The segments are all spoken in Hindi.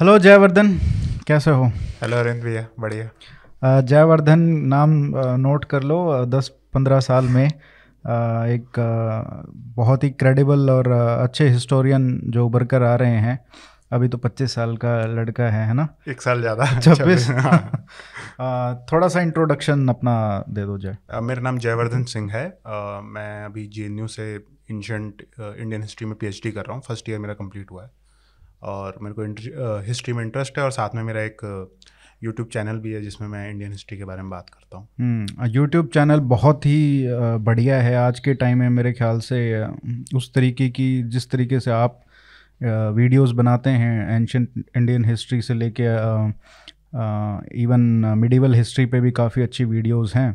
हेलो जयवर्धन कैसे हो हेलो अरिंद भैया बढ़िया जयवर्धन uh, नाम नोट uh, कर लो uh, दस पंद्रह साल में एक बहुत ही क्रेडिबल और अच्छे हिस्टोरियन जो उभर कर आ रहे हैं अभी तो पच्चीस साल का लड़का है है ना एक साल ज़्यादा छब्बीस हाँ। थोड़ा सा इंट्रोडक्शन अपना दे दो जय मेरा नाम जयवर्धन सिंह है मैं अभी जे से एंशंट इंडियन हिस्ट्री में पीएचडी कर रहा हूँ फर्स्ट ईयर मेरा कंप्लीट हुआ है और मेरे को हिस्ट्री में इंटरेस्ट है और साथ में मेरा एक यूट्यूब चैनल भी है जिसमें मैं इंडियन हिस्ट्री के बारे में बात करता हूँ यूट्यूब हम्म, चैनल बहुत ही बढ़िया है आज के टाइम में मेरे ख्याल से उस तरीके की जिस तरीके से आप वीडियोस बनाते हैं एंशंट इंडियन हिस्ट्री से लेके इवन मिडिवल हिस्ट्री पे भी काफ़ी अच्छी वीडियोस हैं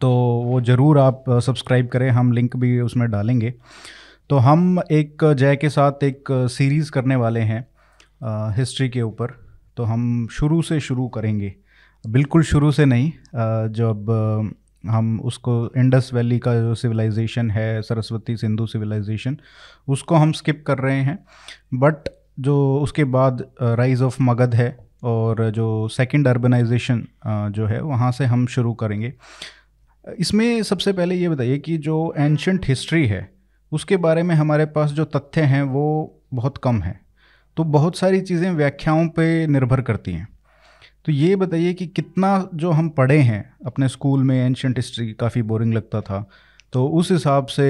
तो वो ज़रूर आप सब्सक्राइब करें हम लिंक भी उसमें डालेंगे तो हम एक जय के साथ एक सीरीज़ करने वाले हैं हिस्ट्री के ऊपर तो हम शुरू से शुरू करेंगे बिल्कुल शुरू से नहीं जब हम उसको इंडस वैली का जो सिविलाइजेशन है सरस्वती सिंधु सिविलाइजेशन उसको हम स्किप कर रहे हैं बट जो उसके बाद राइज़ ऑफ मगध है और जो सेकंड अर्बनाइजेशन जो है वहाँ से हम शुरू करेंगे इसमें सबसे पहले ये बताइए कि जो एंशंट हिस्ट्री है उसके बारे में हमारे पास जो तथ्य हैं वो बहुत कम हैं तो बहुत सारी चीज़ें व्याख्याओं पे निर्भर करती हैं तो ये बताइए कि कितना जो हम पढ़े हैं अपने स्कूल में एंशंट हिस्ट्री काफ़ी बोरिंग लगता था तो उस हिसाब से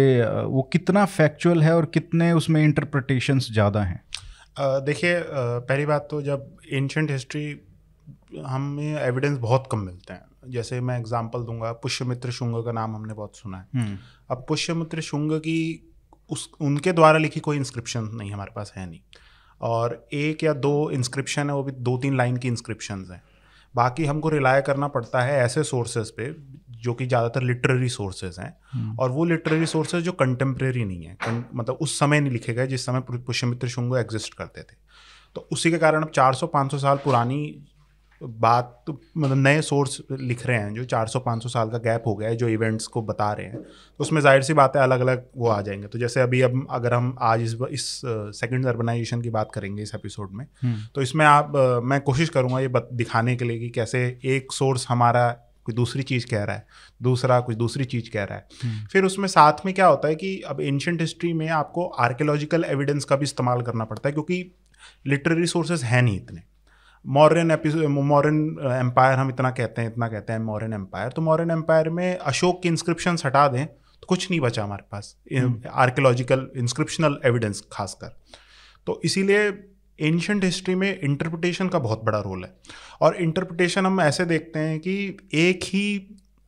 वो कितना फैक्चुअल है और कितने उसमें इंटरप्रटेशंस ज़्यादा हैं देखिए पहली बात तो जब एंशंट हिस्ट्री हमें एविडेंस बहुत कम मिलते हैं जैसे मैं एग्जांपल दूंगा पुष्यमित्र शुंग का नाम हमने बहुत सुना है हम्म। अब पुष्यमित्र शुंग की उस उनके द्वारा लिखी कोई इंस्क्रिप्शन नहीं हमारे पास है नहीं और एक या दो इंस्क्रिप्शन है वो भी दो तीन लाइन की इंस्क्रिप्शन हैं बाकी हमको रिलाय करना पड़ता है ऐसे सोर्सेज पे जो कि ज़्यादातर लिटरेरी सोर्सेज हैं हम्म। और वो लिटरेरी सोर्सेज जो कंटेम्प्रेरी नहीं है मतलब उस समय नहीं लिखे गए जिस समय पुष्यमित्र शुंगो एग्जिस्ट करते थे तो उसी के कारण अब 400-500 साल पुरानी बात तो मतलब नए सोर्स लिख रहे हैं जो 400-500 साल का गैप हो गया है जो इवेंट्स को बता रहे हैं तो उसमें जाहिर सी बातें अलग अलग वो आ जाएंगे तो जैसे अभी अब अगर हम आज इस इस सेकेंड अर्बनाइजेशन की बात करेंगे इस एपिसोड में हम्म। तो इसमें आप मैं कोशिश करूँगा ये दिखाने के लिए कि कैसे एक सोर्स हमारा कोई दूसरी चीज़ कह रहा है दूसरा कुछ दूसरी चीज़ कह रहा है हम्म। फिर उसमें साथ में क्या होता है कि अब एंशंट हिस्ट्री में आपको आर्कियोलॉजिकल एविडेंस का भी इस्तेमाल करना पड़ता है क्योंकि लिटरेरी सोर्सेज हैं नहीं इतने मॉरन एपिसोड मॉरन एम्पायर हम इतना कहते हैं इतना कहते हैं मॉरन एम्पायर तो मॉरन एम्पायर में अशोक के इंस्क्रिप्शन हटा दें तो कुछ नहीं बचा हमारे पास आर्कियोलॉजिकल इंस्क्रिप्शनल एविडेंस खासकर तो इसीलिए एंशंट हिस्ट्री में इंटरप्रिटेशन का बहुत बड़ा रोल है और इंटरप्रिटेशन हम ऐसे देखते हैं कि एक ही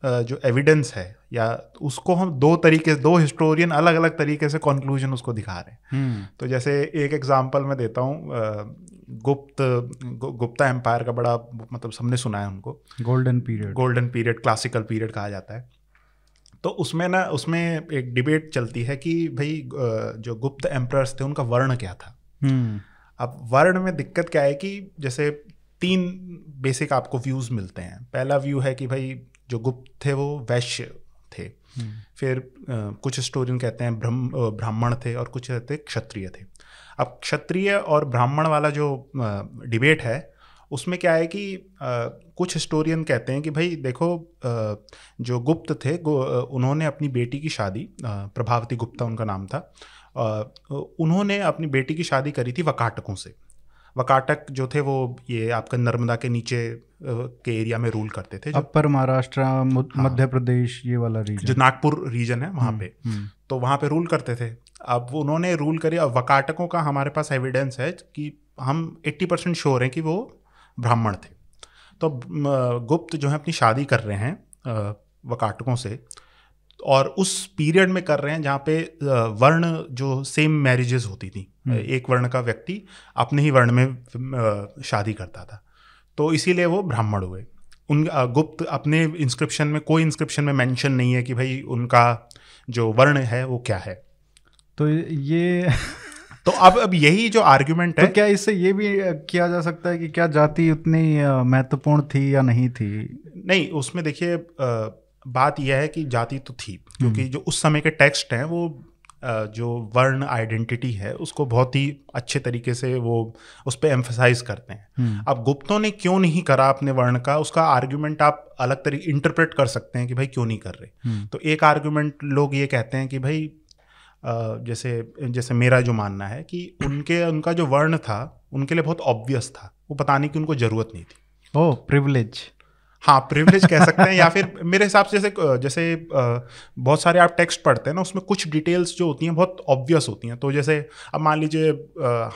uh, जो एविडेंस है या उसको हम दो तरीके दो हिस्टोरियन अलग अलग तरीके से कंक्लूजन उसको दिखा रहे हैं हम्म। तो जैसे एक एग्जांपल मैं देता हूँ uh, गुप्त गु, गुप्ता एम्पायर का बड़ा मतलब सबने सुना है उनको golden period golden period classical period कहा जाता है तो उसमें ना उसमें एक डिबेट चलती है कि भाई जो गुप्त एम्प्रस थे उनका वर्ण क्या था हम्म। अब वर्ण में दिक्कत क्या है कि जैसे तीन बेसिक आपको व्यूज मिलते हैं पहला व्यू है कि भाई जो गुप्त थे वो वैश्य थे हम्म। फिर कुछ स्टोरियन कहते हैं ब्रह्म ब्राह्मण थे और कुछ कहते क्षत्रिय थे, थे अब क्षत्रिय और ब्राह्मण वाला जो डिबेट है उसमें क्या है कि आ, कुछ हिस्टोरियन कहते हैं कि भाई देखो आ, जो गुप्त थे उन्होंने अपनी बेटी की शादी प्रभावती गुप्ता उनका नाम था आ, उन्होंने अपनी बेटी की शादी करी थी वकाटकों से वकाटक जो थे वो ये आपका नर्मदा के नीचे के एरिया में रूल करते थे अपर महाराष्ट्र हाँ, मध्य प्रदेश ये वाला रीजन जो नागपुर रीजन है वहाँ हम्म, पे हम्म। तो वहाँ पे रूल करते थे अब वो उन्होंने रूल करी और वकाटकों का हमारे पास एविडेंस है कि हम 80 परसेंट श्योर हैं कि वो ब्राह्मण थे तो गुप्त जो है अपनी शादी कर रहे हैं वकाटकों से और उस पीरियड में कर रहे हैं जहाँ पे वर्ण जो सेम मैरिजेस होती थी हम्म। एक वर्ण का व्यक्ति अपने ही वर्ण में शादी करता था तो इसीलिए वो ब्राह्मण हुए उन गुप्त अपने इंस्क्रिप्शन में कोई इंस्क्रिप्शन में मेंशन नहीं है कि भाई उनका जो वर्ण है वो क्या है तो ये तो अब अब यही जो आर्ग्यूमेंट तो है तो क्या इससे ये भी किया जा सकता है कि क्या जाति उतनी महत्वपूर्ण थी या नहीं थी नहीं उसमें देखिए बात यह है कि जाति तो थी क्योंकि हम्म। जो उस समय के टेक्स्ट हैं वो जो वर्ण आइडेंटिटी है उसको बहुत ही अच्छे तरीके से वो उस पर एम्फोसाइज करते हैं हम्म। अब गुप्तों ने क्यों नहीं करा अपने वर्ण का उसका आर्ग्यूमेंट आप अलग तरीके इंटरप्रेट कर सकते हैं कि भाई क्यों नहीं कर रहे हम्म। तो एक आर्ग्यूमेंट लोग ये कहते हैं कि भाई जैसे जैसे मेरा जो मानना है कि उनके उनका जो वर्ण था उनके लिए बहुत ऑब्वियस था वो बताने की उनको ज़रूरत नहीं थी ओह प्रिवलेज हाँ प्रिविलेज कह सकते हैं या फिर मेरे हिसाब से जैसे जैसे बहुत सारे आप टेक्स्ट पढ़ते हैं ना उसमें कुछ डिटेल्स जो होती हैं बहुत ऑब्वियस होती हैं तो जैसे अब मान लीजिए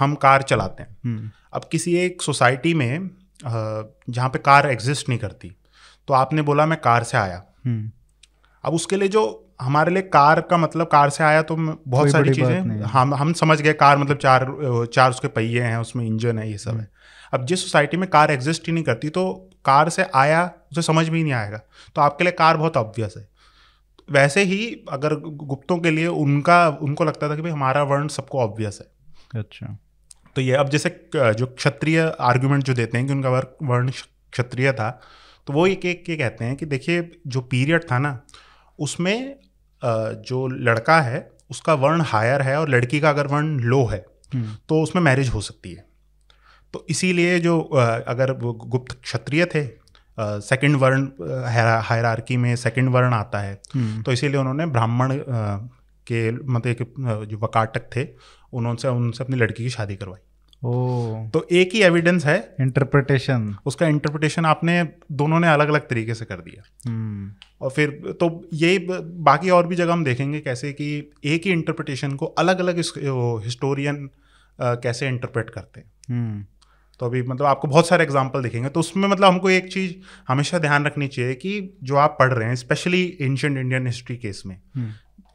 हम कार चलाते हैं हम्म। अब किसी एक सोसाइटी में जहाँ पे कार एग्जिस्ट नहीं करती तो आपने बोला मैं कार से आया हम्म। अब उसके लिए जो हमारे लिए कार का मतलब कार से आया तो बहुत सारी चीज़ें हम हम समझ गए कार मतलब चार चार उसके पहिए हैं उसमें इंजन है ये सब हम्म। है अब जिस सोसाइटी में कार एग्जिस्ट ही नहीं करती तो कार से आया उसे समझ भी नहीं आएगा तो आपके लिए कार बहुत ऑब्वियस है वैसे ही अगर गुप्तों के लिए उनका उनको लगता था कि भाई हमारा वर्ण सबको ऑब्वियस है अच्छा तो ये अब जैसे जो क्षत्रिय आर्ग्यूमेंट जो देते हैं कि उनका वर्ण क्षत्रिय था तो वो एक एक कहते हैं कि देखिए जो पीरियड था ना उसमें जो लड़का है उसका वर्ण हायर है और लड़की का अगर वर्ण लो है हम्म। तो उसमें मैरिज हो सकती है तो इसीलिए जो अगर गुप्त क्षत्रिय थे सेकंड वर्ण हायरार्की में सेकंड वर्ण आता है हम्म। तो इसीलिए उन्होंने ब्राह्मण के मतलब जो वकाटक थे उन्होंने उनसे अपनी लड़की की शादी करवाई तो एक ही एविडेंस है इंटरप्रिटेशन उसका इंटरप्रिटेशन आपने दोनों ने अलग अलग तरीके से कर दिया hmm. और फिर तो यही बाकी और भी जगह हम देखेंगे कैसे कि एक ही इंटरप्रिटेशन को अलग अलग हिस्टोरियन कैसे इंटरप्रेट करते हैं hmm. तो अभी मतलब आपको बहुत सारे एग्जाम्पल देखेंगे तो उसमें मतलब हमको एक चीज़ हमेशा ध्यान रखनी चाहिए कि जो आप पढ़ रहे हैं specially ancient Indian history case में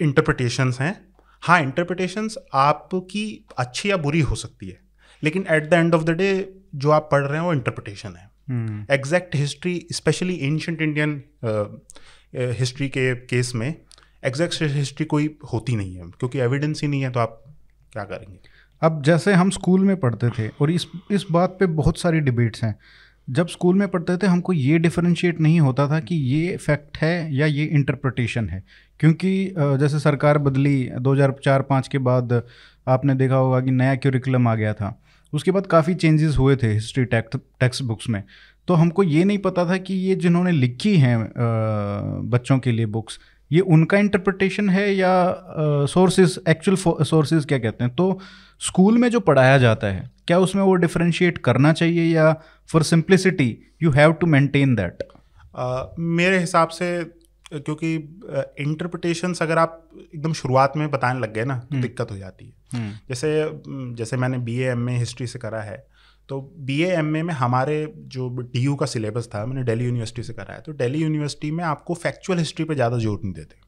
इंटरप्रिटेशंस हम्म। हैं हाँ इंटरप्रिटेशंस आपकी अच्छी या बुरी हो सकती है लेकिन at the end of the day जो आप पढ़ रहे हैं वो इंटरप्रटेशन है exact history specially ancient Indian history के केस में एग्जैक्ट हिस्ट्री कोई होती नहीं है क्योंकि एविडेंस ही नहीं है तो आप क्या करेंगे अब जैसे हम स्कूल में पढ़ते थे और इस इस बात पे बहुत सारी डिबेट्स हैं जब स्कूल में पढ़ते थे हमको ये डिफरेंशिएट नहीं होता था कि ये फैक्ट है या ये इंटरप्रटेशन है क्योंकि uh, जैसे सरकार बदली चार पाँच के बाद आपने देखा होगा कि नया क्यूरिकुलम आ गया था उसके बाद काफ़ी चेंजेस हुए थे हिस्ट्री टेक्स्ट बुक्स में तो हमको ये नहीं पता था कि ये जिन्होंने लिखी हैं बच्चों के लिए बुक्स ये उनका इंटरप्रटेशन है या सोर्सेज एक्चुअल सोर्सेज क्या कहते हैं तो स्कूल में जो पढ़ाया जाता है क्या उसमें वो डिफ्रेंशिएट करना चाहिए या for simplicity you have to maintain that मेरे हिसाब से क्योंकि इंटरप्रटेशंस अगर आप एकदम शुरुआत में बताने लग गए ना तो हम्म। दिक्कत हो जाती है हम्म। जैसे जैसे मैंने बी एम ए हिस्ट्री से करा है तो बी एम ए में हमारे जो डी यू का सिलेबस था मैंने दिल्ली यूनिवर्सिटी से करा है तो दिल्ली यूनिवर्सिटी में आपको फैक्चुअल हिस्ट्री पर ज़्यादा जोर नहीं देते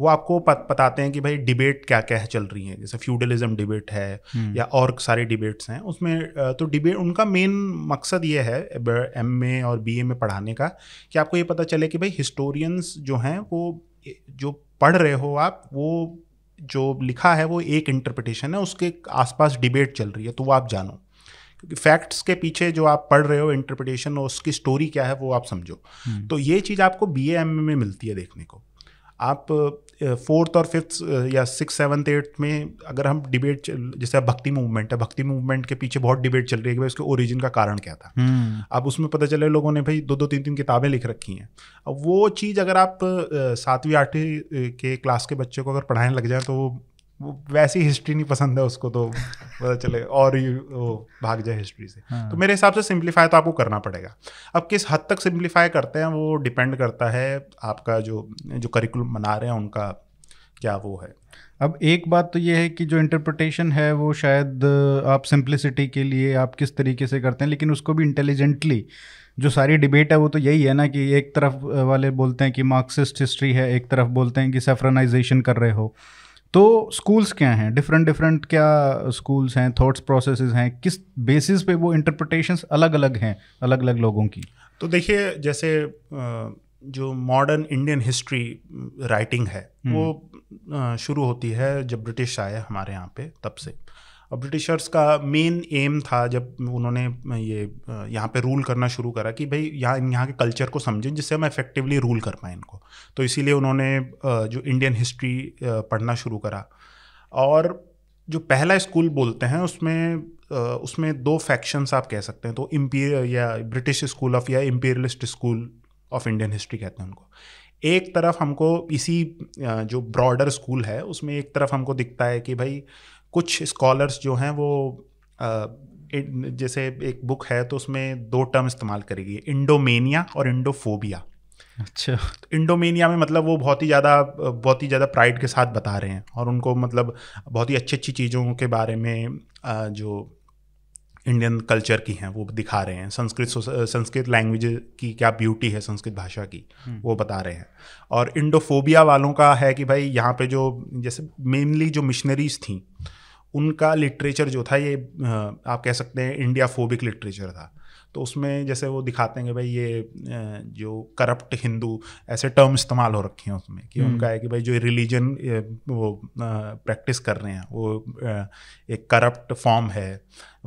वो आपको बताते हैं कि भाई डिबेट क्या क्या चल रही है जैसे फ्यूडलिज्म डिबेट है हम्म। या और सारे डिबेट्स हैं उसमें तो डिबेट उनका मेन मकसद ये है एम ए और बी ए में पढ़ाने का कि आपको ये पता चले कि भाई हिस्टोरियंस जो हैं वो जो पढ़ रहे हो आप वो जो लिखा है वो एक इंटरप्रिटेशन है उसके आसपास डिबेट चल रही है तो वो आप जानो क्योंकि फैक्ट्स के पीछे जो आप पढ़ रहे हो इंटरप्रिटेशन और उसकी स्टोरी क्या है वो आप समझो हम्म। तो ये चीज़ आपको बी एम में मिलती है देखने को आप फोर्थ और फिफ्थ या सिक्स सेवन्थ एट्थ में अगर हम डिबेट जैसे भक्ति मूवमेंट है भक्ति मूवमेंट के पीछे बहुत डिबेट चल रही है कि भाई उसके ओरिजिन का कारण क्या था हम्म। अब उसमें पता चले लोगों ने भाई दो दो तीन तीन किताबें लिख रखी हैं अब वो चीज़ अगर आप सातवीं आठवीं के क्लास के बच्चे को अगर पढ़ाने लग जाए तो वो वो वैसी हिस्ट्री नहीं पसंद है उसको तो पता चले और ही वो भाग जाए हिस्ट्री से हाँ। तो मेरे हिसाब से सिंप्लीफाई तो आपको करना पड़ेगा अब किस हद तक सिंप्लीफाई करते हैं वो डिपेंड करता है आपका जो जो करिकुलम बना रहे हैं उनका क्या वो है अब एक बात तो ये है कि जो इंटरप्रटेशन है वो शायद आप सिंप्लिसिटी के लिए आप किस तरीके से करते हैं लेकिन उसको भी इंटेलिजेंटली जो सारी डिबेट है वो तो यही है ना कि एक तरफ वाले बोलते हैं कि मार्क्सिस्ट हिस्ट्री है एक तरफ बोलते हैं कि सेफ्रनाइजेशन कर रहे हो तो स्कूल्स क्या हैं डिफरेंट डिफरेंट क्या स्कूल्स हैं थॉट्स प्रोसेस हैं किस बेसिस पे वो इंटरप्रटेशन अलग अलग हैं अलग अलग लोगों की तो देखिए जैसे जो मॉडर्न इंडियन हिस्ट्री राइटिंग है हम्म। वो शुरू होती है जब ब्रिटिश आए हमारे यहाँ पे तब से और ब्रिटिशर्स का मेन एम था जब उन्होंने ये यहाँ पे रूल करना शुरू करा कि भाई यहाँ यहाँ के कल्चर को समझें जिससे हम इफेक्टिवली रूल कर पाएँ इनको तो इसीलिए उन्होंने जो इंडियन हिस्ट्री पढ़ना शुरू करा और जो पहला स्कूल बोलते हैं उसमें उसमें दो फैक्शंस आप कह सकते हैं तो इम्पीर या ब्रिटिश स्कूल ऑफ या imperialist school of Indian history कहते हैं उनको एक तरफ हमको इसी जो ब्रॉडर स्कूल है उसमें एक तरफ हमको दिखता है कि भाई कुछ स्कॉलर्स जो हैं वो जैसे एक बुक है तो उसमें दो टर्म इस्तेमाल करेगी इंडोमेनिया और इंडोफोबिया अच्छा इंडोमेनिया में मतलब वो बहुत ही ज़्यादा बहुत ही ज़्यादा प्राइड के साथ बता रहे हैं और उनको मतलब बहुत ही अच्छी अच्छी चीज़ों के बारे में जो इंडियन कल्चर की हैं वो दिखा रहे हैं संस्कृत संस्कृत लैंग्वेज की क्या ब्यूटी है संस्कृत भाषा की हम्म। वो बता रहे हैं और इंडोफोबिया वालों का है कि भाई यहाँ पे जो जैसे मेनली जो मिशनरीज थी उनका लिटरेचर जो था ये आप कह सकते हैं इंडिया फोबिक लिटरेचर था तो उसमें जैसे वो दिखाते हैं कि भाई ये जो करप्ट हिंदू ऐसे टर्म इस्तेमाल हो रखे हैं उसमें कि हम्म। उनका है कि भाई जो रिलीजन वो प्रैक्टिस कर रहे हैं वो एक करप्ट फॉर्म है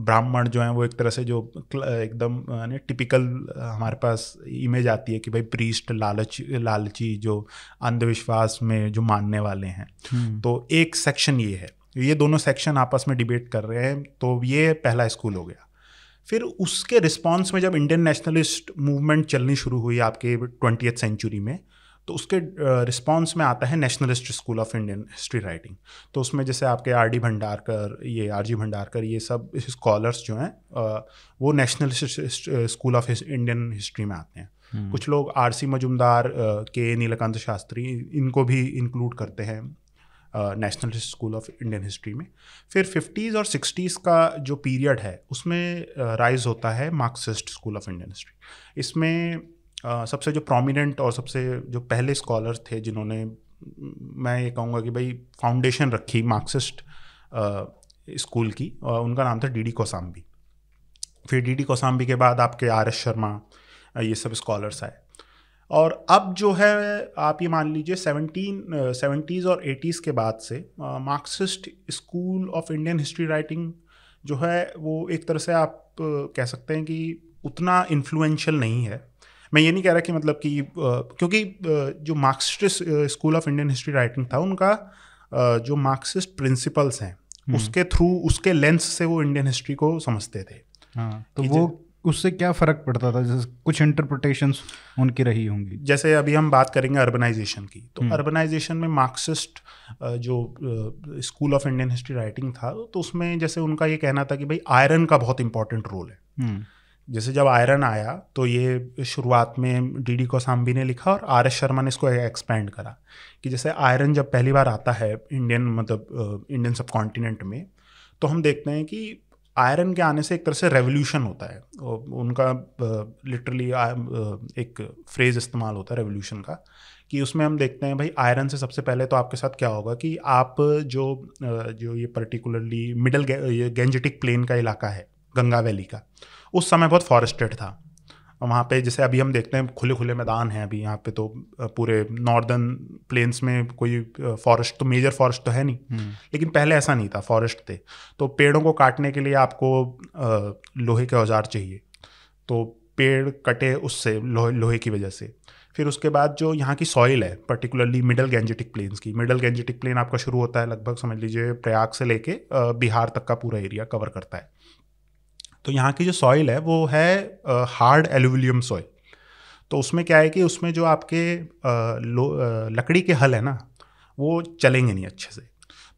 ब्राह्मण जो हैं वो एक तरह से जो एकदम यानी टिपिकल हमारे पास इमेज आती है कि भाई प्रीस्ट लालच लालची जो अंधविश्वास में जो मानने वाले हैं हम्म। तो एक सेक्शन ये है ये दोनों सेक्शन आपस में डिबेट कर रहे हैं तो ये पहला स्कूल हो गया फिर उसके रिस्पॉन्स में जब इंडियन नेशनलिस्ट मूवमेंट चलनी शुरू हुई आपके ट्वेंटी सेंचुरी में तो उसके रिस्पॉन्स में आता है nationalist school of Indian history writing तो उसमें जैसे आपके आर डी भंडारकर ये आर जी भंडारकर ये सब स्कॉलर्स जो हैं वो nationalist school of Indian history में आते हैं हम्म। कुछ लोग आर सी मजुमदार के नीलकंत शास्त्री इनको भी इंक्लूड करते हैं national school of Indian history में फिर फिफ्टीज़ और सिक्सटीज़ का जो पीरियड है उसमें राइज होता है Marxist school of Indian history इसमें सबसे जो प्रोमिनेंट और सबसे जो पहले स्कॉलर थे जिन्होंने मैं ये कहूँगा कि भाई फाउंडेशन रखी मार्क्सिस्ट स्कूल की उनका नाम था डी डी कोसाम्बी फिर डी डी कोसाम्बी के बाद आपके आर एस शर्मा ये सब स्कॉलर्स आए और अब जो है आप ये मान लीजिए सेवनटीन सेवेंटीज़ और एटीज़ के बाद से Marxist school of Indian history writing जो है वो एक तरह से आप कह सकते हैं कि उतना इन्फ्लुएंशियल नहीं है मैं ये नहीं कह रहा कि मतलब कि क्योंकि जो Marxist school of Indian history writing था उनका जो मार्क्सिस्ट प्रिंसिपल्स हैं हम्म। उसके थ्रू उसके लेंस से वो इंडियन हिस्ट्री को समझते थे हाँ, तो वो उससे क्या फ़र्क पड़ता था जैसे कुछ इंटरप्रटेशन उनकी रही होंगी जैसे अभी हम बात करेंगे अर्बनाइजेशन की तो अर्बनाइजेशन हम्म। में मार्क्सिस्ट जो school of Indian history writing था तो उसमें जैसे उनका ये कहना था कि भाई आयरन का बहुत इंपॉर्टेंट रोल है हम्म। जैसे जब आयरन आया तो ये शुरुआत में डी डी कोसाम्बी ने लिखा और आर एस शर्मा ने इसको एक्सपेंड करा कि जैसे आयरन जब पहली बार आता है इंडियन मतलब इंडियन सब कॉन्टिनेंट में तो हम देखते हैं कि आयरन के आने से एक तरह से रेवोल्यूशन होता है उनका लिटरली एक फ्रेज इस्तेमाल होता है रेवोल्यूशन का कि उसमें हम देखते हैं भाई आयरन से सबसे पहले तो आपके साथ क्या होगा कि आप जो जो ये पर्टिकुलरली मिडल गेंजेटिक प्लेन का इलाका है गंगा वैली का उस समय बहुत फॉरेस्टेड था वहाँ पे जैसे अभी हम देखते हैं खुले खुले मैदान हैं अभी यहाँ पे तो पूरे नॉर्दर्न प्लेन्स में कोई फॉरेस्ट तो मेजर फॉरेस्ट तो है नहीं हम्म। लेकिन पहले ऐसा नहीं था फॉरेस्ट थे तो पेड़ों को काटने के लिए आपको लोहे के औजार चाहिए तो पेड़ कटे उससे लोहे लोहे की वजह से फिर उसके बाद जो यहाँ की सॉइल है पर्टिकुलरली मिडल गेंजेटिक प्लेन्स की मिडल गेंजेटिक प्लेन आपका शुरू होता है लगभग समझ लीजिए प्रयाग से लेके बिहार तक का पूरा एरिया कवर करता है तो यहाँ की जो सॉइल है वो है हार्ड एलुविलियम सॉइल तो उसमें क्या है कि उसमें जो आपके आ, लकड़ी के हल है ना वो चलेंगे नहीं अच्छे से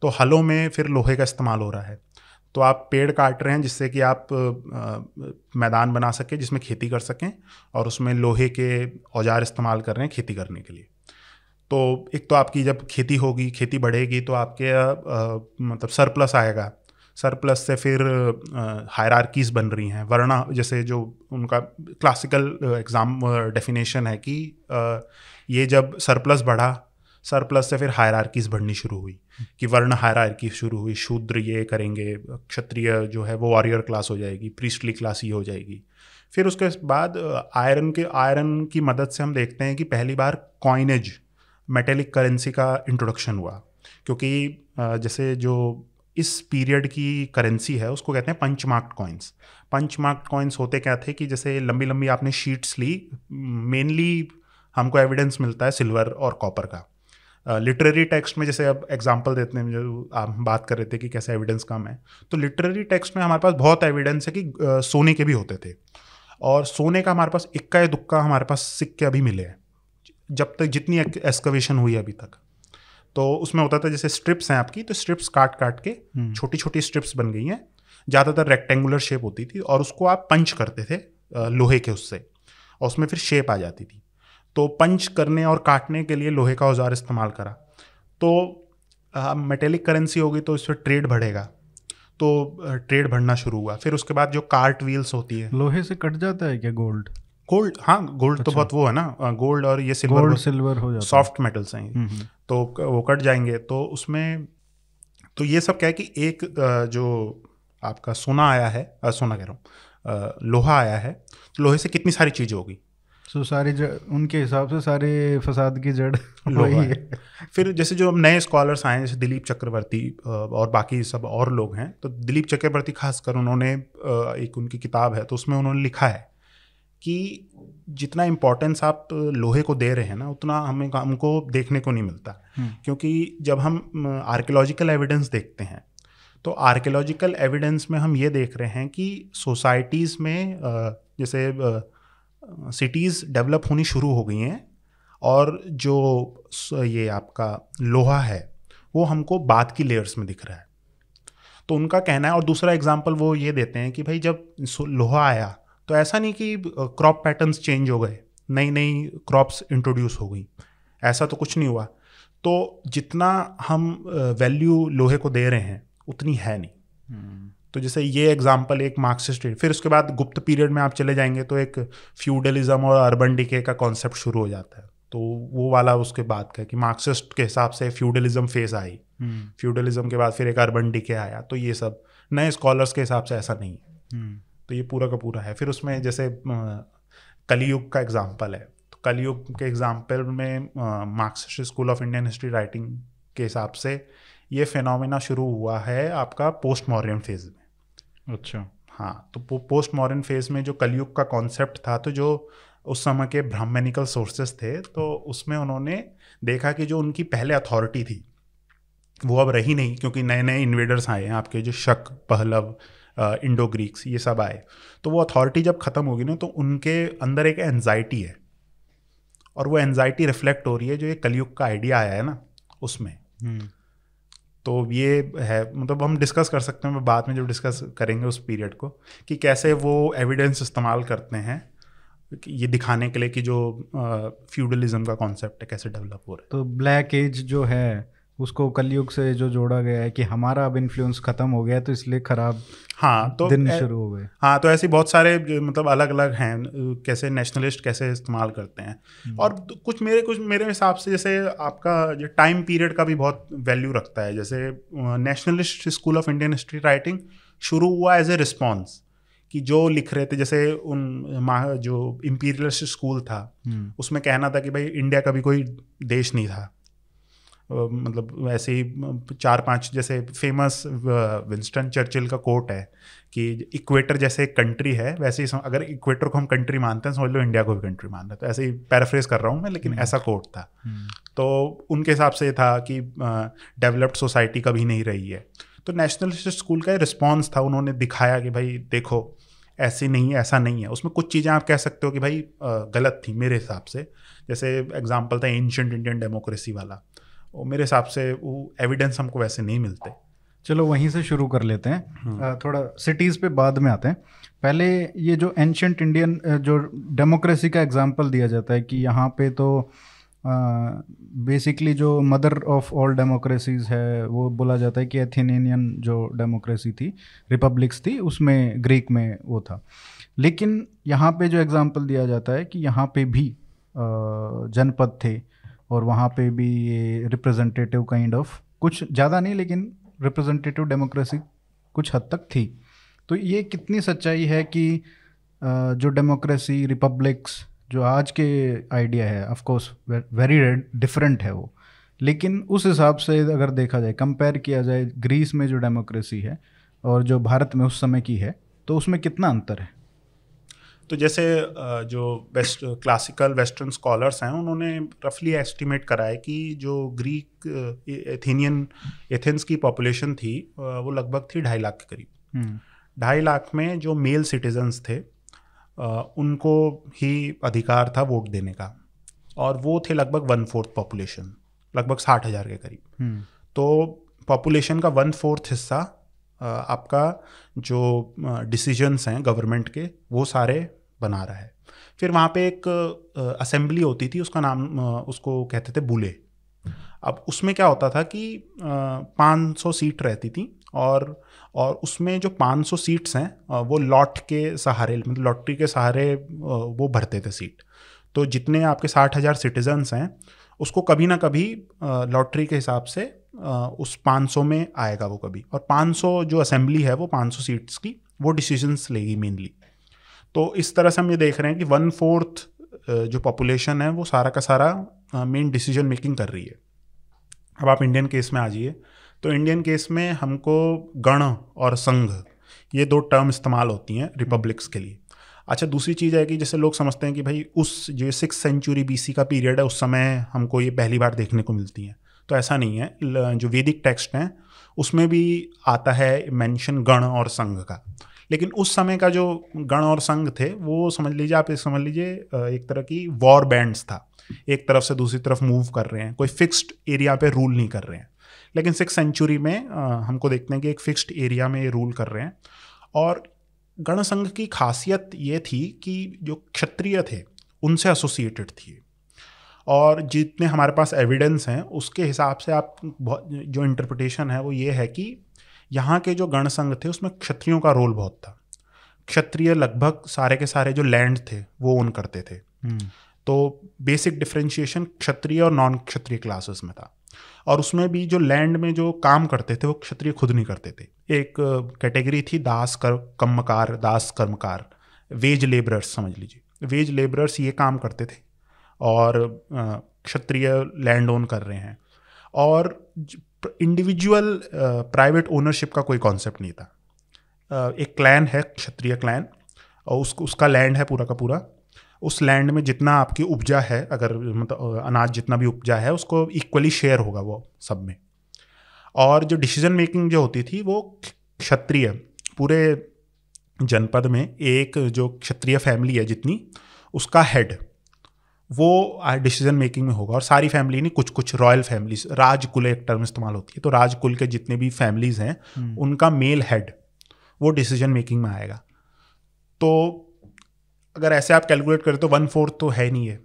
तो हलों में फिर लोहे का इस्तेमाल हो रहा है तो आप पेड़ काट रहे हैं जिससे कि आप आ, मैदान बना सकें जिसमें खेती कर सकें और उसमें लोहे के औजार इस्तेमाल कर रहे हैं खेती करने के लिए तो एक तो आपकी जब खेती होगी खेती बढ़ेगी तो आपके आ, मतलब सरप्लस आएगा सरप्लस से फिर हायरार्कीज़ बन रही हैं वरना जैसे जो उनका क्लासिकल एग्ज़ाम डेफिनेशन है कि ये जब सरप्लस बढ़ा सरप्लस से फिर हायरार्कीज़ बढ़नी शुरू हुई कि वर्ण हायरार्की शुरू हुई शूद्र ये करेंगे क्षत्रिय जो है वो वॉरियर क्लास हो जाएगी प्रीस्टली क्लास ये हो जाएगी फिर उसके बाद आयरन के आयरन की मदद से हम देखते हैं कि पहली बार कॉइनेज मेटेलिक करेंसी का इंट्रोडक्शन हुआ क्योंकि जैसे जो इस पीरियड की करेंसी है उसको कहते हैं punch marked coins punch marked coins होते क्या थे कि जैसे लंबी लंबी आपने शीट्स ली मेनली हमको एविडेंस मिलता है सिल्वर और कॉपर का लिटरेरी uh, टेक्स्ट में जैसे अब एग्जांपल देते हैं जो आप बात कर रहे थे कि कैसे एविडेंस कम है तो लिटरेरी टेक्स्ट में हमारे पास बहुत एविडेंस है कि uh, सोने के भी होते थे और सोने का हमारे पास इक्का दुक्का हमारे पास सिक्के अभी मिले हैं जब तक जितनी एक्सकवेशन हुई है अभी तक तो उसमें होता था जैसे स्ट्रिप्स हैं आपकी तो स्ट्रिप्स काट काट के छोटी छोटी स्ट्रिप्स बन गई हैं ज़्यादातर रेक्टेंगुलर शेप होती थी और उसको आप पंच करते थे लोहे के उससे और उसमें फिर शेप आ जाती थी तो पंच करने और काटने के लिए लोहे का औजार इस्तेमाल करा तो मेटेलिक करेंसी होगी तो इस पर ट्रेड बढ़ेगा तो ट्रेड बढ़ना शुरू हुआ फिर उसके बाद जो कार्ट व्हील्स होती है लोहे से कट जाता है क्या गोल्ड गोल्ड हाँ गोल्ड तो अच्छा। तो बहुत वो है ना गोल्ड और ये सिल्वर गोल्ड सिल्वर हो जाता सॉफ्ट मेटल्स हैं हम्म, हम्म। तो वो कट जाएंगे तो उसमें तो ये सब क्या है कि एक जो आपका सोना आया है आ, सोना कह रहा हूँ लोहा आया है तो लोहे से कितनी सारी चीज़ें होगी सो so, सारे उनके हिसाब से सारे फसाद की जड़ वही है।, है फिर जैसे जो हम नए स्कॉलर्स आए हैं जैसे दिलीप चक्रवर्ती और बाकी सब और लोग हैं तो दिलीप चक्रवर्ती खासकर उन्होंने एक उनकी किताब है तो उसमें उन्होंने लिखा है कि जितना इम्पोर्टेंस आप लोहे को दे रहे हैं ना उतना हमें हमको देखने को नहीं मिलता हम्म। क्योंकि जब हम आर्कियोलॉजिकल एविडेंस देखते हैं तो आर्कियोलॉजिकल एविडेंस में हम ये देख रहे हैं कि सोसाइटीज़ में जैसे सिटीज़ डेवलप होनी शुरू हो गई हैं और जो ये आपका लोहा है वो हमको बाद की लेयर्स में दिख रहा है तो उनका कहना है और दूसरा एग्जाम्पल वो ये देते हैं कि भाई जब लोहा आया तो ऐसा नहीं कि क्रॉप पैटर्न्स चेंज हो गए नई नई क्रॉप्स इंट्रोड्यूस हो गई ऐसा तो कुछ नहीं हुआ तो जितना हम वैल्यू लोहे को दे रहे हैं उतनी है नहीं हम्म। तो जैसे ये एग्जाम्पल एक मार्क्सिस्ट फिर उसके बाद गुप्त पीरियड में आप चले जाएंगे तो एक फ्यूडलिज्म और अर्बन डिके का कॉन्सेप्ट शुरू हो जाता है तो वो वाला उसके बाद का कि मार्क्सिस्ट के हिसाब से फ्यूडलिज्म फेज आई फ्यूडलिज्म हम्म। के बाद फिर एक अर्बन डिके आया तो ये सब नए स्कॉलर्स के हिसाब से ऐसा नहीं है हम्म। तो ये पूरा का पूरा है फिर उसमें जैसे कलयुग का एग्जाम्पल है तो कलयुग के एग्जाम्पल में Marxist school of Indian history writing के हिसाब से ये फिनोमिना शुरू हुआ है आपका पोस्ट मॉडर्न फेज में अच्छा हाँ तो पोस्ट मॉडर्न फेज में जो कलयुग का कॉन्सेप्ट था तो जो उस समय के ब्राह्मणिकल सोर्सेस थे तो उसमें उन्होंने देखा कि जो उनकी पहले अथॉरिटी थी वो अब रही नहीं क्योंकि नए नए इन्वेडर्स आए हैं आपके जो शक पहलव इंडो ग्रीक्स ये सब आए तो वो अथॉरिटी जब ख़त्म होगी ना तो उनके अंदर एक एनजाइटी है और वो एनजाइटी रिफ्लेक्ट हो रही है जो ये कलयुग का आइडिया आया है ना उसमें हम्म। तो ये है मतलब हम डिस्कस कर सकते हैं बाद में जब डिस्कस करेंगे उस पीरियड को कि कैसे वो एविडेंस इस्तेमाल करते हैं ये दिखाने के लिए कि जो फ्यूडलिज्म का कॉन्सेप्ट है कैसे डेवलप हो रहा है तो ब्लैक एज जो है उसको कलयुग से जो जोड़ा गया है कि हमारा अब इन्फ्लुएंस खत्म हो गया तो इसलिए खराब हाँ तो दिन शुरू हो गए हाँ तो ऐसे बहुत सारे मतलब अलग अलग हैं कैसे नेशनलिस्ट कैसे इस्तेमाल करते हैं हम्म। और कुछ मेरे कुछ मेरे हिसाब से जैसे आपका जो टाइम पीरियड का भी बहुत वैल्यू रखता है जैसे nationalist school of Indian history writing शुरू हुआ एज ए रिस्पॉन्स कि जो लिख रहे थे जैसे उन जो इम्पीरियलिस्ट स्कूल था हम्म। उसमें कहना था कि भाई इंडिया कभी कोई देश नहीं था मतलब ऐसे ही चार पांच जैसे फेमस विंस्टन चर्चिल का कोट है कि इक्वेटर जैसे एक कंट्री है वैसे ही अगर इक्वेटर को हम कंट्री मानते हैं समझ लो इंडिया को भी कंट्री मान रहे हैं तो ऐसे ही पैराफ्रेज कर रहा हूँ मैं लेकिन हम्म। ऐसा कोट था हम्म। तो उनके हिसाब से था कि डेवलप्ड सोसाइटी कभी नहीं रही है तो नेशनलिस्ट स्कूल का रिस्पॉन्स था उन्होंने दिखाया कि भाई देखो ऐसी नहीं है ऐसा नहीं है उसमें कुछ चीज़ें आप कह सकते हो कि भाई गलत थी मेरे हिसाब से जैसे एग्जाम्पल था एंशंट इंडियन डेमोक्रेसी वाला और मेरे हिसाब से वो एविडेंस हमको वैसे नहीं मिलते चलो वहीं से शुरू कर लेते हैं हम्म। थोड़ा सिटीज़ पे बाद में आते हैं पहले ये जो एंशंट इंडियन जो डेमोक्रेसी का एग्जांपल दिया जाता है कि यहाँ पे तो बेसिकली uh, जो मदर ऑफ ऑल डेमोक्रेसीज़ है वो बोला जाता है कि एथेनियन जो डेमोक्रेसी थी रिपब्लिक्स थी उसमें ग्रीक में वो था लेकिन यहाँ पे जो एग्ज़ाम्पल दिया जाता है कि यहाँ पे भी uh, जनपद थे और वहाँ पे भी ये रिप्रेजेंटेटिव काइंड ऑफ कुछ ज़्यादा नहीं लेकिन रिप्रेजेंटेटिव डेमोक्रेसी कुछ हद तक थी तो ये कितनी सच्चाई है कि जो डेमोक्रेसी रिपब्लिक्स जो आज के आइडिया है ऑफ कोर्स वेरी डिफरेंट है वो लेकिन उस हिसाब से अगर देखा जाए कंपेयर किया जाए ग्रीस में जो डेमोक्रेसी है और जो भारत में उस समय की है तो उसमें कितना अंतर है तो जैसे जो वेस्ट क्लासिकल वेस्टर्न स्कॉलर्स हैं उन्होंने रफली एस्टिमेट है कि जो ग्रीक एथेनियन एथेंस की पॉपुलेशन थी वो लगभग थी ढाई लाख के करीब हम्म। ढाई लाख में जो मेल सिटीजन्स थे उनको ही अधिकार था वोट देने का और वो थे लगभग वन फोर्थ पॉपुलेशन लगभग साठ हज़ार के करीब हम्म। तो पॉपुलेशन का वन फोर्थ हिस्सा आपका जो डिसीजंस हैं गवर्नमेंट के वो सारे बना रहा है फिर वहाँ पे एक असेंबली होती थी उसका नाम उसको कहते थे बुले अब उसमें क्या होता था कि पाँच सौ सीट रहती थी और और उसमें जो 500 सीट्स हैं वो लॉट के सहारे मतलब लॉटरी के सहारे वो भरते थे सीट तो जितने आपके साठ हज़ार सिटीजन्स हैं उसको कभी ना कभी लॉटरी के हिसाब से उस 500 में आएगा वो कभी और 500 जो असेंबली है वो 500 सीट्स की वो डिसीजंस लेगी मेनली तो इस तरह से हम ये देख रहे हैं कि वन फोर्थ जो पॉपुलेशन है वो सारा का सारा मेन डिसीजन मेकिंग कर रही है अब आप इंडियन केस में आ जाइए तो इंडियन केस में हमको गण और संघ ये दो टर्म इस्तेमाल होती हैं रिपब्लिक्स के लिए अच्छा दूसरी चीज़ है कि जैसे लोग समझते हैं कि भाई उस जो सिक्स सेंचुरी बीसी का पीरियड है उस समय हमको ये पहली बार देखने को मिलती हैं तो ऐसा नहीं है जो वैदिक टेक्स्ट हैं उसमें भी आता है मेंशन गण और संघ का लेकिन उस समय का जो गण और संघ थे वो समझ लीजिए आप एक समझ लीजिए एक तरह की वॉर बैंड्स था एक तरफ से दूसरी तरफ मूव कर रहे हैं कोई फिक्स्ड एरिया पे रूल नहीं कर रहे हैं लेकिन सिक्स सेंचुरी में हमको देखते हैं कि एक फिक्स्ड एरिया में ये रूल कर रहे हैं और गण संघ की खासियत ये थी कि जो क्षत्रिय थे उनसे एसोसिएटेड थी और जितने हमारे पास एविडेंस हैं उसके हिसाब से आप जो इंटरप्रिटेशन है वो ये है कि यहाँ के जो गणसंघ थे उसमें क्षत्रियों का रोल बहुत था क्षत्रिय लगभग सारे के सारे जो लैंड थे वो ओन करते थे हम्म। तो बेसिक डिफ्रेंशिएशन क्षत्रिय और नॉन क्षत्रिय क्लासेस में था और उसमें भी जो लैंड में जो काम करते थे वो क्षत्रिय खुद नहीं करते थे एक कैटेगरी थी दास कर कर्मकार दास कर्मकार वेज लेबरर्स समझ लीजिए वेज लेबरर्स ये काम करते थे और क्षत्रिय लैंड ओन कर रहे हैं और इंडिविजुअल प्राइवेट ओनरशिप का कोई कॉन्सेप्ट नहीं था uh, एक क्लैन है क्षत्रिय क्लैन और उस उसका लैंड है पूरा का पूरा उस लैंड में जितना आपकी उपजा है अगर मतलब uh, अनाज जितना भी उपजा है उसको इक्वली शेयर होगा वो सब में और जो डिसीजन मेकिंग जो होती थी वो क्षत्रिय पूरे जनपद में एक जो क्षत्रिय फैमिली है जितनी उसका हेड वो डिसीजन मेकिंग में होगा और सारी फैमिली नहीं कुछ कुछ रॉयल फैमिलीज राजकुल एक टर्म इस्तेमाल होती है तो राजकुल के जितने भी फैमिलीज हैं हम्म। उनका मेल हेड वो डिसीजन मेकिंग में आएगा तो अगर ऐसे आप कैलकुलेट करें तो वन फोर्थ तो है नहीं है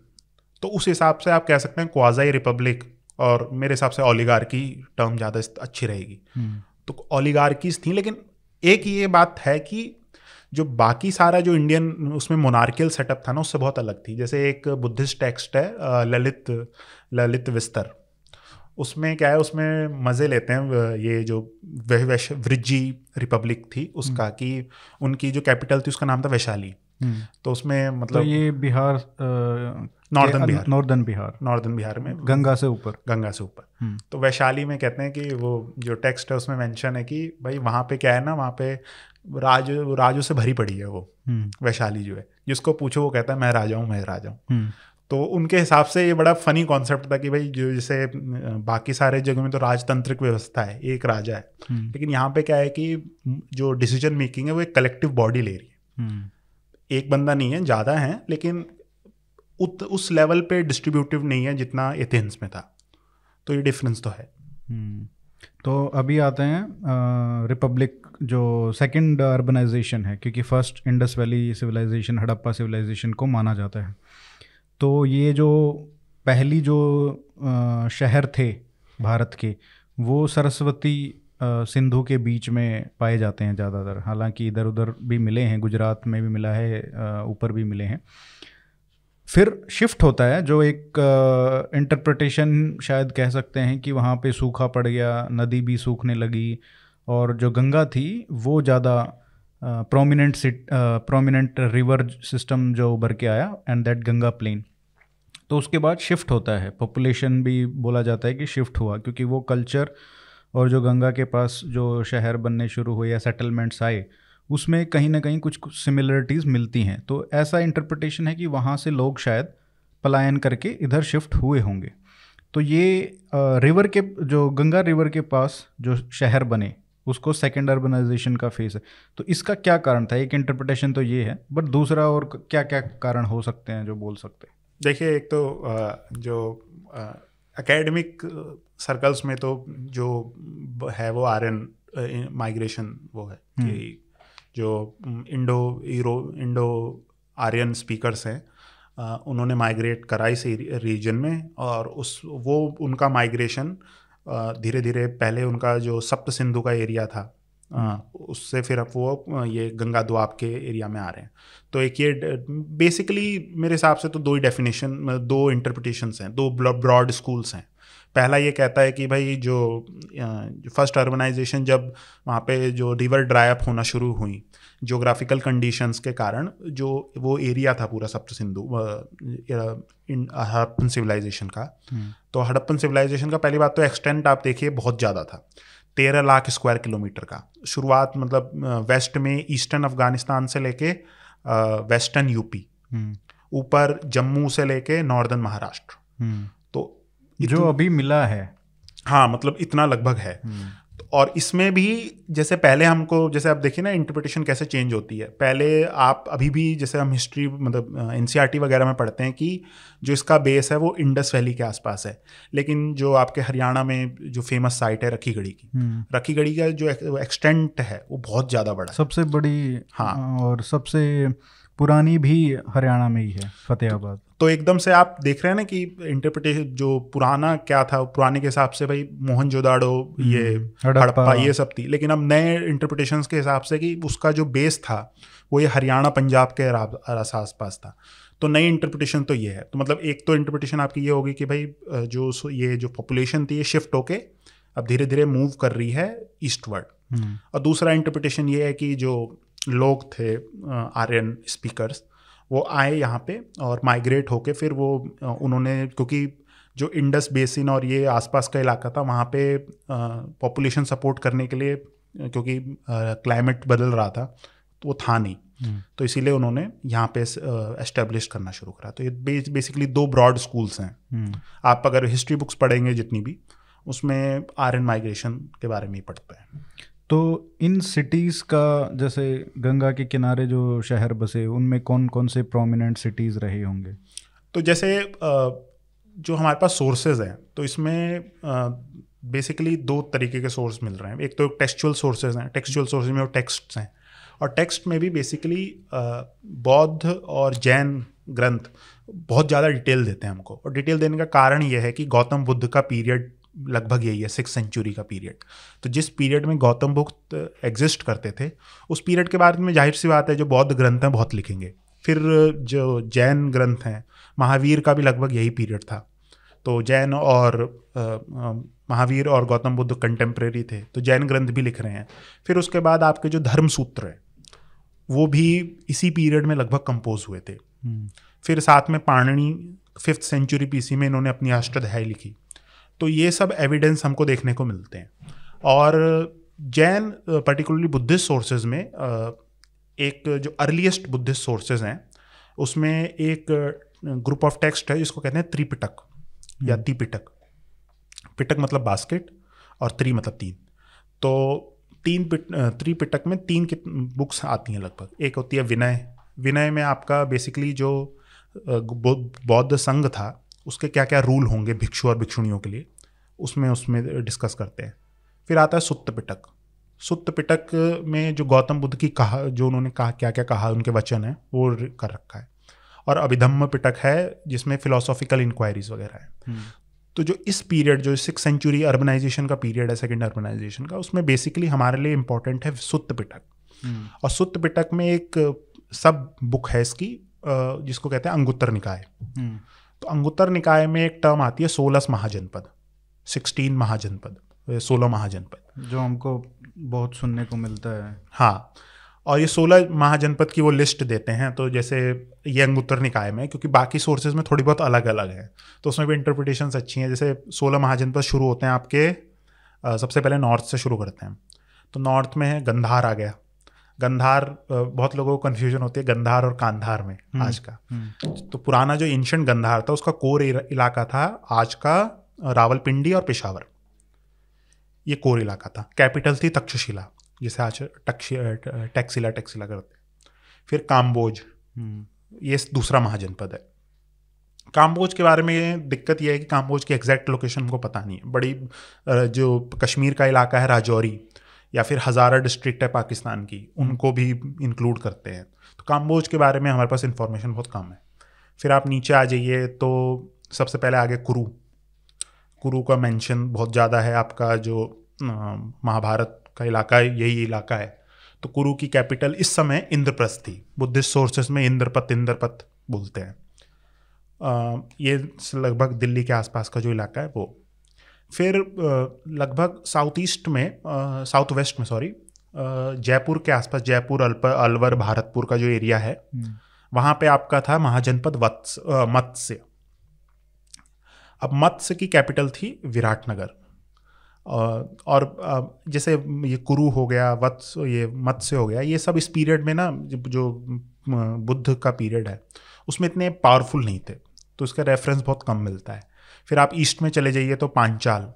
तो उस हिसाब से आप कह सकते हैं क्वाजाई रिपब्लिक और मेरे हिसाब से ओलीगार की टर्म ज़्यादा अच्छी रहेगी हम्म। तो ओलीगार थी लेकिन एक ये बात है कि जो बाकी सारा जो इंडियन उसमें मोनार्कियल सेटअप था ना उससे बहुत अलग थी जैसे एक बुद्धिस्ट टेक्स्ट है ललित ललित विस्तर उसमें क्या है उसमें मज़े लेते हैं ये जो वृजी रिपब्लिक थी उसका हम्म। कि उनकी जो कैपिटल थी उसका नाम था वैशाली हम्म। तो उसमें तो मतलब तो ये Bihar northern Bihar northern Bihar northern Bihar में गंगा से ऊपर गंगा से ऊपर हम्म। तो वैशाली में कहते हैं कि वो जो टेक्स्ट है उसमें मेंशन है कि भाई वहाँ पे क्या है ना वहाँ पे राज राजों से भरी पड़ी है वो हम्म। वैशाली जो है जिसको पूछो वो कहता है मैं राजा हूँ मैं राजा हूँ हम्म। तो उनके हिसाब से ये बड़ा फनी कॉन्सेप्ट था कि भाई जो जैसे बाकी सारे जगह में तो राजतंत्रिक व्यवस्था है एक राजा है हम्म। लेकिन यहाँ पे क्या है कि जो डिसीजन मेकिंग है वो एक कलेक्टिव बॉडी ले रही है एक बंदा नहीं है ज़्यादा है लेकिन उत, उस लेवल पे डिस्ट्रीब्यूटिव नहीं है जितना एथेंस में था तो ये डिफरेंस तो है तो अभी आते हैं रिपब्लिक जो सेकंड अर्बनाइजेशन है क्योंकि first Indus valley civilisation Harappa civilisation को माना जाता है तो ये जो पहली जो शहर थे भारत के वो सरस्वती सिंधु के बीच में पाए जाते हैं ज़्यादातर हालांकि इधर उधर भी मिले हैं गुजरात में भी मिला है ऊपर भी मिले हैं फिर शिफ्ट होता है जो एक इंटरप्रटेशन शायद कह सकते हैं कि वहाँ पे सूखा पड़ गया नदी भी सूखने लगी और जो गंगा थी वो ज़्यादा प्रोमिनेंट प्रोमिनेंट रिवर सिस्टम जो उभर के आया एंड दैट गंगा प्लेन तो उसके बाद शिफ्ट होता है पॉपुलेशन भी बोला जाता है कि शिफ्ट हुआ क्योंकि वो कल्चर और जो गंगा के पास जो शहर बनने शुरू हुए या सेटलमेंट्स आए उसमें कहीं ना कहीं कुछ कुछ सिमिलरिटीज़ मिलती हैं तो ऐसा इंटरप्रटेशन है कि वहाँ से लोग शायद पलायन करके इधर शिफ्ट हुए होंगे तो ये रिवर के जो गंगा रिवर के पास जो शहर बने उसको सेकेंड अर्बनाइजेशन का फेस है तो इसका क्या कारण था एक इंटरप्रटेशन तो ये है बट दूसरा और क्या क्या कारण हो सकते हैं जो बोल सकते हैं देखिए एक तो जो एकेडमिक सर्कल्स में तो जो है वो आर एन माइग्रेशन वो है हम्म। कि जो Indo Euro Indo Aryan speakers हैं उन्होंने माइग्रेट करा इस रीजन में और उस वो उनका माइग्रेशन धीरे धीरे पहले उनका जो सप्त सिंधु का एरिया था उससे फिर अब वो ये गंगा दुआब के एरिया में आ रहे हैं तो एक ये बेसिकली मेरे हिसाब से तो दो ही डेफिनेशन दो इंटरप्रिटेशंस हैं दो ब्रॉड स्कूल्स हैं पहला ये कहता है कि भाई जो फर्स्ट अर्बनाइजेशन जब वहाँ पे जो रिवर ड्राई अप होना शुरू हुई जोग्राफिकल कंडीशंस के कारण जो वो एरिया था पूरा सप्त सिंधु हड़प्पन सिविलाइजेशन का हम्म। तो हड़प्पन सिविलाइजेशन का पहली बात तो एक्सटेंट आप देखिए बहुत ज़्यादा था तेरह लाख स्क्वायर किलोमीटर का शुरुआत मतलब वेस्ट में ईस्टर्न अफगानिस्तान से लेके वेस्टर्न हम्म। यूपी ऊपर जम्मू से लेके नॉर्दर्न महाराष्ट्र हम्म। जो अभी मिला है हाँ मतलब इतना लगभग है हम्म। और इसमें भी जैसे पहले हमको जैसे आप देखिए ना इंटरप्रिटेशन कैसे चेंज होती है पहले आप अभी भी जैसे हम हिस्ट्री मतलब एन e वगैरह में पढ़ते हैं कि जो इसका बेस है वो इंडस वैली के आसपास है लेकिन जो आपके हरियाणा में जो फेमस साइट है रखीगढ़ी की हम्म। गढ़ी का जो एक्सटेंट है वो बहुत ज़्यादा बड़ा सबसे बड़ी हाँ और सबसे पुरानी भी हरियाणा में ही है फतेहाबाद तो एकदम से आप देख रहे हैं ना कि इंटरप्रिटेशन जो पुराना क्या था पुराने के हिसाब से भाई मोहन जोदाड़ो हम्म, ये हड़प्पा ये सब थी लेकिन अब नए इंटरप्रिटेशन के हिसाब से कि उसका जो बेस था वो ये हरियाणा पंजाब के आस पास था तो नई इंटरप्रिटेशन तो ये है तो मतलब एक तो इंटरप्रिटेशन आपकी ये होगी कि भाई जो ये जो पॉपुलेशन थी ये शिफ्ट होके अब धीरे धीरे मूव कर रही है ईस्टवर्ड हम्म। और दूसरा इंटरप्रिटेशन ये है कि जो लोग थे आर्यन स्पीकर्स वो आए यहाँ पे और माइग्रेट होके फिर वो उन्होंने क्योंकि जो इंडस बेसिन और ये आसपास का इलाका था वहाँ पे पॉपुलेशन सपोर्ट करने के लिए क्योंकि क्लाइमेट बदल रहा था तो वो था नहीं हम्म। तो इसीलिए उन्होंने यहाँ पे एस्टेब्लिश करना शुरू करा तो ये बेसिकली दो ब्रॉड स्कूल्स हैं हम्म। आप अगर हिस्ट्री बुक्स पढ़ेंगे जितनी भी उसमें आर्यन माइग्रेशन के बारे में ही पढ़ते हैं तो इन सिटीज़ का जैसे गंगा के किनारे जो शहर बसे उनमें कौन कौन से प्रोमिनेंट सिटीज़ रहे होंगे तो जैसे जो हमारे पास सोर्सेज हैं तो इसमें बेसिकली दो तरीके के सोर्स मिल रहे हैं एक तो टेक्सचुअल सोर्सेज हैं टेक्सचुअल सोर्स में वो टेक्स्ट हैं और टेक्स्ट में भी बेसिकली बौद्ध और जैन ग्रंथ बहुत ज़्यादा डिटेल देते हैं हमको और डिटेल देने का कारण यह है कि गौतम बुद्ध का पीरियड लगभग यही है सिक्स सेंचुरी का पीरियड तो जिस पीरियड में गौतम बुद्ध एग्जिस्ट करते थे उस पीरियड के बारे में जाहिर सी बात है जो बौद्ध ग्रंथ हैं बहुत लिखेंगे फिर जो जैन ग्रंथ हैं महावीर का भी लगभग यही पीरियड था तो जैन और महावीर और गौतम बुद्ध कंटेम्प्रेरी थे तो जैन ग्रंथ भी लिख रहे हैं फिर उसके बाद आपके जो धर्म सूत्र हैं वो भी इसी पीरियड में लगभग कंपोज हुए थे हम्म। फिर साथ में पाणनी फिफ्थ सेंचुरी पीसी में इन्होंने अपनी अष्टाध्यायी लिखी तो ये सब एविडेंस हमको देखने को मिलते हैं और जैन पर्टिकुलरली बुद्धिस्ट सोर्सेज में एक जो अर्लीस्ट बुद्धिस्ट सोर्सेज हैं उसमें एक ग्रुप ऑफ टेक्स्ट है जिसको कहते हैं त्रिपिटक या हम्म। तिपिटक पिटक मतलब बास्केट और त्रि मतलब तीन तो तीन पिट त्रिपिटक में तीन की बुक्स आती हैं लगभग एक होती है विनय विनय में आपका बेसिकली जो बौद्ध संघ था उसके क्या क्या रूल होंगे भिक्षु और भिक्षुणियों के लिए उसमें उसमें डिस्कस करते हैं फिर आता है सुत्त पिटक सुत्त पिटक में जो गौतम बुद्ध की कहा जो उन्होंने कहा क्या क्या कहा उनके वचन है वो कर रखा है और अभिधम्म पिटक है जिसमें फिलोसॉफिकल इंक्वायरीज वगैरह है हम्म। तो जो इस पीरियड जो सिक्स सेंचुरी अर्बनाइजेशन का पीरियड है सेकेंड अर्बनाइजेशन का उसमें बेसिकली हमारे लिए इंपॉर्टेंट है सुत्त पिटक हम्म। और सुत्त पिटक में एक सब बुक है इसकी जिसको कहते हैं अंगुत्तर निकाय हम्म। तो अंगुत्तर निकाय में एक टर्म आती है सोलस महाजनपद सिक्सटीन महाजनपद सोलह महाजनपद जो हमको बहुत सुनने को मिलता है हाँ और ये सोलह महाजनपद की वो लिस्ट देते हैं तो जैसे ये अंगुत्तर निकाय में क्योंकि बाकी सोर्सेज में थोड़ी बहुत अलग अलग हैं तो उसमें भी इंटरप्रिटेशन अच्छी हैं जैसे सोलह महाजनपद शुरू होते हैं आपके सबसे पहले नॉर्थ से शुरू करते हैं तो नॉर्थ में है गंधार आ गया गंधार बहुत लोगों को कन्फ्यूजन होती है गंधार और कांधार में हम्म, आज का हम्म। तो पुराना जो एंशंट गंधार था उसका कोर इलाका था आज का रावलपिंडी और पेशावर ये कोर इलाका था कैपिटल थी तक्षशिला जिसे आज टैक्सिला टैक्सिला करते हैं फिर काम्बोज हम्म, ये दूसरा महाजनपद है काम्बोज के बारे में दिक्कत यह है कि काम्बोज की एग्जैक्ट लोकेशन हमको पता नहीं है बड़ी जो कश्मीर का इलाका है राजौरी या फिर हज़ारा डिस्ट्रिक्ट है पाकिस्तान की उनको भी इंक्लूड करते हैं तो काम्बोज के बारे में हमारे पास इंफॉर्मेशन बहुत कम है फिर आप नीचे आ जाइए तो सबसे पहले आगे कुरू कुरु का मेंशन बहुत ज़्यादा है आपका जो महाभारत का इलाका है यही इलाका है तो कुरु की कैपिटल इस समय इंद्रप्रस्थ थी बुद्धिस्ट सोर्सेस में इंद्रपत इंद्रपत बोलते हैं ये लगभग दिल्ली के आसपास का जो इलाका है वो फिर लगभग साउथ ईस्ट में साउथ वेस्ट में सॉरी जयपुर के आसपास जयपुर अल्प अलवर भारतपुर का जो एरिया है हम्म। वहाँ पे आपका था महाजनपद वत्स मत्स्य अब मत्स्य की कैपिटल थी विराटनगर और जैसे ये कुरु हो गया वत्स ये मत्स्य हो गया ये सब इस पीरियड में ना जो बुद्ध का पीरियड है उसमें इतने पावरफुल नहीं थे तो इसका रेफरेंस बहुत कम मिलता है फिर आप ईस्ट में चले जाइए तो पांचाल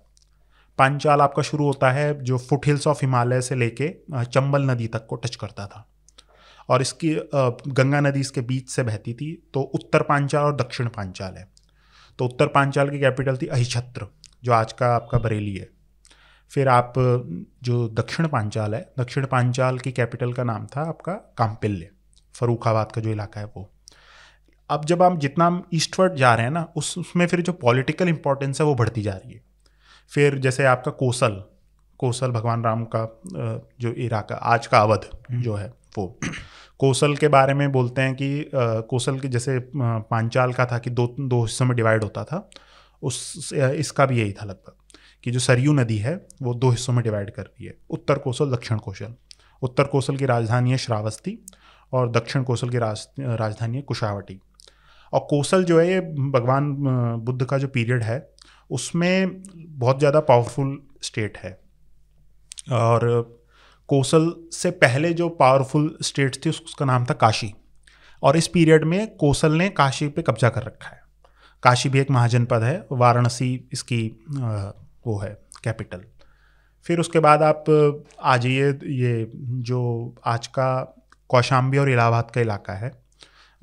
पांचाल आपका शुरू होता है जो फुट हिल्स ऑफ हिमालय से लेके चंबल नदी तक को टच करता था और इसकी गंगा नदी इसके बीच से बहती थी तो उत्तर पांचाल और दक्षिण पांचाल है तो उत्तर पांचाल की कैपिटल थी अहिछत्र जो आज का आपका बरेली है फिर आप जो दक्षिण पांचाल है दक्षिण पांचाल की कैपिटल का नाम था आपका काम्पिल्य फरूखाबाद का जो इलाका है वो अब जब आप जितना ईस्टवर्ड जा रहे हैं ना उस उसमें फिर जो पॉलिटिकल इम्पोर्टेंस है वो बढ़ती जा रही है फिर जैसे आपका कोसल कोसल भगवान राम का जो इलाका आज का अवध हम्म। जो है वो कौशल के बारे में बोलते हैं कि कौशल के जैसे पांचाल का था कि दो दो हिस्सों में डिवाइड होता था उस इसका भी यही था लगभग कि जो सरयू नदी है वो दो हिस्सों में डिवाइड कर रही है उत्तर कौशल दक्षिण कौशल उत्तर कौशल की राजधानी है श्रावस्ती और दक्षिण कौशल की राज राजधानी है कुशावटी और कौशल जो है ये भगवान बुद्ध का जो पीरियड है उसमें बहुत ज़्यादा पावरफुल स्टेट है और कोसल से पहले जो पावरफुल स्टेट थी उसका नाम था काशी और इस पीरियड में कोसल ने काशी पे कब्जा कर रखा है काशी भी एक महाजनपद है वाराणसी इसकी वो है कैपिटल फिर उसके बाद आप आ जाइए ये जो आज का कौशाम्बी और इलाहाबाद का इलाका है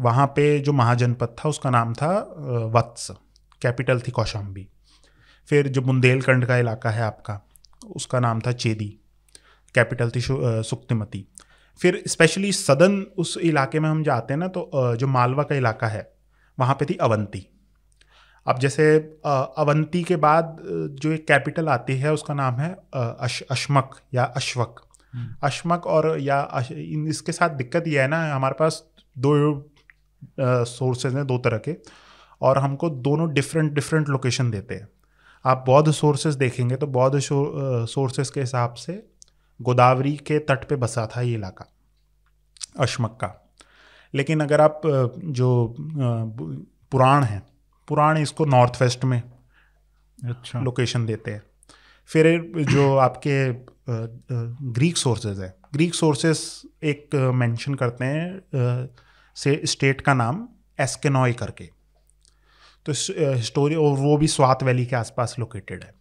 वहाँ पे जो महाजनपद था उसका नाम था वत्स कैपिटल थी कौशाम्बी फिर जो बुंदेलखंड का इलाका है आपका उसका नाम था चेदी कैपिटल थी सुक्तिमती फिर स्पेशली सदन उस इलाके में हम जाते हैं ना तो जो मालवा का इलाका है वहाँ पे थी अवंती अब जैसे अवंती के बाद जो एक कैपिटल आती है उसका नाम है अश, अशमक या अश्वक हम्म। अशमक और या अश, इसके साथ दिक्कत यह है ना हमारे पास दो सोर्सेज हैं दो तरह के और हमको दोनों डिफरेंट डिफरेंट लोकेशन देते हैं आप बौद्ध सोर्सेज देखेंगे तो बौद्ध सोर्सेज के हिसाब से गोदावरी के तट पे बसा था ये इलाका अशमक्का लेकिन अगर आप जो पुराण है पुराण इसको नॉर्थ वेस्ट में अच्छा लोकेशन देते हैं फिर जो आपके ग्रीक सोर्सेज है ग्रीक सोर्सेस एक मेंशन करते हैं से स्टेट का नाम एस्केनॉय करके तो हिस्टोरी और वो भी स्वात वैली के आसपास लोकेटेड है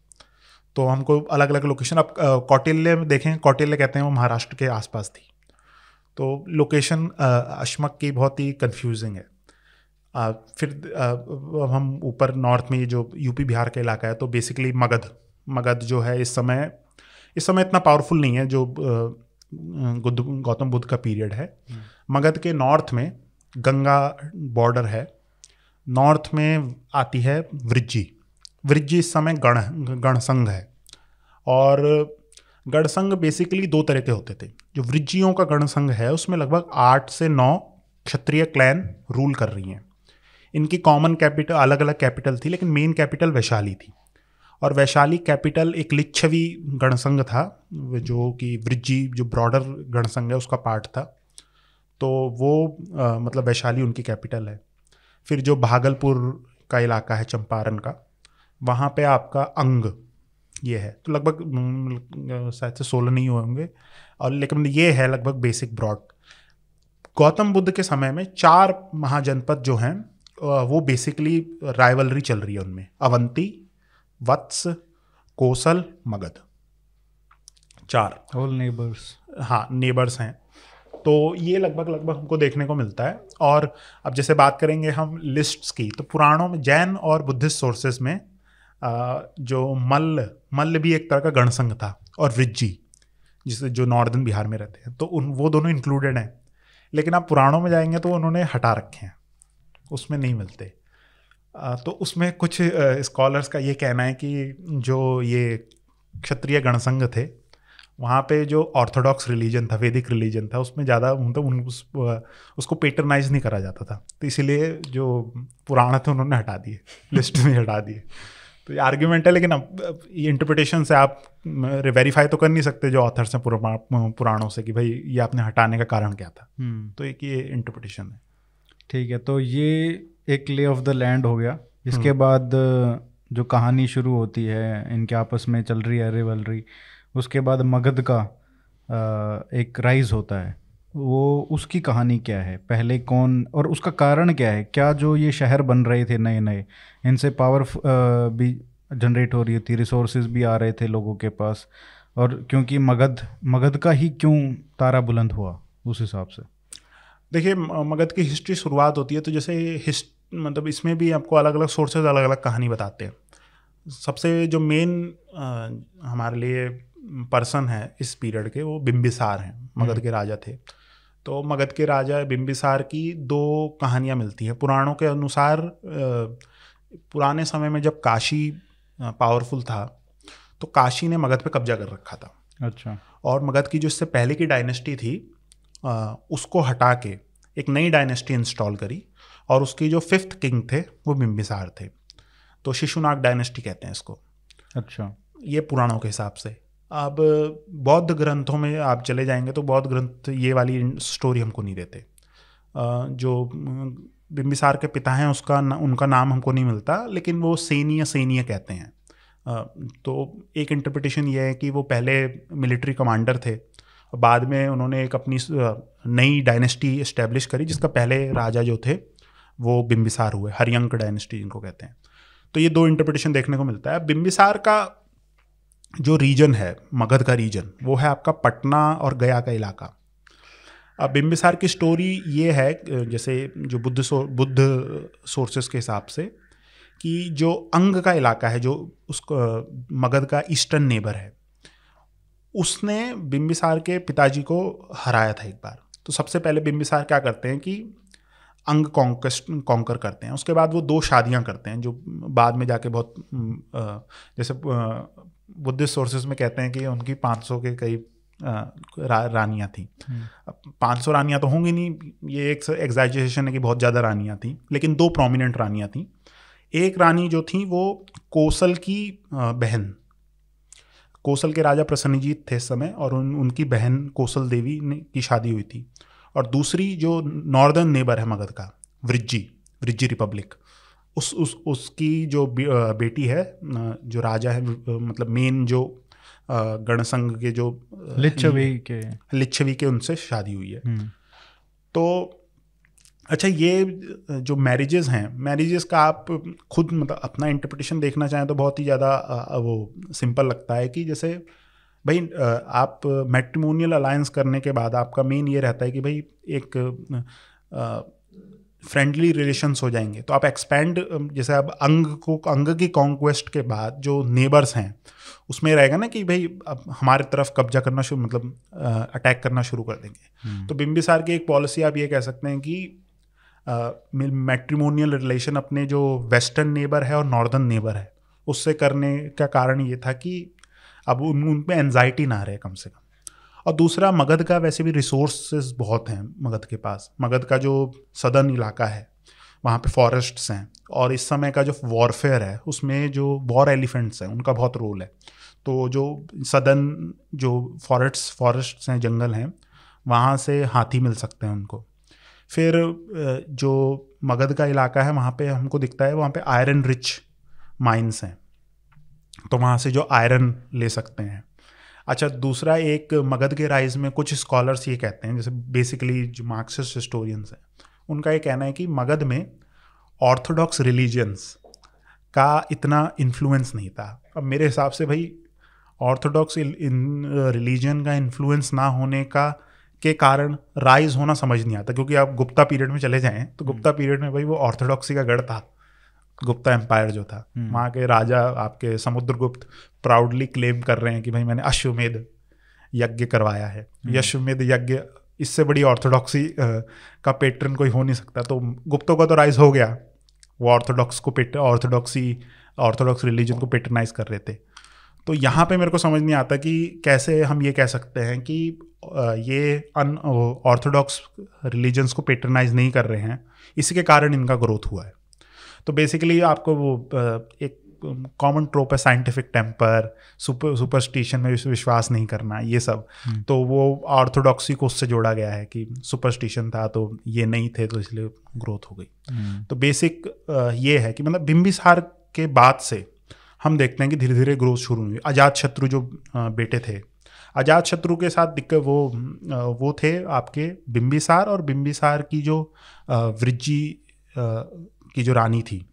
तो हमको अलग अलग लोकेशन अब कौटिल्य में देखें कौटिल्य कहते हैं वो महाराष्ट्र के आसपास थी तो लोकेशन अशमक की बहुत ही कंफ्यूजिंग है आ, फिर आ, हम ऊपर नॉर्थ में जो यूपी बिहार का इलाका है तो बेसिकली मगध मगध जो है इस समय इस समय इतना पावरफुल नहीं है जो गौतम बुद्ध का पीरियड है हम्म। मगध के नॉर्थ में गंगा बॉर्डर है नॉर्थ में आती है वृज्जी वृज्य इस समय गण गणसंघ है और गणसंघ बेसिकली दो तरह के होते थे जो वृज्जियों का गणसंघ है उसमें लगभग आठ से नौ क्षत्रिय क्लैन रूल कर रही हैं इनकी कॉमन कैपिटल अलग अलग कैपिटल थी लेकिन मेन कैपिटल वैशाली थी और वैशाली कैपिटल एक लिच्छवी गणसंघ था जो कि वृज्जी जो ब्रॉडर गणसंघ है उसका पार्ट था तो वो आ, मतलब वैशाली उनकी कैपिटल है फिर जो भागलपुर का इलाका है चंपारण का वहाँ पे आपका अंग ये है तो लगभग हम्म, शायद से सोलह नहीं हुए होंगे और लेकिन मतलब ये है लगभग बेसिक ब्रॉड गौतम बुद्ध के समय में चार महाजनपद जो हैं वो बेसिकली राइवलरी चल रही है उनमें अवंती वत्स कोसल मगध चार होल नेबर्स हाँ नेबर्स हैं तो ये लगभग लगभग हमको देखने को मिलता है और अब जैसे बात करेंगे हम लिस्ट्स की तो पुराणों में जैन और बुद्धिस्ट सोर्सेज में जो मल्ल मल्ल भी एक तरह का गणसंघ था और रिज्जी जिसे जो नॉर्दर्न बिहार में रहते हैं तो उन वो दोनों इंक्लूडेड हैं लेकिन आप पुराणों में जाएंगे तो उन्होंने हटा रखे हैं उसमें नहीं मिलते तो उसमें कुछ स्कॉलर्स का ये कहना है कि जो ये क्षत्रिय गणसंघ थे वहाँ पे जो ऑर्थोडॉक्स रिलीजन था वैदिक रिलीजन था उसमें ज़्यादा मतलब उन उस, उसको पेटर्नाइज नहीं करा जाता था तो इसीलिए जो पुराण थे उन्होंने हटा दिए लिस्ट में हटा दिए तो ये आर्ग्यूमेंट है लेकिन अब ये इंटरप्रिटेशन से आप वेरीफाई तो कर नहीं सकते जो ऑथर्स हैं पुरा, पुराणों से कि भाई ये आपने हटाने का कारण क्या था हम्म। तो एक ये इंटरप्रिटेशन है ठीक है तो ये एक ले ऑफ द लैंड हो गया इसके हम्म। बाद जो कहानी शुरू होती है इनके आपस में चल रही है रिवलरी उसके बाद मगध का एक राइज होता है वो उसकी कहानी क्या है पहले कौन और उसका कारण क्या है क्या जो ये शहर बन रहे थे नए नए इनसे पावर भी जनरेट हो रही थी रिसोर्सेज भी आ रहे थे लोगों के पास और क्योंकि मगध मगध का ही क्यों तारा बुलंद हुआ उस हिसाब से देखिए मगध की हिस्ट्री शुरुआत होती है तो जैसे मतलब इसमें भी आपको अलग अलग सोर्सेज अलग अलग कहानी बताते हैं सबसे जो मेन हमारे लिए पर्सन है इस पीरियड के वो बिम्बिसार हैं मगध हम्म। के राजा थे तो मगध के राजा बिम्बिसार की दो कहानियाँ मिलती हैं पुराणों के अनुसार पुराने समय में जब काशी पावरफुल था तो काशी ने मगध पे कब्जा कर रखा था अच्छा और मगध की जो इससे पहले की डायनेस्टी थी उसको हटा के एक नई डायनेस्टी इंस्टॉल करी और उसकी जो फिफ्थ किंग थे वो बिम्बिसार थे तो शिशुनाग डायनेस्टी कहते हैं इसको अच्छा ये पुराणों के हिसाब से अब बौद्ध ग्रंथों में आप चले जाएंगे तो बौद्ध ग्रंथ ये वाली स्टोरी हमको नहीं देते जो बिम्बिसार के पिता हैं उसका न, उनका नाम हमको नहीं मिलता लेकिन वो सेनिया सेनिया कहते हैं तो एक इंटरप्रिटेशन ये है कि वो पहले मिलिट्री कमांडर थे बाद में उन्होंने एक अपनी नई डायनेस्टी इस्टेब्लिश करी जिसका पहले राजा जो थे वो बिम्बिसार हुए हरियंक डायनेस्टी जिनको कहते हैं तो ये दो इंटरप्रिटेशन देखने को मिलता है बिम्बिसार का जो रीजन है मगध का रीजन वो है आपका पटना और गया का इलाका अब बिम्बिसार की स्टोरी ये है जैसे जो बुद्ध सो बुद्ध सोर्सेस के हिसाब से कि जो अंग का इलाका है जो उस मगध का ईस्टर्न नेबर है उसने बिम्बिसार के पिताजी को हराया था एक बार तो सबसे पहले बिम्बिसार क्या करते हैं कि अंग कॉन्कस्ट कॉन्कर करते हैं उसके बाद वो दो शादियां करते हैं जो बाद में जाके बहुत जैसे बुद्धिस्ट सोर्सेज में कहते हैं कि उनकी 500 के करीब रा, रानियाँ थी हम्म। पाँच सौ रानियाँ तो होंगी नहीं ये एक एग्जाइजेशन है कि बहुत ज़्यादा रानियाँ थी लेकिन दो प्रोमिनेंट रानियाँ थी एक रानी जो थी वो कोसल की बहन कोसल के राजा प्रसन्नजीत थे इस समय और उन उनकी बहन कोसल देवी ने की शादी हुई थी और दूसरी जो नॉर्दर्न नेबर है मगध का वृज्जी वृज्जी रिपब्लिक उस उस उसकी जो बेटी है जो राजा है मतलब मेन जो गणसंघ के जो लिच्छवी के लिच्छवी के उनसे शादी हुई है हम्म। तो अच्छा ये जो मैरिजेस हैं मैरिजेस का आप खुद मतलब अपना इंटरप्रिटेशन देखना चाहें तो बहुत ही ज़्यादा वो सिंपल लगता है कि जैसे भाई आप मैट्रिमोनियल अलायंस करने के बाद आपका मेन ये रहता है कि भाई एक फ्रेंडली रिलेशंस हो जाएंगे तो आप एक्सपैंड जैसे अब अंग को अंग की कॉन्क्वेस्ट के बाद जो नेबर्स हैं उसमें रहेगा ना कि भाई अब हमारे तरफ कब्जा करना शुरू मतलब अटैक करना शुरू कर देंगे हम्म। तो बिम्बिसार की एक पॉलिसी आप ये कह सकते हैं कि मैट्रीमोनियल रिलेशन अपने जो वेस्टर्न नेबर है और नॉर्दर्न नेबर है उससे करने का कारण ये था कि अब उन उन पर एनजाइटी ना रहे कम से कम और दूसरा मगध का वैसे भी रिसोर्सेज बहुत हैं मगध के पास मगध का जो सदर्न इलाका है वहाँ पे फॉरेस्ट्स हैं और इस समय का जो वॉरफेयर है उसमें जो वॉर एलिफेंट्स हैं उनका बहुत रोल है तो जो सदन जो फॉरेस्ट्स फॉरेस्ट्स हैं जंगल हैं वहाँ से हाथी मिल सकते हैं उनको फिर जो मगध का इलाका है वहाँ पे हमको दिखता है वहाँ पे आयरन रिच माइंस हैं तो वहाँ से जो आयरन ले सकते हैं अच्छा दूसरा एक मगध के राइज में कुछ स्कॉलर्स ये कहते हैं जैसे बेसिकली जो मार्क्सिस्ट हिस्टोरियंस हैं उनका ये कहना है कि मगध में ऑर्थोडॉक्स रिलीजन्स का इतना इन्फ्लुएंस नहीं था अब मेरे हिसाब से भाई ऑर्थोडॉक्स रिलीजन का इन्फ्लुएंस ना होने का के कारण राइज होना समझ नहीं आता क्योंकि आप गुप्ता पीरियड में चले जाएं तो हम्म। गुप्ता पीरियड में भाई वो ऑर्थोडॉक्सी का गढ़ था गुप्ता एम्पायर जो था हम्म। वहाँ के राजा आपके समुद्रगुप्त प्राउडली क्लेम कर रहे हैं कि भाई मैंने अश्वमेध यज्ञ करवाया है हम्म। यश्वमेध यज्ञ इससे बड़ी ऑर्थोडॉक्सी का पेटर्न कोई हो नहीं सकता तो गुप्तों का तो राइज हो गया वो ऑर्थोडॉक्स को पेट ऑर्थोडॉक्सी ऑर्थोडॉक्स रिलीजन को पेटर्नाइज कर रहे थे तो यहाँ पे मेरे को समझ नहीं आता कि कैसे हम ये कह सकते हैं कि ये अन ऑर्थोडॉक्स रिलीजन्स को पेटर्नाइज नहीं कर रहे हैं इसी के कारण इनका ग्रोथ हुआ है तो बेसिकली आपको वो एक कॉमन ट्रोप है साइंटिफिक टेम्पर सुपर सुपरस्टिशन में विश्वास नहीं करना ये सब हम्म। तो वो ऑर्थोडॉक्सी को उससे जोड़ा गया है कि सुपरस्टिशन था तो ये नहीं थे तो इसलिए ग्रोथ हो गई हम्म। तो बेसिक ये है कि मतलब बिम्बिसार के बाद से हम देखते हैं कि धीरे धीरे ग्रोथ शुरू हुई अजात शत्रु जो बेटे थे अजात शत्रु के साथ दिक्कत वो वो थे आपके बिम्बिसार और बिम्बिसार की जो वृज्जी की जो रानी थी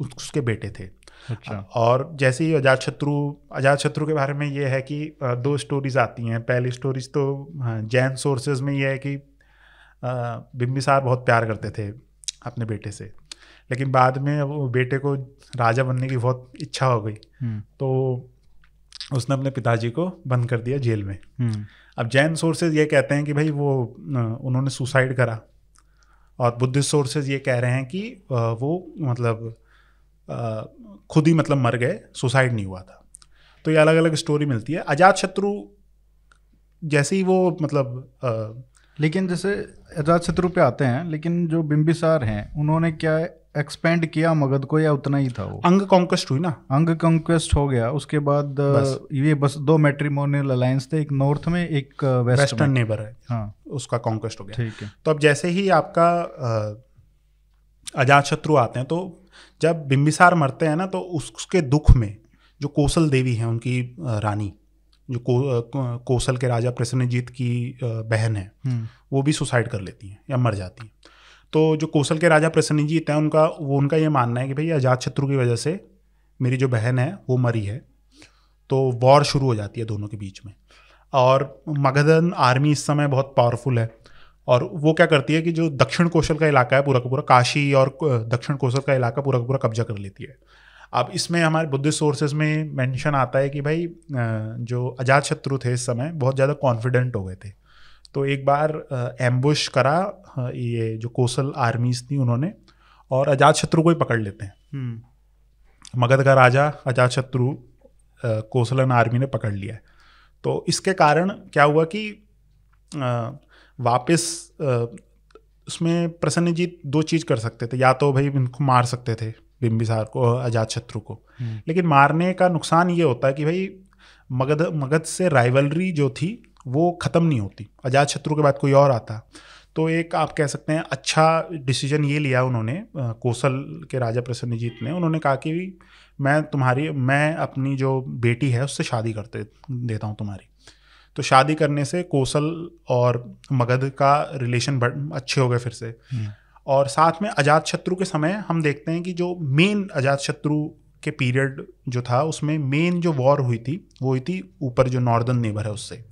उसके बेटे थे अच्छा और जैसे ही अजात शत्रु अजात शत्रु के बारे में ये है कि दो स्टोरीज आती हैं पहली स्टोरीज तो जैन सोर्सेज में ये है कि बिम्बिसार बहुत प्यार करते थे अपने बेटे से लेकिन बाद में वो बेटे को राजा बनने की बहुत इच्छा हो गई हम्म। तो उसने अपने पिताजी को बंद कर दिया जेल में हम्म। अब जैन सोर्सेज ये कहते हैं कि भाई वो उन्होंने सुसाइड करा और बुद्धिस्ट सोर्सेज ये कह रहे हैं कि वो मतलब खुद ही मतलब मर गए सुसाइड नहीं हुआ था तो ये अलग अलग स्टोरी मिलती है अजात शत्रु जैसे ही वो मतलब आ, लेकिन जैसे अजात शत्रु पे आते हैं लेकिन जो बिम्बिसार हैं उन्होंने क्या एक्सपेंड किया मगध को या उतना ही था वो अंग कॉन्क्वेस्ट हुई ना अंग कॉन्क्वेस्ट हो गया उसके बाद बस। ये बस दो मेट्रीमोनियल अलायंस थे एक नॉर्थ में एक वेस्ट वेस्टर्न नेबर है हाँ उसका कॉन्क्वेस्ट हो गया ठीक है तो अब जैसे ही आपका अजात शत्रु आते हैं तो जब बिम्बिसार मरते हैं ना तो उसके दुख में जो कौशल देवी है उनकी रानी जो को, कोसल के राजा प्रसन्नजीत की बहन है हम्म। वो भी सुसाइड कर लेती हैं या मर जाती हैं तो जो कौशल के राजा प्रसन्नजीत हैं उनका वो उनका ये मानना है कि भाई अजात शत्रु की वजह से मेरी जो बहन है वो मरी है तो वॉर शुरू हो जाती है दोनों के बीच में और मगधन आर्मी इस समय बहुत पावरफुल है और वो क्या करती है कि जो दक्षिण कौशल का इलाका है पूरा का पूरा काशी और दक्षिण कौशल का इलाका पूरा का पूरा कब्जा कर लेती है अब इसमें हमारे बुद्धिस्ट सोर्सेज में मेंशन आता है कि भाई जो अजात शत्रु थे इस समय बहुत ज़्यादा कॉन्फिडेंट हो गए थे तो एक बार एम्बुश करा ये जो कोसल आर्मीज थी उन्होंने और अजात शत्रु को ही पकड़ लेते हैं हम्म। मगध का राजा अजात शत्रु कोसलन आर्मी ने पकड़ लिया है तो इसके कारण क्या हुआ कि वापस उसमें प्रसन्नजीत दो चीज़ कर सकते थे या तो भाई इनको मार सकते थे बिम्बिसार को अजात शत्रु को हम्म। लेकिन मारने का नुकसान ये होता है कि भाई मगध मगध से राइवलरी जो थी वो ख़त्म नहीं होती अजात शत्रु के बाद कोई और आता तो एक आप कह सकते हैं अच्छा डिसीजन ये लिया उन्होंने कोसल के राजा प्रसन्नजीत ने उन्होंने कहा कि मैं तुम्हारी मैं अपनी जो बेटी है उससे शादी करते देता हूँ तुम्हारी तो शादी करने से कोसल और मगध का रिलेशन बढ़ अच्छे हो गए फिर से हम्म। और साथ में अजात शत्रु के समय हम देखते हैं कि जो मेन अजात शत्रु के पीरियड जो था उसमें मेन जो वॉर हुई थी वो हुई थी ऊपर जो नॉर्दर्न नेबर है उससे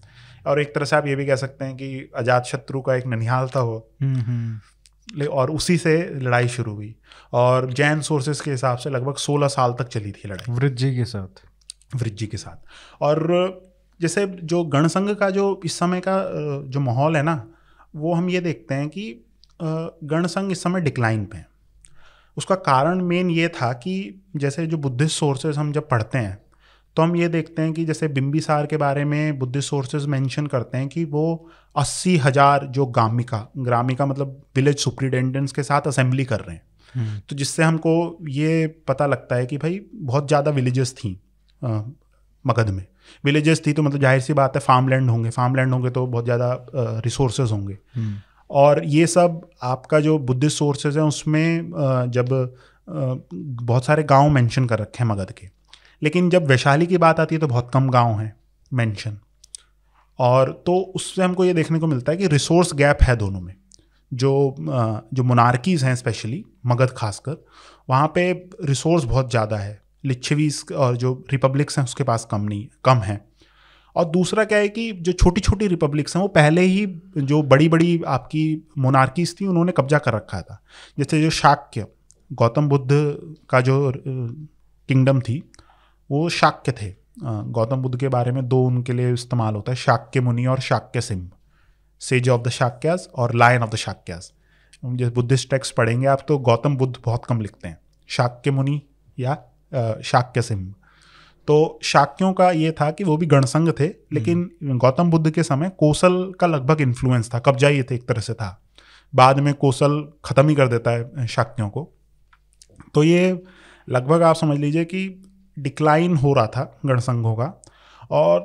और एक तरह से आप ये भी कह सकते हैं कि अजात शत्रु का एक ननिहाल था वो हम्म, हम्म। और उसी से लड़ाई शुरू हुई और जैन सोर्सेज के हिसाब से लगभग 16 साल तक चली थी लड़ाई वृद्धि के साथ वृद्धि के साथ और जैसे जो गणसंघ का जो इस समय का जो माहौल है ना वो हम ये देखते हैं कि गणसंघ इस समय डिक्लाइन पे है उसका कारण मेन ये था कि जैसे जो बुद्धिस्ट सोर्सेज हम जब पढ़ते हैं तो हम ये देखते हैं कि जैसे बिम्बिसार के बारे में बुद्धिस्ट सोर्सेज मेंशन करते हैं कि वो अस्सी हज़ार जो ग्रामिका ग्रामिका मतलब विलेज सुप्रिटेंडेंट्स के साथ असेंबली कर रहे हैं हम्म। तो जिससे हमको ये पता लगता है कि भाई बहुत ज़्यादा विलेजेस थी मगध में विलेजेस थी तो मतलब जाहिर सी बात है फार्म लैंड होंगे फार्म लैंड होंगे तो बहुत ज़्यादा रिसोर्सेज होंगे हम्म। और ये सब आपका जो बुद्धिस्ट सोर्सेज है उसमें जब बहुत सारे गांव मेंशन कर रखे हैं मगध के लेकिन जब वैशाली की बात आती है तो बहुत कम गाँव हैं मैंशन और तो उससे हमको ये देखने को मिलता है कि रिसोर्स गैप है दोनों में जो जो मोनार्कीज़ हैं स्पेशली मगध खासकर वहाँ पे रिसोर्स बहुत ज़्यादा है लिच्छवीज और जो रिपब्लिक्स हैं उसके पास कम नहीं कम हैं और दूसरा क्या है कि जो छोटी छोटी रिपब्लिक्स हैं वो पहले ही जो बड़ी बड़ी आपकी मोनार्कीज़ थी उन्होंने कब्जा कर रखा था जैसे जो शाक्य गौतम बुद्ध का जो किंगडम थी वो शाक्य थे गौतम बुद्ध के बारे में दो उनके लिए इस्तेमाल होता है शाक्य मुनि और Shakya Singh sage of the Shakyas और लायन ऑफ द शाक्यास जैसे बुद्धिस्ट टेक्स्ट पढ़ेंगे आप तो गौतम बुद्ध बहुत कम लिखते हैं शाक्य मुनि या शाक्य सिंह तो शाक्यों का ये था कि वो भी गणसंग थे लेकिन हम्म। गौतम बुद्ध के समय कौशल का लगभग इन्फ्लुएंस था कब्जा ये थे एक तरह से था बाद में कौशल ख़त्म ही कर देता है शाक्यों को तो ये लगभग आप समझ लीजिए कि डिक्लाइन हो रहा था गणसंघों का और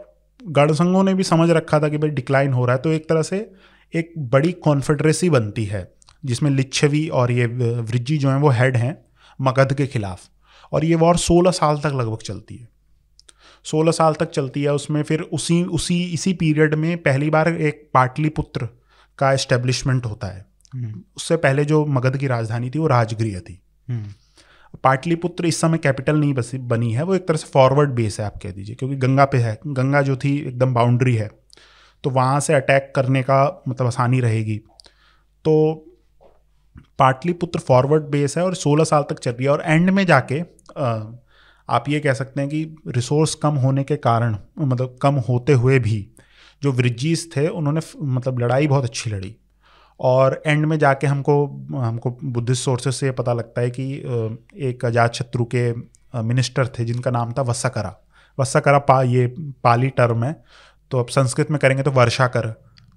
गणसंघों ने भी समझ रखा था कि भाई डिक्लाइन हो रहा है तो एक तरह से एक बड़ी कॉन्फेडरेसी बनती है जिसमें लिच्छवी और ये वृज्जी जो हैं वो हेड हैं मगध के ख़िलाफ़ और ये वॉर सोलह साल तक लगभग चलती है सोलह साल तक चलती है उसमें फिर उसी उसी इसी पीरियड में पहली बार एक पाटलिपुत्र का इस्टेब्लिशमेंट होता है हम्म। उससे पहले जो मगध की राजधानी थी वो राजगृह थी हम्म। पाटलिपुत्र इस समय कैपिटल नहीं बसी बनी है वो एक तरह से फॉरवर्ड बेस है आप कह दीजिए क्योंकि गंगा पे है गंगा जो थी एकदम बाउंड्री है तो वहाँ से अटैक करने का मतलब आसानी रहेगी तो पाटलिपुत्र फॉरवर्ड बेस है और 16 साल तक चल रही है और एंड में जाके आप ये कह सकते हैं कि रिसोर्स कम होने के कारण मतलब कम होते हुए भी जो वृजिस थे उन्होंने मतलब लड़ाई बहुत अच्छी लड़ी और एंड में जाके हमको हमको बुद्धिस्ट सोर्सेस से पता लगता है कि एक अजात शत्रु के मिनिस्टर थे जिनका नाम था वस्साकरा वस्साकरा पा ये पाली टर्म है तो अब संस्कृत में करेंगे तो वर्षा कर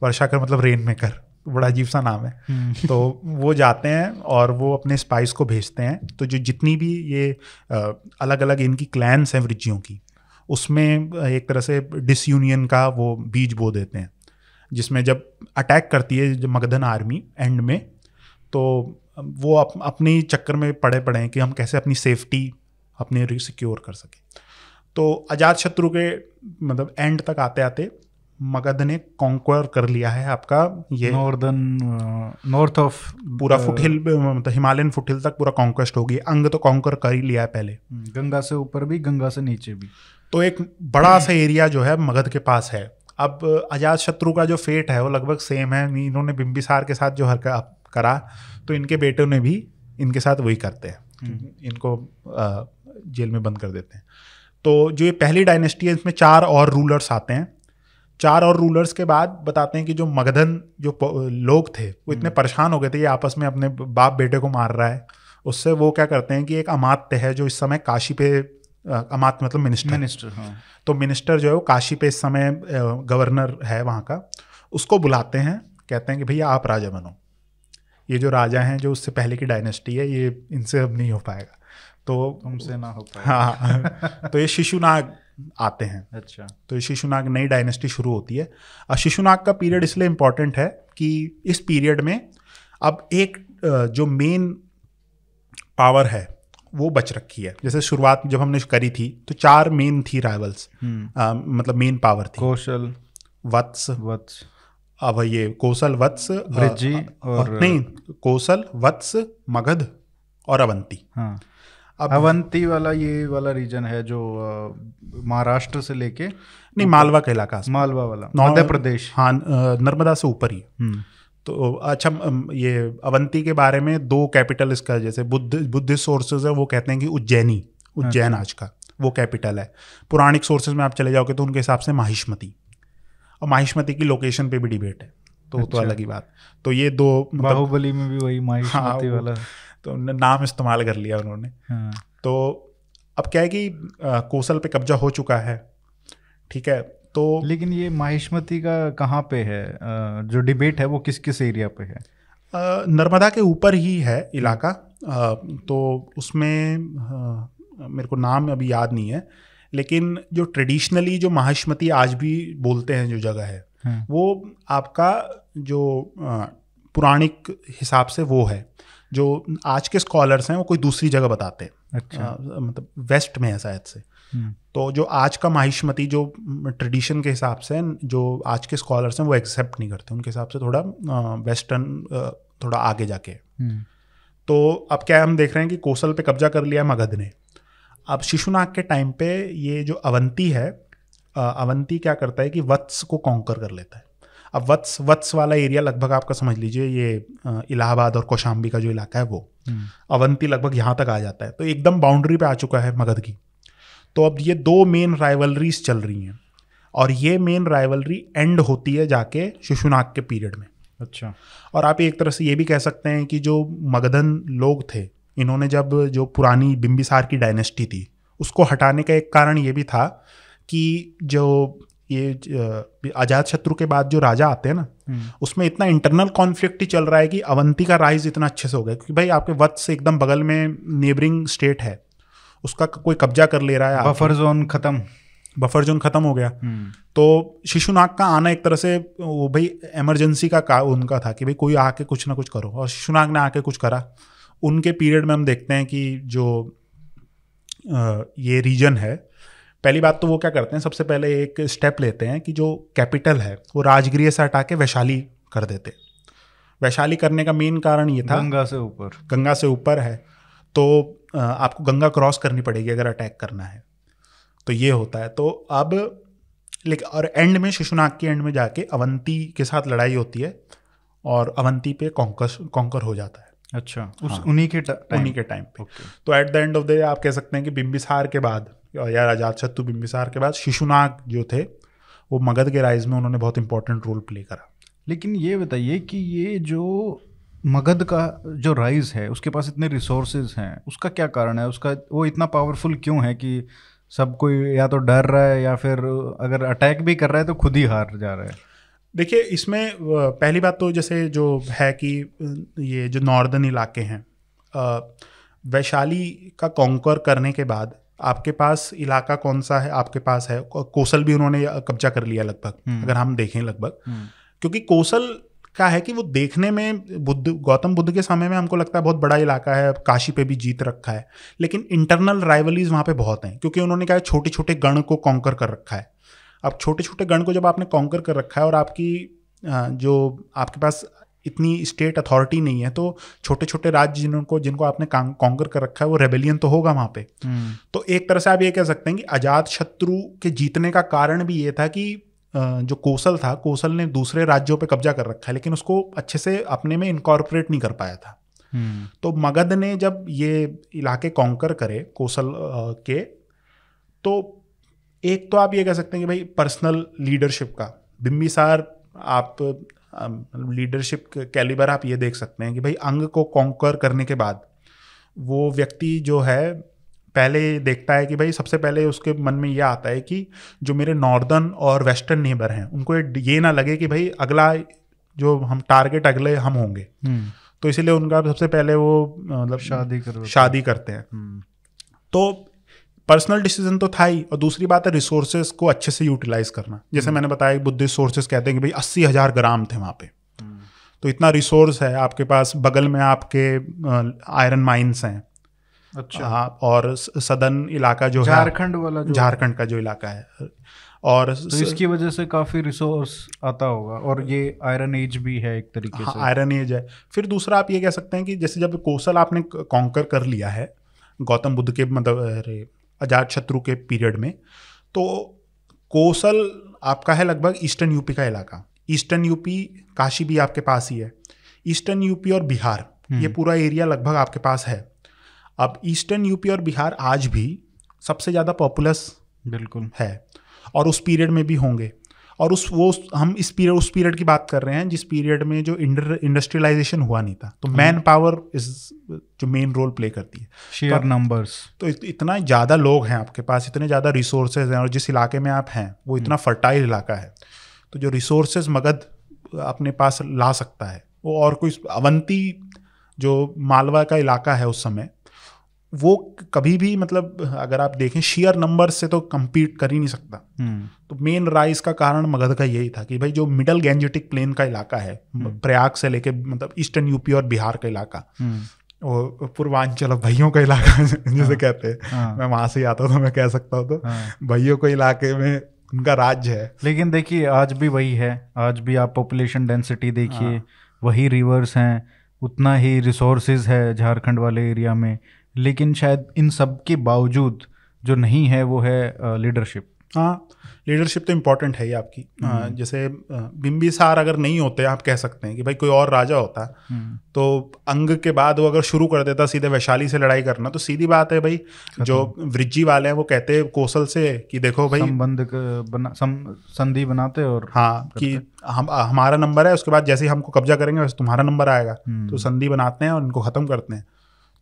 वर्षा कर मतलब रेन मेकर बड़ा अजीब सा नाम है हम्म। तो वो जाते हैं और वो अपने स्पाइस को भेजते हैं तो जो जितनी भी ये अलग अलग इनकी क्लैंस हैं वृजियों की उसमें एक तरह से डिसयूनियन का वो बीज बो देते हैं जिसमें जब अटैक करती है मगधन आर्मी एंड में तो वो अप, अपने चक्कर में पड़े पड़े हैं कि हम कैसे अपनी सेफ्टी अपने सिक्योर कर सकें तो अजात शत्रु के मतलब एंड तक आते आते मगध ने कॉन्क्वर कर लिया है आपका ये नॉर्दर्न नॉर्थ ऑफ पूरा uh, फुटहिल मतलब हिमालयन फुटहिल तक पूरा कॉन्क्वेस्ट हो गया अंग तो कॉन्कर कर ही लिया है पहले गंगा से ऊपर भी गंगा से नीचे भी तो एक बड़ा सा एरिया जो है मगध के पास है अब अजात शत्रु का जो फेट है वो लगभग सेम है इन्होंने बिम्बिसार के साथ जो हरकत करा तो इनके बेटों ने भी इनके साथ वही करते हैं हम्म। इनको जेल में बंद कर देते हैं तो जो ये पहली डायनेस्टी है इसमें चार और रूलर्स आते हैं चार और रूलर्स के बाद बताते हैं कि जो मगधन जो लोग थे वो इतने हम्म। परेशान हो गए थे ये आपस में अपने बाप बेटे को मार रहा है उससे वो क्या करते हैं कि एक अमात्य है जो इस समय काशी पे अमात मतलब मिनिस्टर मिनिस्टर हाँ। तो मिनिस्टर जो है वो काशी पे इस समय गवर्नर है वहाँ का उसको बुलाते हैं कहते हैं कि भैया आप राजा बनो ये जो राजा हैं जो उससे पहले की डायनेस्टी है ये इनसे अब नहीं हो पाएगा तो तुमसे ना हो पाएगा हाँ तो ये शिशुनाग आते हैं अच्छा तो ये शिशुनाग नई डायनेस्टी शुरू होती है और शिशुनाग का पीरियड इसलिए इम्पॉर्टेंट है कि इस पीरियड में अब एक जो मेन पावर है वो बच रखी है जैसे शुरुआत जब हमने करी थी तो चार मेन थी राइवल्स हम्म। मतलब मेन पावर थी कौशल वत्स वत्स अब ये कौशल वत्स और नहीं कौशल वत्स मगध और अवंती हाँ अब अवंती वाला ये वाला रीजन है जो महाराष्ट्र से लेके नहीं मालवा का इलाका मालवा वाला मध्य प्रदेश हाँ नर्मदा से ऊपर ही तो अच्छा ये अवंती के बारे में दो कैपिटल इसका जैसे बुद्ध बुद्धिस्ट सोर्सेज है वो कहते हैं कि उज्जैनी उज्जैन हाँ, आज का वो कैपिटल है पुराणिक सोर्सेज में आप चले जाओगे तो उनके हिसाब से माहिष्मती और माहिष्मती की लोकेशन पे भी डिबेट है तो, तो अच्छा। तो अलग ही बात तो ये दो मतलब बाहुबली में भी वही माहिष्मती हाँ, वाला तो नाम इस्तेमाल कर लिया उन्होंने हाँ। तो अब क्या है कि कोसल पे कब्जा हो चुका है ठीक है तो लेकिन ये माहिष्मती का कहाँ पे है जो डिबेट है वो किस किस एरिया पे है नर्मदा के ऊपर ही है इलाका तो उसमें मेरे को नाम अभी याद नहीं है लेकिन जो ट्रेडिशनली जो माहिष्मती आज भी बोलते हैं जो जगह है हम्म। वो आपका जो पुराणिक हिसाब से वो है जो आज के स्कॉलर्स हैं वो कोई दूसरी जगह बताते हैं अच्छा मतलब वेस्ट में है शायद से हम्म। तो जो आज का माहिष्मती जो ट्रेडिशन के हिसाब से जो आज के स्कॉलर्स हैं वो एक्सेप्ट नहीं करते उनके हिसाब से थोड़ा वेस्टर्न थोड़ा आगे जाके हम्म। तो अब क्या हम देख रहे हैं कि कोसल पे कब्जा कर लिया मगध ने अब शिशुनाग के टाइम पे ये जो अवंती है अवंती क्या करता है कि वत्स को कॉन्कर कर लेता है अब वत्स वत्स वाला एरिया लगभग आपका समझ लीजिए ये इलाहाबाद और कौशाम्बी का जो इलाका है वो हम्म। अवंती लगभग यहाँ तक आ जाता है तो एकदम बाउंड्री पे आ चुका है मगध की तो अब ये दो मेन राइवलरीज चल रही हैं और ये मेन राइवलरी एंड होती है जाके शिशुनाग के पीरियड में अच्छा और आप एक तरह से ये भी कह सकते हैं कि जो मगधन लोग थे इन्होंने जब जो पुरानी बिम्बिसार की डायनेस्टी थी उसको हटाने का एक कारण ये भी था कि जो ये आजाद शत्रु के बाद जो राजा आते हैं ना हम्म। उसमें इतना इंटरनल कॉन्फ्लिक्ट ही चल रहा है कि अवंती का राइज इतना अच्छे से हो गया क्योंकि भाई आपके वत्स एकदम बगल में नेबरिंग स्टेट है उसका कोई कब्जा कर ले रहा है बफर जोन खत्म बफर जोन खत्म हो गया हम्म। तो शिशुनाग का आना एक तरह से वो भाई इमरजेंसी का, का उनका था कि भाई कोई आके कुछ ना कुछ करो और शिशुनाग ने आके कुछ करा उनके पीरियड में हम देखते हैं कि जो ये रीजन है पहली बात तो वो क्या करते हैं सबसे पहले एक स्टेप लेते हैं कि जो कैपिटल है वो राजगृह से हटा के वैशाली कर देते वैशाली करने का मेन कारण ये था गंगा से ऊपर गंगा से ऊपर है तो आपको गंगा क्रॉस करनी पड़ेगी अगर अटैक करना है तो ये होता है तो अब लेकिन और एंड में शिशुनाग के एंड में जाके अवंती के साथ लड़ाई होती है और अवंती पे कॉन्कस कॉन्कर हो जाता है अच्छा उस हाँ, उन्हीं के उन्हीं के टाइम पे तो at the end of the day आप कह सकते हैं कि बिम्बिसार के बाद या राजात शत्रु बिम्बिसार के बाद शिशुनाग जो थे वो मगध के राइज में उन्होंने बहुत इंपॉर्टेंट रोल प्ले करा लेकिन ये बताइए कि ये जो मगध का जो राइज है उसके पास इतने रिसोर्सेज हैं उसका क्या कारण है उसका वो इतना पावरफुल क्यों है कि सब कोई या तो डर रहा है या फिर अगर अटैक भी कर रहा है तो खुद ही हार जा रहा है देखिए इसमें पहली बात तो जैसे जो है कि ये जो नॉर्दर्न इलाके हैं वैशाली का कॉन्कर करने के बाद आपके पास इलाका कौन सा है आपके पास है कोसल भी उन्होंने कब्जा कर लिया लगभग हम्म। अगर हम देखें लगभग हम्म। क्योंकि कोसल क्या है कि वो देखने में बुद्ध गौतम बुद्ध के समय में हमको लगता है बहुत बड़ा इलाका है काशी पे भी जीत रखा है लेकिन इंटरनल राइवलीज वहाँ पे बहुत हैं क्योंकि उन्होंने क्या है छोटे छोटे गण को कॉन्कर कर रखा है अब छोटे छोटे गण को जब आपने कॉन्कर कर रखा है और आपकी जो आपके पास इतनी स्टेट अथॉरिटी नहीं है तो छोटे छोटे राज्य जिनको जिनको आपने कांकर कर रखा है वो रेबेलियन तो होगा वहाँ पे हम्म। तो एक तरह से आप ये कह सकते हैं कि अजात शत्रु के जीतने का कारण भी ये था कि जो कोसल था कोसल ने दूसरे राज्यों पे कब्जा कर रखा है लेकिन उसको अच्छे से अपने में इनकॉर्पोरेट नहीं कर पाया था हम्म। तो मगध ने जब ये इलाके कॉन्कर करे कोसल के तो एक तो आप ये कह सकते हैं कि भाई पर्सनल लीडरशिप का बिम्बिसार आप लीडरशिप कैलिबर आप ये देख सकते हैं कि भाई अंग को कॉन्कर करने के बाद वो व्यक्ति जो है पहले देखता है कि भाई सबसे पहले उसके मन में यह आता है कि जो मेरे नॉर्दर्न और वेस्टर्न नेबर हैं उनको ये ना लगे कि भाई अगला जो हम टारगेट अगले हम होंगे हम्म। तो इसीलिए उनका सबसे पहले वो मतलब शादी कर शादी करते हैं हम्म। तो पर्सनल डिसीजन तो था ही और दूसरी बात है रिसोर्सेज को अच्छे से यूटिलाइज करना जैसे हम्म। मैंने बताया बुद्धिस्ट सोर्सेज कहते हैं कि भाई अस्सी हज़ार ग्राम थे वहाँ पे तो इतना रिसोर्स है आपके पास बगल में आपके आयरन माइंस हैं अच्छा हाँ और सदन इलाका जो है झारखंड वाला झारखंड का जो इलाका है और तो इसकी वजह से काफ़ी रिसोर्स आता होगा और ये आयरन एज भी है एक तरीके हाँ, से आयरन एज है फिर दूसरा आप ये कह सकते हैं कि जैसे जब कोसल आपने कॉन्कर कर लिया है गौतम बुद्ध के मतलब अजात शत्रु के पीरियड में तो कोसल आपका है लगभग ईस्टर्न यूपी का इलाका ईस्टर्न यूपी काशी भी आपके पास ही है ईस्टर्न यूपी और बिहार ये हम्म। पूरा एरिया लगभग आपके पास है अब ईस्टर्न यूपी और बिहार आज भी सबसे ज़्यादा पॉपुलस बिल्कुल है और उस पीरियड में भी होंगे और उस वो हम इस पीरियड उस पीरियड की बात कर रहे हैं जिस पीरियड में जो इंडस्ट्रियलाइजेशन हुआ नहीं था तो मैन पावर इस जो मेन रोल प्ले करती है शेयर नंबर्स तो, तो इत, इतना ज़्यादा लोग हैं आपके पास इतने ज़्यादा रिसोर्सेज हैं और जिस इलाके में आप हैं वो इतना फर्टाइल हम्म। इलाका है तो जो रिसोर्सेज मगध अपने पास ला सकता है वो और कोई अवंती जो मालवा का इलाका है उस समय वो कभी भी मतलब अगर आप देखें शेयर नंबर से तो कम्पीट कर ही नहीं सकता हम्म। तो मेन राइज का कारण मगध का यही था कि भाई जो मिडल गैंजेटिक प्लेन का इलाका है हम्म। प्रयाग से लेके मतलब ईस्टर्न यूपी और बिहार का इलाका हम्म। और पूर्वांचल भाइयों का इलाका जिसे हाँ। कहते हैं हाँ। मैं वहां से आता तो मैं कह सकता हूँ तो हाँ। भाइयों के इलाके में उनका राज्य है लेकिन देखिए आज भी वही है आज भी आप पॉपुलेशन डेंसिटी देखिए वही रिवर्स हैं उतना ही रिसोर्सेज है झारखंड वाले एरिया में लेकिन शायद इन सब के बावजूद जो नहीं है वो है लीडरशिप हाँ लीडरशिप तो इम्पॉर्टेंट है ही आपकी आ, हम्म। जैसे बिम्बिसार अगर नहीं होते आप कह सकते हैं कि भाई कोई और राजा होता हम्म। तो अंग के बाद वो अगर शुरू कर देता सीधे वैशाली से लड़ाई करना तो सीधी बात है भाई जो वृज्जी वाले हैं वो कहते हैं कोसल से कि देखो भाई संबंध बना सम, संधि बनाते और हाँ कि हम हमारा नंबर है उसके बाद जैसे ही हमको कब्जा करेंगे वैसे तुम्हारा नंबर आएगा हम्म। तो संधि बनाते हैं और इनको ख़त्म करते हैं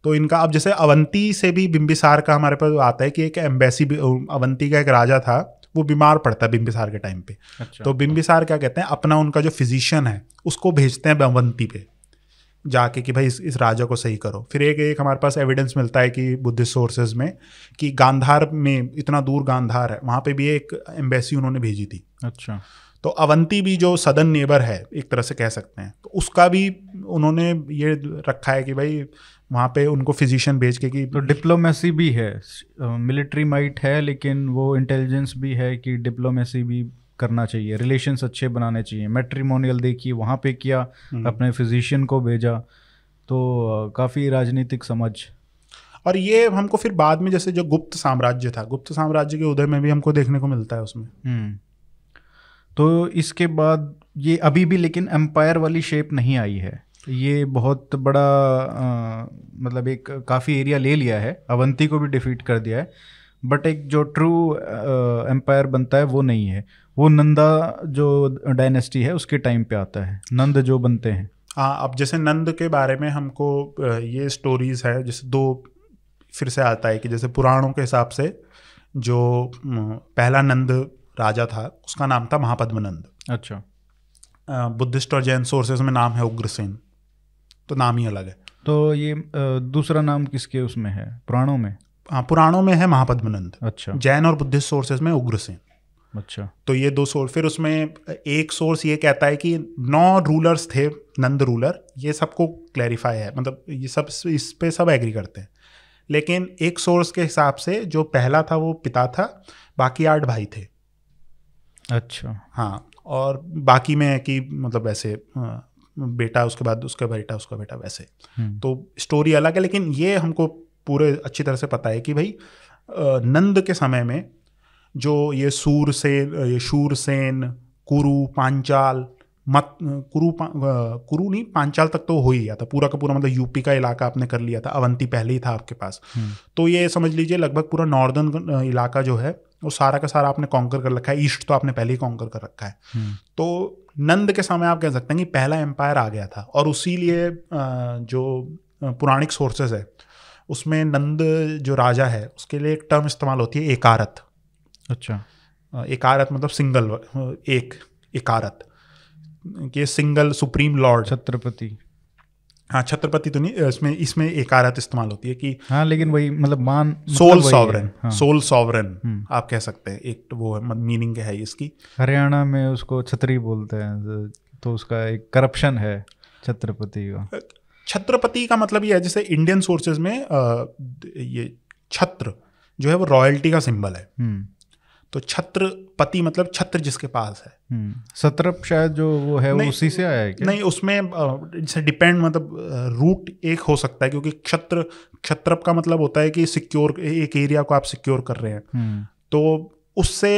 तो इनका अब जैसे अवंती से भी बिम्बिसार का हमारे पास आता है कि एक एम्बेसी अवंती का एक राजा था वो बीमार पड़ता है बिम्बिसार के टाइम पे अच्छा, तो बिम्बिसार क्या कहते हैं अपना उनका जो फिजिशियन है उसको भेजते हैं अवंती पे जाके कि भाई इस इस राजा को सही करो फिर एक एक हमारे पास एविडेंस मिलता है कि बुद्धिस्ट सोर्सेज में कि गांधार में इतना दूर गांधार है वहाँ पे भी एक एम्बेसी उन्होंने भेजी थी अच्छा तो अवंती भी जो सदन नेबर है एक तरह से कह सकते हैं तो उसका भी उन्होंने ये रखा है कि भाई वहाँ पे उनको फिजिशियन भेज के कि तो डिप्लोमेसी भी है मिलिट्री माइट है लेकिन वो इंटेलिजेंस भी है कि डिप्लोमेसी भी करना चाहिए रिलेशंस अच्छे बनाने चाहिए मेट्रीमोनियल देखिए वहाँ पे किया हम्म। अपने फिजिशियन को भेजा तो काफ़ी राजनीतिक समझ और ये हमको फिर बाद में जैसे जो गुप्त साम्राज्य था गुप्त साम्राज्य के उदय में भी हमको देखने को मिलता है उसमें हम्म। तो इसके बाद ये अभी भी लेकिन एम्पायर वाली शेप नहीं आई है ये बहुत बड़ा आ, मतलब एक काफ़ी एरिया ले लिया है अवंती को भी डिफीट कर दिया है बट एक जो ट्रू एम्पायर बनता है वो नहीं है वो नंदा जो डायनेस्टी है उसके टाइम पे आता है नंद जो बनते हैं हाँ अब जैसे नंद के बारे में हमको ये स्टोरीज है जैसे दो फिर से आता है कि जैसे पुराणों के हिसाब से जो पहला नंद राजा था उसका नाम था महापद्मनंद अच्छा बुद्धिस्ट और जैन सोर्सेज में नाम है उग्रसेन तो नाम ही अलग है तो ये दूसरा नाम किसके उसमें है पुराणों में हाँ पुराणों में है महापद्मनंद अच्छा जैन और बुद्धिस्ट सोर्सेज में उग्रसेन अच्छा तो ये दो सोर्स फिर उसमें एक सोर्स ये कहता है कि नौ रूलर्स थे नंद रूलर ये सबको क्लैरिफाई है मतलब ये सब इस पे सब एग्री करते हैं लेकिन एक सोर्स के हिसाब से जो पहला था वो पिता था बाकी आठ भाई थे अच्छा हाँ और बाकी में है कि मतलब ऐसे बेटा उसके बाद उसका बेटा उसका बेटा वैसे हम्म। तो स्टोरी अलग है लेकिन ये हमको पूरे अच्छी तरह से पता है कि भाई नंद के समय में जो ये सूर ये शूर सेन कुरु पांचाल मत कुरु पा, कुरु नहीं पांचाल तक तो हो ही गया था पूरा का पूरा मतलब यूपी का इलाका आपने कर लिया था अवंती पहले ही था आपके पास हम्म। तो ये समझ लीजिए लगभग पूरा नॉर्दर्न इलाका जो है वो सारा का सारा आपने कॉन्कर कर रखा है ईस्ट तो आपने पहले ही कॉन्कर कर रखा है हम्म। तो नंद के समय आप कह सकते हैं कि पहला एम्पायर आ गया था और उसी लिए जो पुराणिक सोर्सेज है उसमें नंद जो राजा है उसके लिए एक टर्म इस्तेमाल होती है एकारत अच्छा एकारत मतलब सिंगल एक एकारत कि सिंगल सुप्रीम लॉर्ड छत्रपति हाँ छत्रपति तो नहीं इसमें इसमें आरत इस्तेमाल होती है कि हाँ लेकिन वही मतलब मान सोल मतलब सॉवरन हाँ। सोल सॉवरन हम्म। आप कह सकते हैं एक तो वो है मीनिंग मतलब है इसकी हरियाणा में उसको छतरी बोलते हैं तो उसका एक करप्शन है छत्रपति का छत्रपति का मतलब ये है जैसे इंडियन सोर्सेज में आ, ये छत्र जो है वो रॉयल्टी का सिंबल है हम्म। तो छत्रपति मतलब छत्र जिसके पास है हम्म, सत्रप शायद जो वो है वो उसी से आया है क्या? नहीं उसमें जैसे डिपेंड मतलब रूट एक हो सकता है क्योंकि क्षत्र क्षत्रप का मतलब होता है कि सिक्योर एक एरिया को आप सिक्योर कर रहे हैं हम्म। तो उससे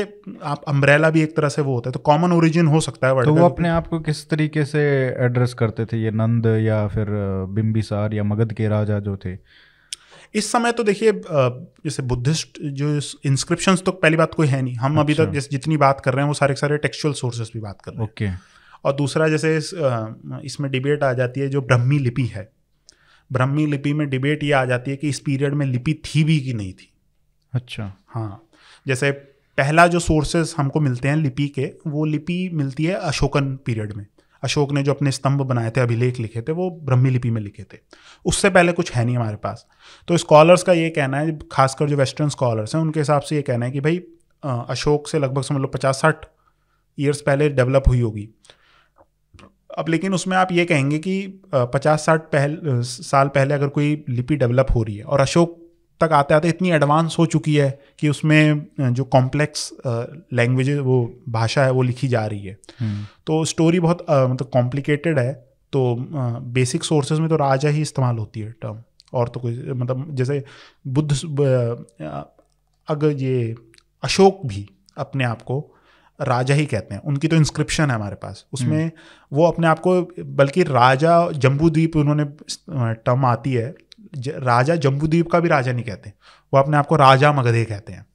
आप अम्ब्रेला भी एक तरह से वो होता है तो कॉमन ओरिजिन हो सकता है तो वो अपने आप को किस तरीके से एड्रेस करते थे ये नंद या फिर बिम्बिसार या मगध के राजा जो थे इस समय तो देखिए जैसे बुद्धिस्ट जो इंस्क्रिप्शन तो पहली बात कोई है नहीं हम अभी तक अच्छा। जैसे जितनी बात कर रहे हैं वो सारे सारे टेक्सुअल सोर्सेस भी बात कर रहे हैं ओके और दूसरा जैसे इस, इसमें डिबेट आ जाती है जो ब्रह्मी लिपि है ब्रह्मी लिपि में डिबेट ये आ जाती है कि इस पीरियड में लिपि थी भी कि नहीं थी अच्छा हाँ जैसे पहला जो सोर्सेज हमको मिलते हैं लिपि के वो लिपि मिलती है अशोकन पीरियड में अशोक ने जो अपने स्तंभ बनाए थे अभिलेख लिखे थे वो ब्रह्मी लिपि में लिखे थे उससे पहले कुछ है नहीं हमारे पास तो स्कॉलर्स का ये कहना है खासकर जो वेस्टर्न स्कॉलर्स हैं उनके हिसाब से ये कहना है कि भाई अशोक से लगभग समझ लो पचास साठ ईयर्स पहले डेवलप हुई होगी अब लेकिन उसमें आप ये कहेंगे कि पचास साठ पहल साल पहले अगर कोई लिपि डेवलप हो रही है और अशोक तक आते आते इतनी एडवांस हो चुकी है कि उसमें जो कॉम्प्लेक्स लैंग्वेज वो भाषा है वो लिखी जा रही है हम्म। तो स्टोरी बहुत मतलब कॉम्प्लिकेटेड है तो बेसिक सोर्सेज में तो राजा ही इस्तेमाल होती है टर्म और तो कोई मतलब जैसे बुद्ध अगर ये अशोक भी अपने आप को राजा ही कहते हैं उनकी तो इंस्क्रिप्शन है हमारे पास हम्म। उसमें वो अपने आप को बल्कि राजा जम्बूद्वीप उन्होंने टर्म आती है राजा जम्बूद्वीप का भी राजा नहीं कहते वो अपने आप को राजा मगधे कहते हैं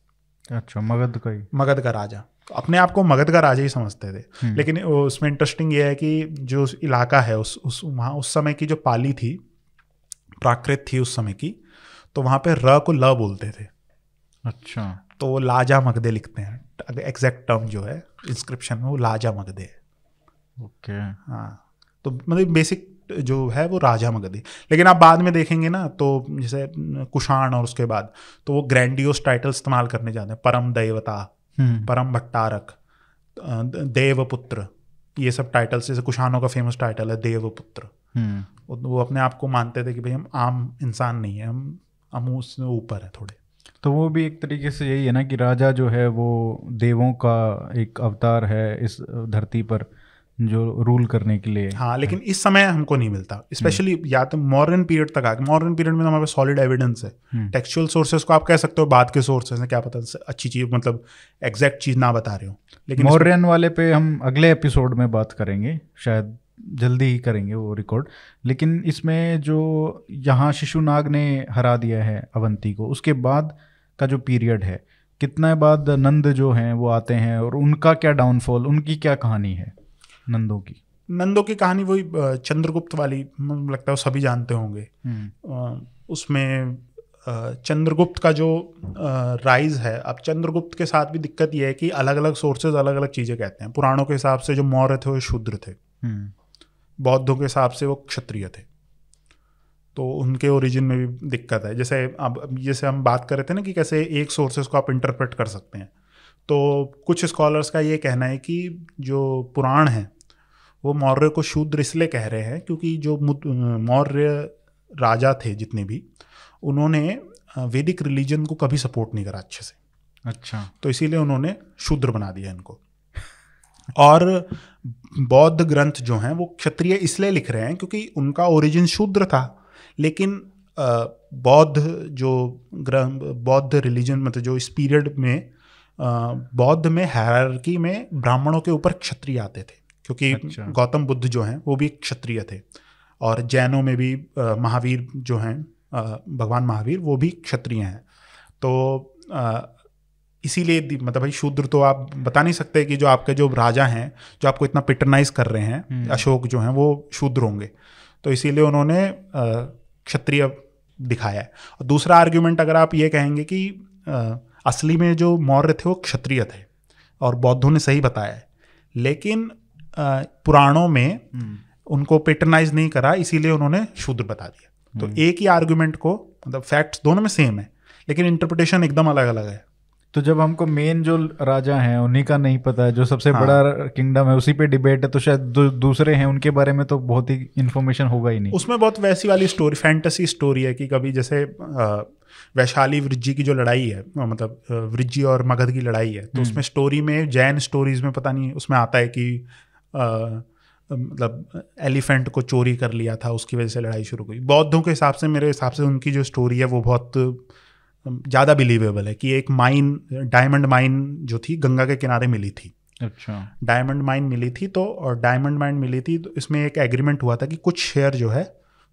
अच्छा मगध का ही मगध का राजा अपने आप को मगध का राजा ही समझते थे हम्म। लेकिन उसमें इंटरेस्टिंग ये है कि जो इलाका है उस उस वहाँ उस समय की जो पाली थी प्राकृत थी उस समय की तो वहाँ पे र को ल बोलते थे अच्छा तो वो लाजा मगधे लिखते हैं एग्जैक्ट टर्म जो है इंस्क्रिप्शन में वो लाजा मगधे है ओके हाँ तो मतलब बेसिक जो है वो राजा मगधी लेकिन आप बाद में देखेंगे ना तो जैसे कुषाण और उसके बाद तो वो ग्रैंडियोस टाइटल इस्तेमाल करने जाते हैं परम देवता हम्म। परम भट्टारक देवपुत्र ये सब टाइटल्स जैसे कुशानों का फेमस टाइटल है देवपुत्र हम्म। वो अपने आप को मानते थे कि भाई हम आम इंसान नहीं है हम हम उसमें ऊपर है थोड़े तो वो भी एक तरीके से यही है ना कि राजा जो है वो देवों का एक अवतार है इस धरती पर जो रूल करने के लिए हाँ लेकिन इस समय हमको नहीं मिलता स्पेशली या तो मॉडर्न पीरियड तक आगे मॉडर्न पीरियड में तो हमारे सॉलिड एविडेंस है टेक्सचुअल हम्म। सोर्सेज को आप कह सकते हो बाद के सोर्सेज हैं क्या पता अच्छी चीज़ मतलब एग्जैक्ट चीज़ ना बता रहे हो लेकिन मॉडर्न वाले पे हम अगले एपिसोड में बात करेंगे शायद जल्दी ही करेंगे वो रिकॉर्ड लेकिन इसमें जो यहाँ शिशुनाग ने हरा दिया है अवंती को उसके बाद का जो पीरियड है कितने बाद नंद जो हैं वो आते हैं और उनका क्या डाउनफॉल उनकी क्या कहानी है नंदो की नंदो की कहानी वही चंद्रगुप्त वाली लगता है वो सभी जानते होंगे हम्म। उसमें चंद्रगुप्त का जो राइज है अब चंद्रगुप्त के साथ भी दिक्कत यह है कि अलग अलग सोर्सेज अलग अलग चीज़ें कहते हैं पुराणों के हिसाब से जो मौर्य थे वो शूद्र थे हम्म। बौद्धों के हिसाब से वो क्षत्रिय थे तो उनके ओरिजिन में भी दिक्कत है जैसे अब जैसे हम बात कर रहे थे ना कि कैसे एक सोर्सेज को आप इंटरप्रेट कर सकते हैं तो कुछ स्कॉलर्स का ये कहना है कि जो पुराण है वो मौर्य को शूद्र इसलिए कह रहे हैं क्योंकि जो मौर्य राजा थे जितने भी उन्होंने वैदिक रिलीजन को कभी सपोर्ट नहीं करा अच्छे से अच्छा तो इसीलिए उन्होंने शूद्र बना दिया इनको और बौद्ध ग्रंथ जो हैं वो क्षत्रिय इसलिए लिख रहे हैं क्योंकि उनका ओरिजिन शूद्र था लेकिन बौद्ध जो बौद्ध रिलीजन मतलब जो इस पीरियड में बौद्ध में हैरकी में ब्राह्मणों के ऊपर क्षत्रिय आते थे क्योंकि अच्छा। गौतम बुद्ध जो हैं वो भी एक क्षत्रिय थे और जैनों में भी महावीर जो हैं भगवान महावीर वो भी क्षत्रिय हैं तो इसीलिए मतलब भाई शूद्र तो आप बता नहीं सकते कि जो आपके जो राजा हैं जो आपको इतना पिटरनाइज कर रहे हैं हम्म। अशोक जो हैं वो शूद्र होंगे तो इसीलिए उन्होंने क्षत्रिय दिखाया है और दूसरा आर्ग्यूमेंट अगर आप ये कहेंगे कि असली में जो मौर्य थे वो क्षत्रिय थे और बौद्धों ने सही बताया है लेकिन पुराणों में हम्म। उनको पेटर्नाइज नहीं करा इसीलिए उन्होंने शूद्र बता दिया तो हम्म। एक ही आर्ग्यूमेंट को मतलब फैक्ट्स दोनों में सेम है लेकिन इंटरप्रिटेशन एकदम अलग अलग है तो जब हमको मेन जो राजा हैं उन्हीं का नहीं पता है जो सबसे हाँ। बड़ा किंगडम है उसी पे डिबेट है तो शायद दू, दूसरे हैं उनके बारे में तो बहुत ही इन्फॉर्मेशन होगा ही नहीं उसमें बहुत वैसी वाली स्टोरी फैंटेसी स्टोरी है कि कभी जैसे वैशाली वृज्जी की जो लड़ाई है मतलब वृज्जी और मगध की लड़ाई है तो हम्म। उसमें स्टोरी में जैन स्टोरीज में पता नहीं उसमें आता है कि मतलब एलिफेंट को चोरी कर लिया था उसकी वजह से लड़ाई शुरू हुई बौद्धों के हिसाब से मेरे हिसाब से उनकी जो स्टोरी है वो बहुत ज़्यादा बिलीवेबल है कि एक माइन डायमंड माइन जो थी गंगा के किनारे मिली थी अच्छा डायमंड माइन मिली थी तो और डायमंड माइन मिली थी तो इसमें एक एग्रीमेंट हुआ था कि कुछ शेयर जो है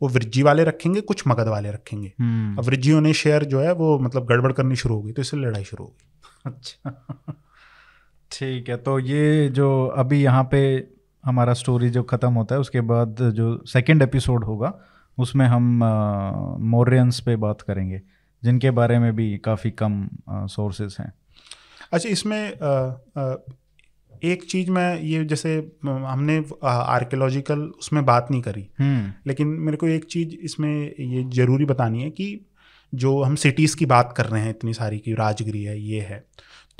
वो वृज्जी वाले रखेंगे कुछ मगध वाले रखेंगे हम्म। अब वृज्जियों ने शेयर जो है वो मतलब गड़बड़ करनी शुरू हो गई तो इससे लड़ाई शुरू हो गई अच्छा ठीक है तो ये जो अभी यहाँ पे हमारा स्टोरी जो ख़त्म होता है उसके बाद जो सेकंड एपिसोड होगा उसमें हम मोरियंस पे बात करेंगे जिनके बारे में भी काफ़ी कम सोर्सेज हैं अच्छा इसमें आ, आ, एक चीज़ मैं ये जैसे हमने आर्कियोलॉजिकल उसमें बात नहीं करी हम्म। लेकिन मेरे को एक चीज़ इसमें ये ज़रूरी बतानी है कि जो हम सिटीज़ की बात कर रहे हैं इतनी सारी की राजगिरी है ये है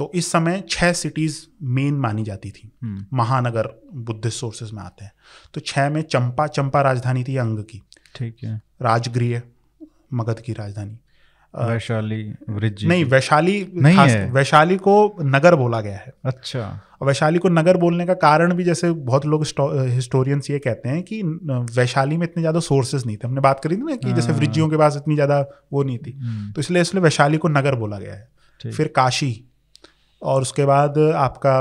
तो इस समय छह सिटीज़ मेन मानी जाती थी हम्म। महानगर बुद्धिस्ट सोर्सेज में आते हैं तो छह में चंपा चंपा राजधानी थी अंग की ठीक है राजगृह मगध की राजधानी वैशाली वृज नहीं वैशाली नहीं है वैशाली को नगर बोला गया है अच्छा वैशाली को नगर बोलने का कारण भी जैसे बहुत लोग हिस्टोरियंस ये कहते हैं कि वैशाली में इतने ज़्यादा सोर्सेज नहीं थे हमने बात करी थी ना कि जैसे हाँ। वृज्जियों के पास इतनी ज़्यादा वो नहीं थी हम्म। तो इसलिए इसलिए वैशाली को नगर बोला गया है फिर काशी और उसके बाद आपका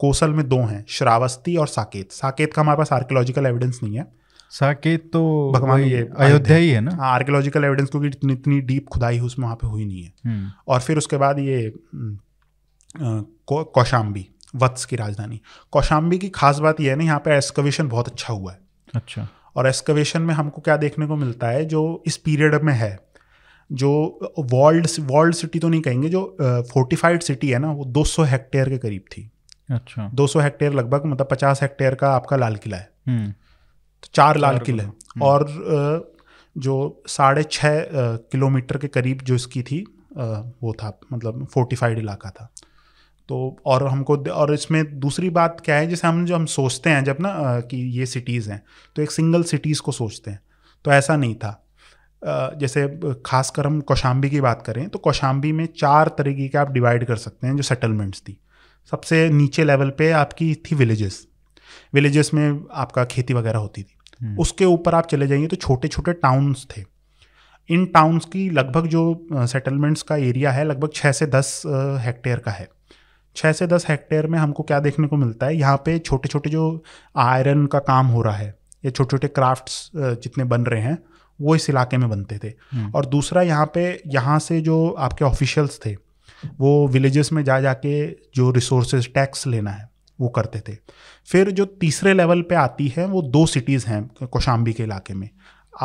कोसल में दो हैं श्रावस्ती और साकेत साकेत का हमारे पास आर्कियोलॉजिकल एविडेंस नहीं है साकेत तो भगवान ये अयोध्या ही है ना आर्कोलॉजिकल आर्कियोलॉजिकल एविडेंस क्योंकि इतनी इतनी डीप खुदाई उसमें वहाँ पे हुई नहीं है हम्म। और फिर उसके बाद ये हम्म, कौशाम्बी वत्स की राजधानी कौशाम्बी की खास बात यह है ना यहाँ पे एक्सकवेशन बहुत अच्छा हुआ है अच्छा और एक्सकवेशन में हमको क्या देखने को मिलता है जो इस पीरियड में है जो वॉल्ड वॉल्ड सिटी तो नहीं कहेंगे जो फोर्टिफाइड सिटी है ना वो 200 हेक्टेयर के करीब थी अच्छा 200 हेक्टेयर लगभग मतलब 50 हेक्टेयर का आपका लाल किला है हम्म। तो चार लाल किले हम्म। और जो साढ़े छः किलोमीटर के करीब जो इसकी थी वो था मतलब फोर्टिफाइड इलाका था तो और हमको और इसमें दूसरी बात क्या है जैसे हम जो हम सोचते हैं जब ना कि ये सिटीज़ हैं तो एक सिंगल सिटीज़ को सोचते हैं तो ऐसा नहीं था जैसे खासकर हम कौशाम्बी की बात करें तो कौशाम्बी में चार तरीके के आप डिवाइड कर सकते हैं जो सेटलमेंट्स थी सबसे नीचे लेवल पे आपकी थी विलेजेस विलेजेस में आपका खेती वगैरह होती थी हम्म। उसके ऊपर आप चले जाइए तो छोटे छोटे टाउन्स थे इन टाउन्स की लगभग जो सेटलमेंट्स का एरिया है लगभग छः से दस हेक्टेयर का है छः से दस हेक्टेयर में हमको क्या देखने को मिलता है यहाँ पे छोटे छोटे जो आयरन का काम हो रहा है या छोटे छोटे क्राफ्ट्स जितने बन रहे हैं वो इस इलाके में बनते थे हम्म। और दूसरा यहाँ पे यहाँ से जो आपके ऑफिशियल्स थे वो विलेजेस में जा जाके जो रिसोर्सेज टैक्स लेना है वो करते थे फिर जो तीसरे लेवल पे आती है वो दो सिटीज़ हैं कोशाम्बी के इलाके में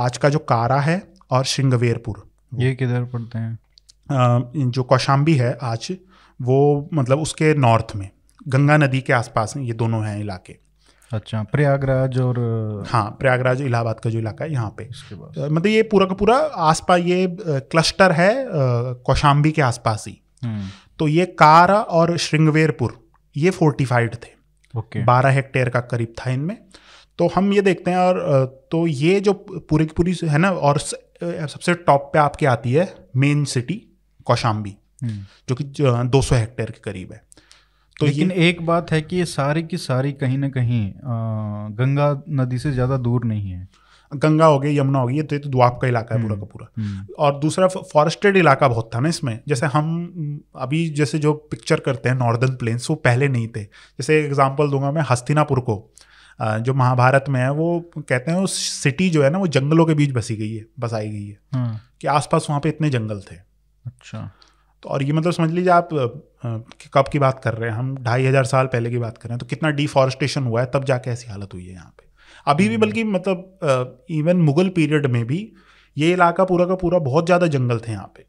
आज का जो कारा है और शिंगवेरपुर ये किधर पड़ते हैं जो कौशाम्बी है आज वो मतलब उसके नॉर्थ में गंगा नदी के आसपास ये दोनों हैं इलाके अच्छा प्रयागराज और हाँ प्रयागराज इलाहाबाद का जो इलाका है यहाँ पे तो मतलब ये पूरा का पूरा आसपास ये क्लस्टर है कौशाम्बी के आसपास ही हम्म। तो ये कारा और श्रृंगवेरपुर ये फोर्टिफाइड थे ओके बारह हेक्टेयर का करीब था इनमें तो हम ये देखते हैं और तो ये जो पूरी की पूरी है ना और सबसे टॉप पे आपकी आती है मेन सिटी कौशाम्बी हम्म। जो कि 200 हेक्टेयर के करीब है तो लेकिन ये... एक बात है कि ये सारी की सारी कहीं ना कहीं गंगा नदी से ज़्यादा दूर नहीं है गंगा हो गई यमुना हो गई ये तो, तो द्वाब का इलाका है पूरा हम्म, का पूरा हम्म। और दूसरा फॉरेस्टेड इलाका बहुत था ना इसमें जैसे हम अभी जैसे जो पिक्चर करते हैं नॉर्दर्न प्लेन्स वो पहले नहीं थे जैसे एग्जाम्पल दूंगा मैं हस्तिनापुर को जो महाभारत में है वो कहते हैं वो सिटी जो है ना वो जंगलों के बीच बसी गई है बसाई गई है हाँ। कि आसपास वहां पे इतने जंगल थे अच्छा तो और ये मतलब समझ लीजिए आप कब की बात कर रहे हैं हम ढाई हज़ार साल पहले की बात कर रहे हैं तो कितना डिफॉरेस्टेशन हुआ है तब जाके ऐसी हालत हुई है यहाँ पे अभी भी हम्म। बल्कि मतलब इवन मुगल पीरियड में भी ये इलाका पूरा का पूरा बहुत ज़्यादा जंगल थे यहाँ पे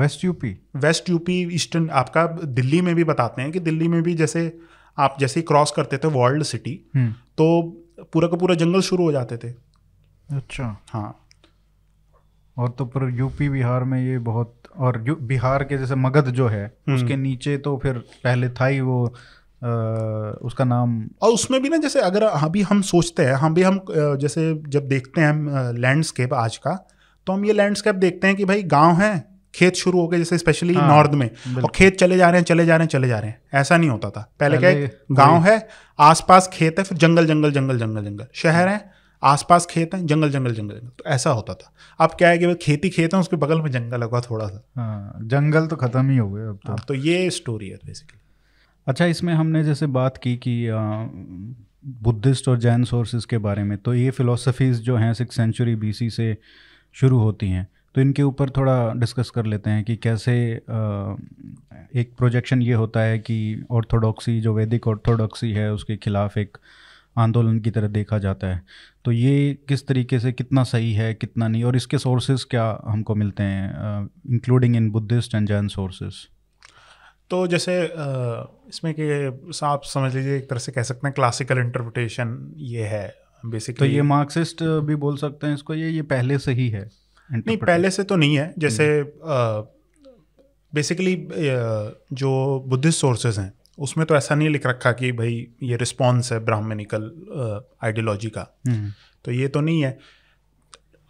west UP west UP eastern आपका दिल्ली में भी बताते हैं कि दिल्ली में भी जैसे आप जैसे ही क्रॉस करते थे वर्ल्ड हम्म। सिटी तो पूरा का पूरा जंगल शुरू हो जाते थे अच्छा हाँ और तो पर यूपी बिहार में ये बहुत और बिहार के जैसे मगध जो है हम्म। उसके नीचे तो फिर पहले था ही वो आ, उसका नाम और उसमें भी ना जैसे अगर अभी हाँ हम सोचते हैं हम हाँ भी हम जैसे जब देखते हैं हम लैंडस्केप आज का तो हम ये लैंडस्केप देखते हैं कि भाई गांव है खेत शुरू हो गए जैसे स्पेशली हाँ, नॉर्थ में और खेत चले जा रहे हैं चले जा रहे हैं चले जा रहे हैं ऐसा नहीं होता था पहले, पहले क्या गांव है आसपास खेत है फिर जंगल जंगल जंगल जंगल जंगल शहर हाँ। है आसपास खेत हैं जंगल जंगल जंगल जंगल तो ऐसा होता था अब क्या है कि खेती खेत है उसके बगल में जंगल होगा थोड़ा सा हाँ, जंगल तो ख़त्म ही हो गए अब तो हाँ, तो ये स्टोरी है बेसिकली अच्छा इसमें हमने जैसे बात की कि बुद्धिस्ट और जैन सोर्सेज के बारे में तो ये फ़िलोसफीज़ जो हैं सिक्स सेंचुरी बी से शुरू होती हैं तो इनके ऊपर थोड़ा डिस्कस कर लेते हैं कि कैसे एक प्रोजेक्शन ये होता है कि ऑर्थोडॉक्सी जो वैदिक ऑर्थोडॉक्सी है उसके खिलाफ एक आंदोलन की तरह देखा जाता है तो ये किस तरीके से कितना सही है कितना नहीं और इसके सोर्सेज क्या हमको मिलते हैं including in Buddhist and Jain sources तो जैसे इसमें कि आप समझ लीजिए एक तरह से कह सकते हैं क्लासिकल इंटरप्रिटेशन ये है बेसिकली तो ये मार्क्सिस्ट भी बोल सकते हैं इसको ये ये पहले से ही है नहीं पहले से तो नहीं है जैसे बेसिकली हम्म। जो बुद्धिस्ट सोर्सेज हैं उसमें तो ऐसा नहीं लिख रखा कि भाई ये रिस्पॉन्स है ब्राह्मणिकल आइडियोलॉजी uh, का हम्म। तो ये तो नहीं है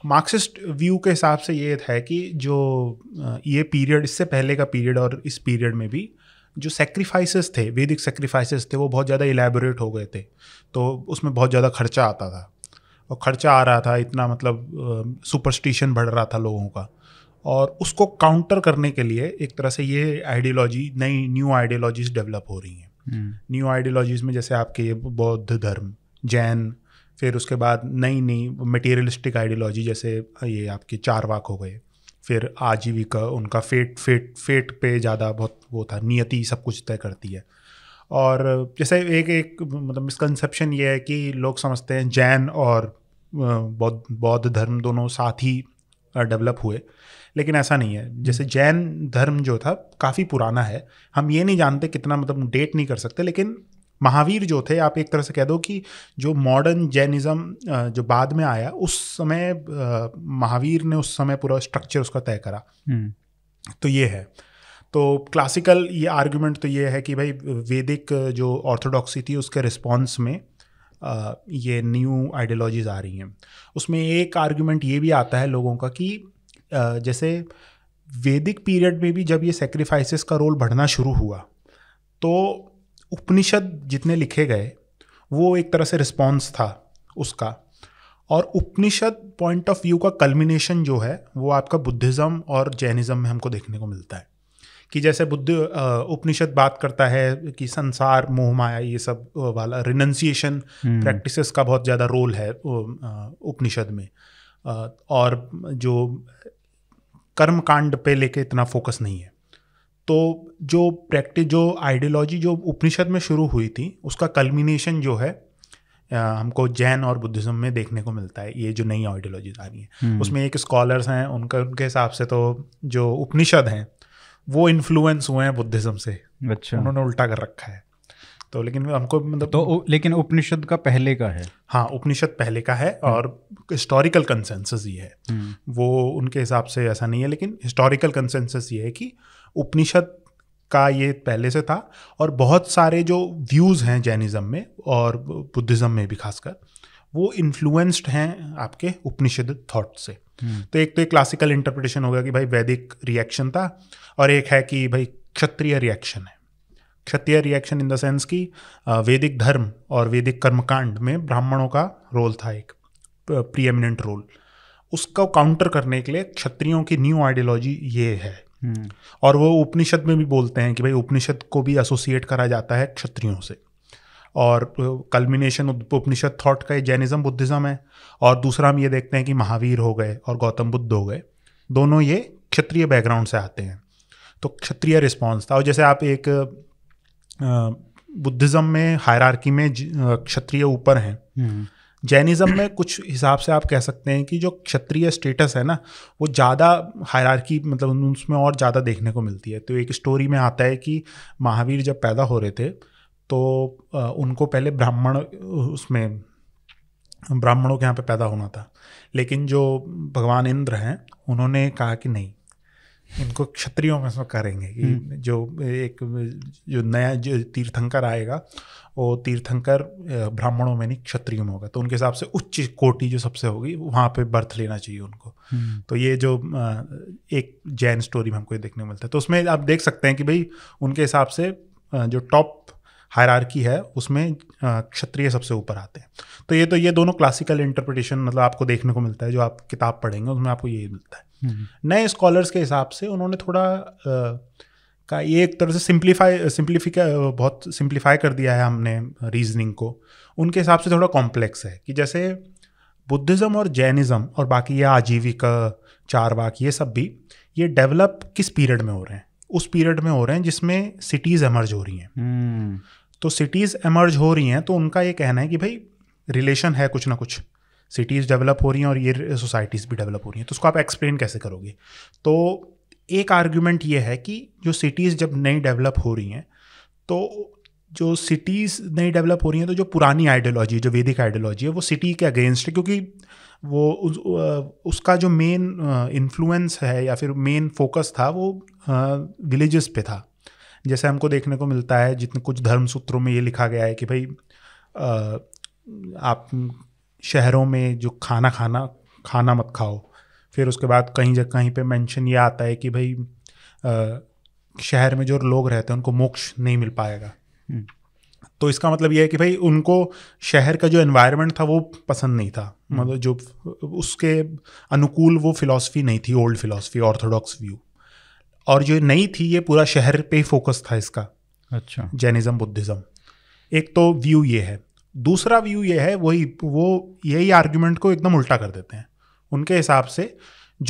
मार्क्सिस्ट व्यू के हिसाब से ये है कि जो uh, ये पीरियड इससे पहले का पीरियड और इस पीरियड में भी जो सेक्रीफाइसेस थे वैदिक सेक्रीफाइसेस थे वो बहुत ज़्यादा इलेबोरेट हो गए थे तो उसमें बहुत ज़्यादा खर्चा आता था और खर्चा आ रहा था इतना मतलब सुपरस्टिशन uh, बढ़ रहा था लोगों का और उसको काउंटर करने के लिए एक तरह से ये आइडियोलॉजी नई न्यू आइडियोलॉजीज डेवलप हो रही हैं न्यू हम्म। आइडियोलॉजीज में जैसे आपके बौद्ध धर्म जैन फिर उसके बाद नई नई मटेरियलिस्टिक आइडियोलॉजी जैसे ये आपके चार वाक हो गए फिर आजीविका उनका फेट फेट फेट पे ज़्यादा बहुत वो था नियति सब कुछ तय करती है और जैसे एक एक मतलब मिसकनसेप्शन ये है कि लोग समझते हैं जैन और बौद्ध बौद्ध धर्म दोनों साथ ही डेवलप हुए लेकिन ऐसा नहीं है जैसे हम्म। जैन धर्म जो था काफ़ी पुराना है हम ये नहीं जानते कितना मतलब डेट नहीं कर सकते लेकिन महावीर जो थे आप एक तरह से कह दो कि जो मॉडर्न जैनिज़्म जो बाद में आया उस समय महावीर ने उस समय पूरा स्ट्रक्चर उसका तय करा हम्म। तो ये है तो क्लासिकल ये आर्गुमेंट तो ये है कि भाई वैदिक जो ऑर्थोडॉक्सी थी उसके रिस्पॉन्स में ये न्यू आइडियोलॉजीज़ आ रही हैं उसमें एक आर्गुमेंट ये भी आता है लोगों का कि जैसे वैदिक पीरियड में भी जब ये सेक्रीफाइसेस का रोल बढ़ना शुरू हुआ तो उपनिषद जितने लिखे गए वो एक तरह से रिस्पॉन्स था उसका और उपनिषद पॉइंट ऑफ व्यू का कल्मिनेशन जो है वो आपका बुद्धिज़्म और जैनिज़्म में हमको देखने को मिलता है कि जैसे बुद्ध उपनिषद बात करता है कि संसार मोह माया ये सब वाला रिनंसिएशन प्रैक्टिसेस हम्म। का बहुत ज़्यादा रोल है उपनिषद में और जो कर्म कांड पे लेके इतना फोकस नहीं है तो जो प्रैक्टिस जो आइडियोलॉजी जो उपनिषद में शुरू हुई थी उसका कल्मिनेशन जो है हमको जैन और बुद्धिज्म में देखने को मिलता है ये जो नई आइडियोलॉजीज आ रही हैं हम्म। उसमें एक स्कॉलर्स हैं उनका उनके हिसाब से तो जो उपनिषद हैं वो इन्फ्लुएंस हुए हैं बुद्धिज्म से अच्छा उन्होंने उल्टा कर रखा है तो लेकिन हमको मतलब तो लेकिन उपनिषद का पहले का है हाँ उपनिषद पहले का है हम्म। और हिस्टोरिकल कंसेंसस ये है हम्म। वो उनके हिसाब से ऐसा नहीं है लेकिन हिस्टोरिकल कंसेंसस ये है कि उपनिषद का ये पहले से था और बहुत सारे जो व्यूज़ हैं जैनिज़्म में और बुद्धिज़्म में भी खासकर वो इन्फ्लुएंस्ड हैं आपके उपनिषद थॉट से हम्म। तो एक तो एक क्लासिकल इंटरप्रिटेशन होगा कि भाई वैदिक रिएक्शन था और एक है कि भाई क्षत्रिय रिएक्शन है Kshatriya reaction in the sense कि वैदिक धर्म और वैदिक कर्मकांड में ब्राह्मणों का रोल था एक प्रियमिनेंट रोल उसको काउंटर करने के लिए क्षत्रियों की न्यू आइडियोलॉजी ये है हम्म। और वो उपनिषद में भी बोलते हैं कि भाई उपनिषद को भी एसोसिएट करा जाता है क्षत्रियों से और कल्मिनेशन उपनिषद थॉट का जैनिज़्म बुद्धिज़्म है और दूसरा हम ये देखते हैं कि महावीर हो गए और गौतम बुद्ध हो गए दोनों ये क्षत्रिय बैकग्राउंड से आते हैं तो क्षत्रिय रिस्पॉन्स था और जैसे आप एक बुद्धिज़्म में हायरार्की में क्षत्रिय ऊपर हैं हम्म। जैनिज़्म में कुछ हिसाब से आप कह सकते हैं कि जो क्षत्रिय स्टेटस है ना वो ज़्यादा हायरार्की मतलब उसमें और ज़्यादा देखने को मिलती है तो एक स्टोरी में आता है कि महावीर जब पैदा हो रहे थे तो उनको पहले ब्राह्मण उसमें ब्राह्मणों के यहाँ पे पैदा होना था लेकिन जो भगवान इंद्र हैं उन्होंने कहा कि नहीं इनको क्षत्रियों में करेंगे कि हम्म। जो एक जो नया जो तीर्थंकर आएगा वो तीर्थंकर ब्राह्मणों में नहीं क्षत्रियो में होगा तो उनके हिसाब से उच्च कोटि जो सबसे होगी वहाँ पे बर्थ लेना चाहिए उनको हम्म। तो ये जो एक जैन स्टोरी में हमको ये देखने को मिलता है तो उसमें आप देख सकते हैं कि भाई उनके हिसाब से जो टॉप हायरार्की है उसमें क्षत्रिय सबसे ऊपर आते हैं तो ये तो ये दोनों क्लासिकल इंटरप्रिटेशन मतलब आपको देखने को मिलता है जो आप किताब पढ़ेंगे उसमें आपको यही मिलता है हम्म। नए स्कॉलर्स के हिसाब से उन्होंने थोड़ा आ, का ये एक तरह से सिंप्लीफाई सिंप्लीफिक बहुत सिंप्लीफाई कर दिया है हमने रीजनिंग को उनके हिसाब से थोड़ा कॉम्प्लेक्स है कि जैसे बुद्धिज़्म और जैनिज़्म और बाकी ये आजीविका चारवाक ये सब भी ये डेवलप किस पीरियड में हो रहे हैं उस पीरियड में हो रहे हैं जिसमें सिटीज़ एमर्ज हो रही हैं hmm. तो सिटीज़ एमर्ज हो रही हैं तो उनका ये कहना है कि भाई रिलेशन है कुछ ना कुछ सिटीज़ डेवलप हो रही हैं और ये सोसाइटीज़ भी डेवलप हो रही हैं तो उसको आप एक्सप्लेन कैसे करोगे तो एक आर्ग्यूमेंट ये है कि जो सिटीज़ जब नई डेवलप हो रही हैं तो जो सिटीज़ नई डेवलप हो रही हैं तो जो पुरानी आइडियोलॉजी जो वैदिक आइडियोलॉजी है वो सिटी के अगेंस्ट है क्योंकि वो उस, उसका जो मेन इन्फ्लुएंस है या फिर मेन फोकस था वो विलेजेस पे था जैसे हमको देखने को मिलता है जितने कुछ धर्म सूत्रों में ये लिखा गया है कि भाई आप शहरों में जो खाना खाना खाना मत खाओ फिर उसके बाद कहीं जगह कहीं पे मेंशन ये आता है कि भाई आ, शहर में जो लोग रहते हैं उनको मोक्ष नहीं मिल पाएगा हम्म। तो इसका मतलब यह है कि भाई उनको शहर का जो एनवायरनमेंट था वो पसंद नहीं था हम्म। मतलब जो उसके अनुकूल वो फिलॉसफी नहीं थी ओल्ड फिलॉसफी ऑर्थोडॉक्स व्यू और जो नई थी ये पूरा शहर पे ही फोकस था इसका अच्छा जैनिज़्म बुद्धिज़्म एक तो व्यू ये है दूसरा व्यू ये है वही वो यही आर्ग्यूमेंट को एकदम उल्टा कर देते हैं उनके हिसाब से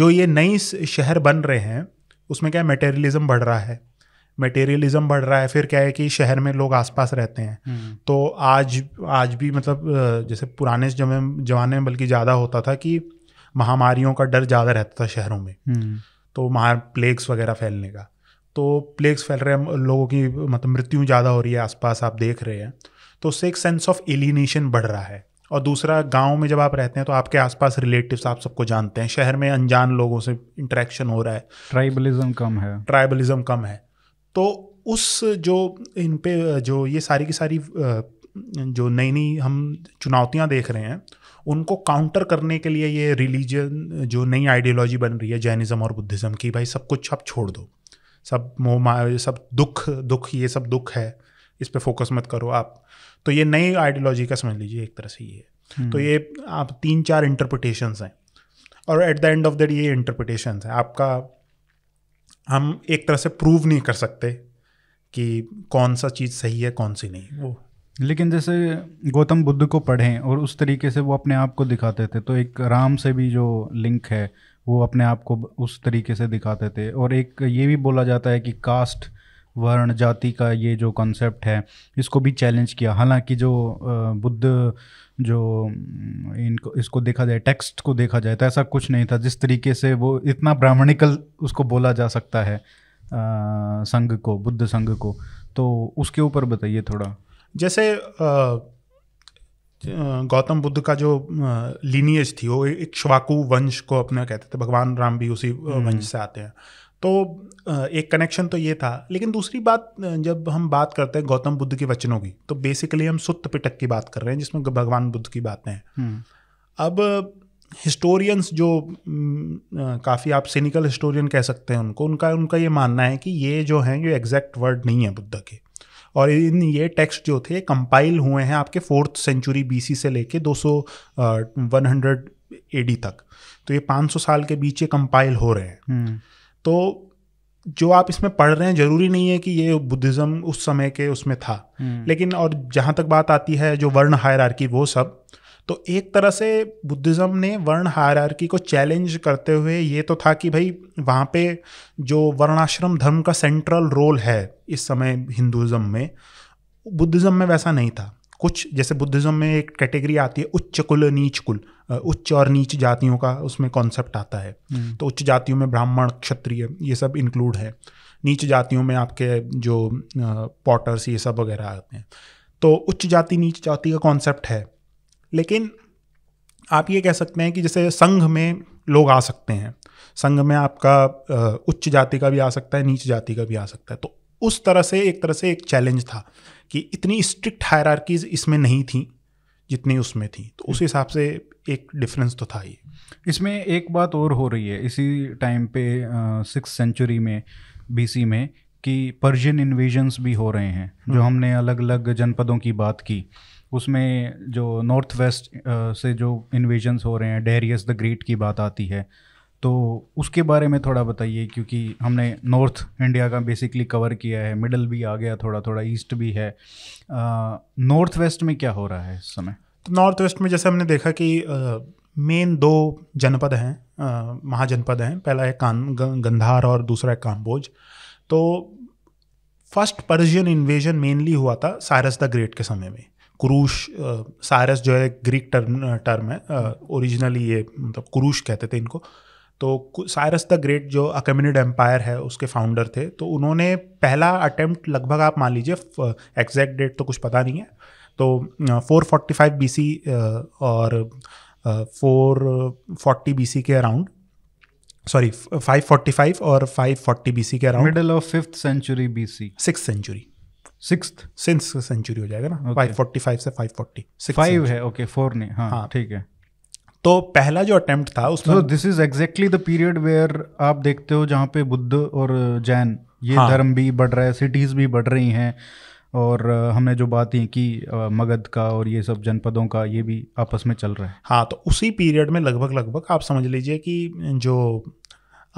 जो ये नई शहर बन रहे हैं उसमें क्या है बढ़ रहा है मटेरियलिज्म बढ़ रहा है फिर क्या है कि शहर में लोग आसपास रहते हैं हम्म। तो आज आज भी मतलब जैसे पुराने जमाने में बल्कि ज़्यादा होता था कि महामारियों का डर ज़्यादा रहता था शहरों में हम्म। तो महा प्लेग्स वगैरह फैलने का तो प्लेग्स फैल रहे हैं लोगों की मतलब मृत्यु ज़्यादा हो रही है आसपास आप देख रहे हैं तो उससे एक सेंस ऑफ एलिनेशन बढ़ रहा है और दूसरा गांव में जब आप रहते हैं तो आपके आसपास रिलेटिव्स आप सबको जानते हैं शहर में अनजान लोगों से इंटरेक्शन हो रहा है ट्राइबलिज्म कम है ट्राइबलिज्म कम है तो उस जो इन पे जो ये सारी की सारी जो नई नई हम चुनौतियां देख रहे हैं उनको काउंटर करने के लिए ये रिलीजन जो नई आइडियोलॉजी बन रही है जैनिज़्म और बुद्धिज़्म की भाई सब कुछ आप छोड़ दो सब मोह सब दुख दुख ये सब दुख है इस पर फोकस मत करो आप तो ये नई आइडियोलॉजी का समझ लीजिए एक तरह से ये है हम्म। तो ये आप तीन चार इंटरप्रटेशंस हैं और at the end of the day ये इंटरप्रिटेशन है आपका हम एक तरह से प्रूव नहीं कर सकते कि कौन सा चीज़ सही है कौन सी नहीं वो लेकिन जैसे गौतम बुद्ध को पढ़ें और उस तरीके से वो अपने आप को दिखाते थे तो एक राम से भी जो लिंक है वो अपने आप को उस तरीके से दिखाते थे और एक ये भी बोला जाता है कि कास्ट वर्ण जाति का ये जो कॉन्सेप्ट है इसको भी चैलेंज किया हालांकि जो बुद्ध जो इनको इसको देखा जाए टेक्स्ट को देखा जाए तो ऐसा कुछ नहीं था जिस तरीके से वो इतना ब्राह्मणिकल उसको बोला जा सकता है संघ को बुद्ध संघ को तो उसके ऊपर बताइए थोड़ा जैसे आ, गौतम बुद्ध का जो लीनियज थी वो इक्ष्वाकु वंश को अपना कहते थे भगवान राम भी उसी हम्म। वंश से आते हैं तो एक कनेक्शन तो ये था लेकिन दूसरी बात जब हम बात करते हैं गौतम बुद्ध के वचनों की तो बेसिकली हम सुत्त पिटक की बात कर रहे हैं जिसमें भगवान बुद्ध की बातें हैं हम्म। अब हिस्टोरियंस जो काफ़ी आप सिनिकल हिस्टोरियन कह सकते हैं उनको उनका उनका ये मानना है कि ये जो हैं ये एग्जैक्ट वर्ड नहीं है बुद्ध के और इन ये टेक्स्ट जो थे कंपाइल हुए हैं आपके फोर्थ सेंचुरी बीसी से लेके 200 100 एडी तक तो ये 500 साल के बीच ये कंपाइल हो रहे हैं हम्म। तो जो आप इसमें पढ़ रहे हैं जरूरी नहीं है कि ये बुद्धिज़्म उस समय के उसमें था हम्म। लेकिन और जहाँ तक बात आती है जो वर्ण हायर वो सब तो एक तरह से बुद्धिज़्म ने वर्ण हायर को चैलेंज करते हुए ये तो था कि भाई वहाँ पे जो वर्णाश्रम धर्म का सेंट्रल रोल है इस समय हिंदुज़म में बुद्धिज़्म में वैसा नहीं था कुछ जैसे बुद्धिज्म में एक कैटेगरी आती है उच्च कुल नीच कुल उच्च और नीच जातियों का उसमें कॉन्सेप्ट आता है हम्म। तो उच्च जातियों में ब्राह्मण क्षत्रिय ये सब इंक्लूड है नीच जातियों में आपके जो पॉटर्स ये सब वगैरह आते हैं तो उच्च जाति नीच जाति का कॉन्सेप्ट है लेकिन आप ये कह सकते हैं कि जैसे संघ में लोग आ सकते हैं संघ में आपका उच्च जाति का भी आ सकता है नीच जाति का भी आ सकता है तो उस तरह से एक तरह से एक चैलेंज था कि इतनी स्ट्रिक्ट हायरार्कीज इसमें नहीं थी जितनी उसमें थी तो उस हिसाब से एक डिफरेंस तो था ये इसमें एक बात और हो रही है इसी टाइम पे सिक्स सेंचुरी में बीसी में कि पर्जियन इन्वेजन्स भी हो रहे हैं जो हम्म। हमने अलग अलग जनपदों की बात की उसमें जो नॉर्थ वेस्ट से जो इन्वेजन्स हो रहे हैं डेरियस द ग्रेट की बात आती है तो उसके बारे में थोड़ा बताइए क्योंकि हमने नॉर्थ इंडिया का बेसिकली कवर किया है मिडल भी आ गया थोड़ा थोड़ा ईस्ट भी है नॉर्थ वेस्ट में क्या हो रहा है इस समय तो नॉर्थ वेस्ट में जैसे हमने देखा कि मेन दो जनपद हैं महाजनपद हैं पहला है कान गंधार और दूसरा है काम्बोज तो फर्स्ट परजियन इन्वेजन मेनली हुआ था साइरस द ग्रेट के समय में कुरूश सायरस जो है ग्रीक टर्म टर्म है ओरिजिनली ये मतलब कुरूश कहते थे इनको तो साइरस द ग्रेट जो अकेमिनिड एम्पायर है उसके फाउंडर थे तो उन्होंने पहला अटेम्प्ट लगभग आप मान लीजिए एग्जैक्ट डेट तो कुछ पता नहीं है तो 445 बीसी और 440 बीसी के अराउंड सॉरी 545 और 540 बीसी के around middle of fifth century BC six century six since century हो जाएगा ना फाइव फोर्टी फाइव से फाइव फोर्टी फाइव है ओके फोर ने हाँ ठीक है तो पहला जो अटेम्प्ट था उसमें this is exactly the period where आप देखते हो जहाँ पे बुद्ध और जैन ये हाँ. धर्म भी बढ़ रहा है सिटीज़ भी बढ़ रही हैं और हमने जो बातें की मगध का और ये सब जनपदों का ये भी आपस में चल रहा है हाँ तो उसी पीरियड में लगभग लगभग आप समझ लीजिए कि जो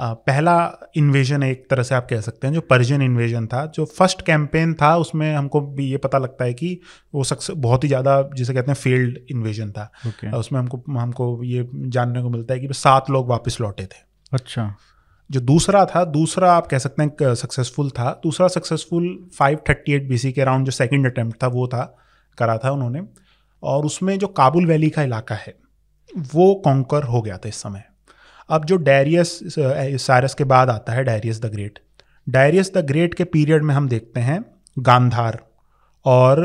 पहला इन्वेजन एक तरह से आप कह सकते हैं जो पर्जियन इन्वेजन था जो फर्स्ट कैंपेन था उसमें हमको भी ये पता लगता है कि वो सक्सेस बहुत ही ज़्यादा जिसे कहते हैं फेल्ड इन्वेजन था okay. उसमें हमको हमको ये जानने को मिलता है कि सात लोग वापस लौटे थे अच्छा जो दूसरा था दूसरा आप कह सकते हैं सक्सेसफुल था दूसरा सक्सेसफुल 538 थर्टी के अराउंड जो सेकंड अटेम्प्ट था वो था करा था उन्होंने और उसमें जो काबुल वैली का इलाका है वो कॉन्कर हो गया था इस समय अब जो डायरियस साइरस के बाद आता है Darius the great Darius the great के पीरियड में हम देखते हैं गांधार और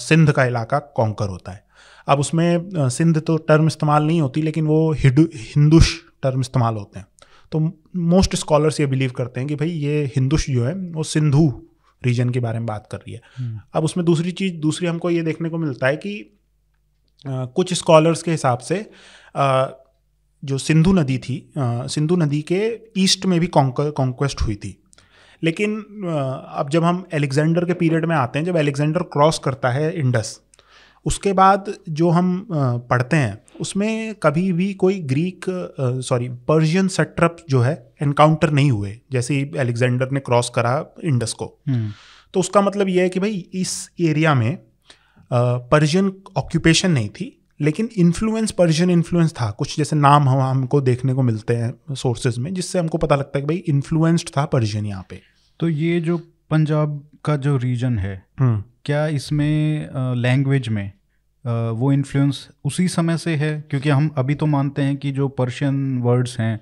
सिंध का इलाका कॉन्कर होता है अब उसमें सिंध तो टर्म इस्तेमाल नहीं होती लेकिन वो हिंदुश टर्म इस्तेमाल होते हैं तो मोस्ट स्कॉलर्स ये बिलीव करते हैं कि भाई ये हिंदुश जो है वो सिंधु रीजन के बारे में बात कर रही है हम्म। अब उसमें दूसरी चीज़ दूसरी हमको ये देखने को मिलता है कि आ, कुछ स्कॉलर्स के हिसाब से आ, जो सिंधु नदी थी सिंधु नदी के ईस्ट में भी कॉन्क्वेस्ट हुई थी लेकिन अब जब हम एलेक्जेंडर के पीरियड में आते हैं जब एलेक्जेंडर क्रॉस करता है इंडस उसके बाद जो हम पढ़ते हैं उसमें कभी भी कोई ग्रीक सॉरी पर्शियन सेट्रप जो है एनकाउंटर नहीं हुए जैसे ही एलेक्जेंडर ने क्रॉस करा इंडस को हम्म। तो उसका मतलब यह है कि भाई इस एरिया में पर्शियन ऑक्यूपेशन नहीं थी लेकिन इन्फ्लुएंस पर्शियन इन्फ्लुएंस था कुछ जैसे नाम हम हमको देखने को मिलते हैं सोर्सेज में जिससे हमको पता लगता है कि भाई इन्फ्लुएंस्ड था पर्शियन यहाँ पे तो ये जो पंजाब का जो रीजन है हम्म। क्या इसमें लैंग्वेज में वो इन्फ्लुएंस उसी समय से है क्योंकि हम अभी तो मानते हैं कि जो पर्शियन वर्ड्स हैं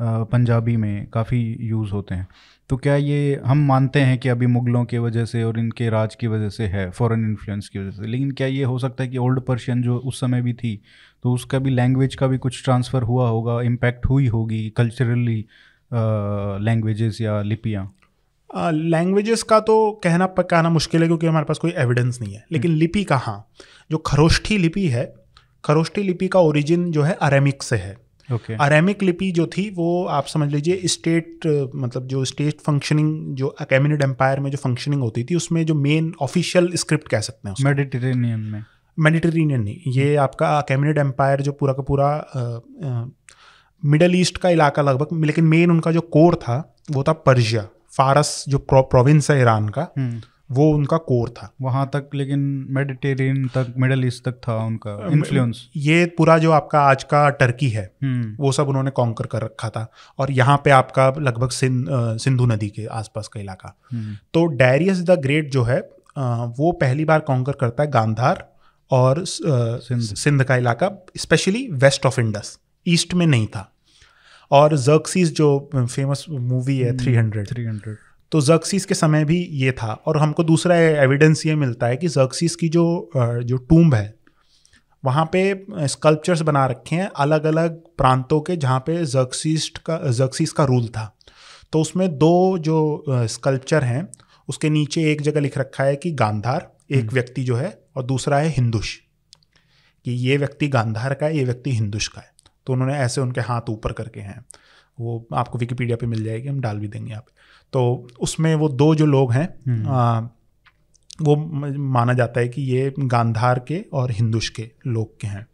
पंजाबी में काफ़ी यूज़ होते हैं तो क्या ये हम मानते हैं कि अभी मुगलों के वजह से और इनके राज की वजह से है फॉरेन इन्फ्लुएंस की वजह से लेकिन क्या ये हो सकता है कि ओल्ड पर्शियन जो उस समय भी थी तो उसका भी लैंग्वेज का भी कुछ ट्रांसफ़र हुआ होगा इम्पैक्ट हुई होगी कल्चरली लैंग्वेजेस या लिपियाँ लैंग्वेजेस का तो कहना कहना मुश्किल है क्योंकि हमारे पास कोई एविडेंस नहीं है लेकिन हम्म। लिपि का हाँ जो खरोष्ठी लिपि है खरोष्ठी लिपि का ओरिजिन जो है अरेमिक से है okay. अरेमिक लिपि जो थी वो आप समझ लीजिए स्टेट मतलब जो स्टेट फंक्शनिंग जो अकेमिनिड एम्पायर में जो फंक्शनिंग होती थी उसमें जो मेन ऑफिशियल स्क्रिप्ट कह सकते हैं मेडिटेरेनियन में मेडिटेरेनियन नहीं ये आपका अकेमिनिड एम्पायर जो पूरा का पूरा मिडल ईस्ट का इलाका लगभग लेकिन मेन उनका जो कोर था वो था परजिया फारस जो प्रोविंस है ईरान का हम्म। वो उनका कोर था वहाँ तक लेकिन मेडिटेरियन तक मिडल ईस्ट तक था उनका इन्फ्लुएंस ये पूरा जो आपका आज का टर्की है हम्म। वो सब उन्होंने कॉन्कर कर रखा था और यहाँ पे आपका लगभग सिंधु नदी के आसपास का इलाका हम्म। तो डायरियस द ग्रेट जो है वो पहली बार कॉन्कर करता है गांधार और सिंध का इलाका specially west of Indus east में नहीं था और जर्क्सीज जो फेमस मूवी है थ्री हंड्रेड थ्री हंड्रेड तो जर्क्सीस के समय भी ये था और हमको दूसरा एविडेंस ये मिलता है कि जर्क्सीस की जो जो टूम्ब है वहाँ पे स्कल्पचर्स बना रखे हैं अलग अलग प्रांतों के जहाँ पे जर्क्सीस का जर्क्सीस का रूल था तो उसमें दो जो स्कल्पचर हैं उसके नीचे एक जगह लिख रखा है कि गांधार एक हम्म। व्यक्ति जो है और दूसरा है हिंदुश कि ये व्यक्ति गांधार का है ये व्यक्ति हिंदुश का है तो उन्होंने ऐसे उनके हाथ ऊपर करके हैं वो आपको विकीपीडिया पे मिल जाएगी हम डाल भी देंगे यहाँ पे तो उसमें वो दो जो लोग हैं हम्म। आ, वो माना जाता है कि ये गांधार के और हिंदुश के लोग के हैं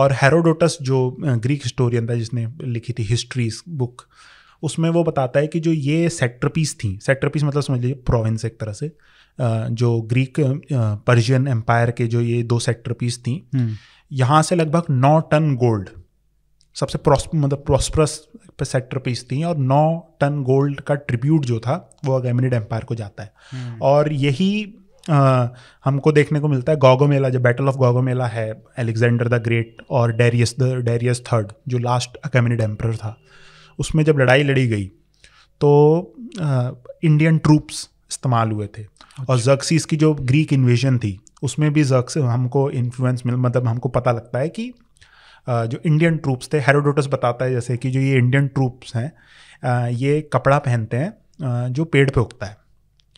और हेरोडोटस जो ग्रीक हिस्टोरियन था जिसने लिखी थी हिस्ट्रीज बुक उसमें वो बताता है कि जो ये सेट्रपीस थी सेट्रपीस मतलब समझ लीजिए प्रोविंस एक तरह से जो ग्रीक पर्शियन एम्पायर के जो ये दो सेक्टर पीस थी हम्म। यहाँ से लगभग नौ टन गोल्ड सबसे प्रॉस्प मतलब प्रॉस्परस सेक्टर पीस थी और नौ टन गोल्ड का ट्रिब्यूट जो था वो अगेमिनिड एम्पायर को जाता है हम्म। और यही आ, हमको देखने को मिलता है गोगो मेला जो बैटल ऑफ गोगो मेला है एलेक्जेंडर द ग्रेट और डेरियस द डेरियस थर्ड जो लास्ट अकेमिनिड एम्पर था उसमें जब लड़ाई लड़ी गई तो आ, इंडियन ट्रूप्स इस्तेमाल हुए थे अच्छा। और जर्क्सीस की जो ग्रीक इन्वेजन थी उसमें भी जक्स हमको इन्फ्लुएंस मिल मतलब हमको पता लगता है कि जो इंडियन ट्रूप्स थे हेरोडोटस बताता है जैसे कि जो ये इंडियन ट्रूप्स हैं ये कपड़ा पहनते हैं जो पेड़ पे उगता है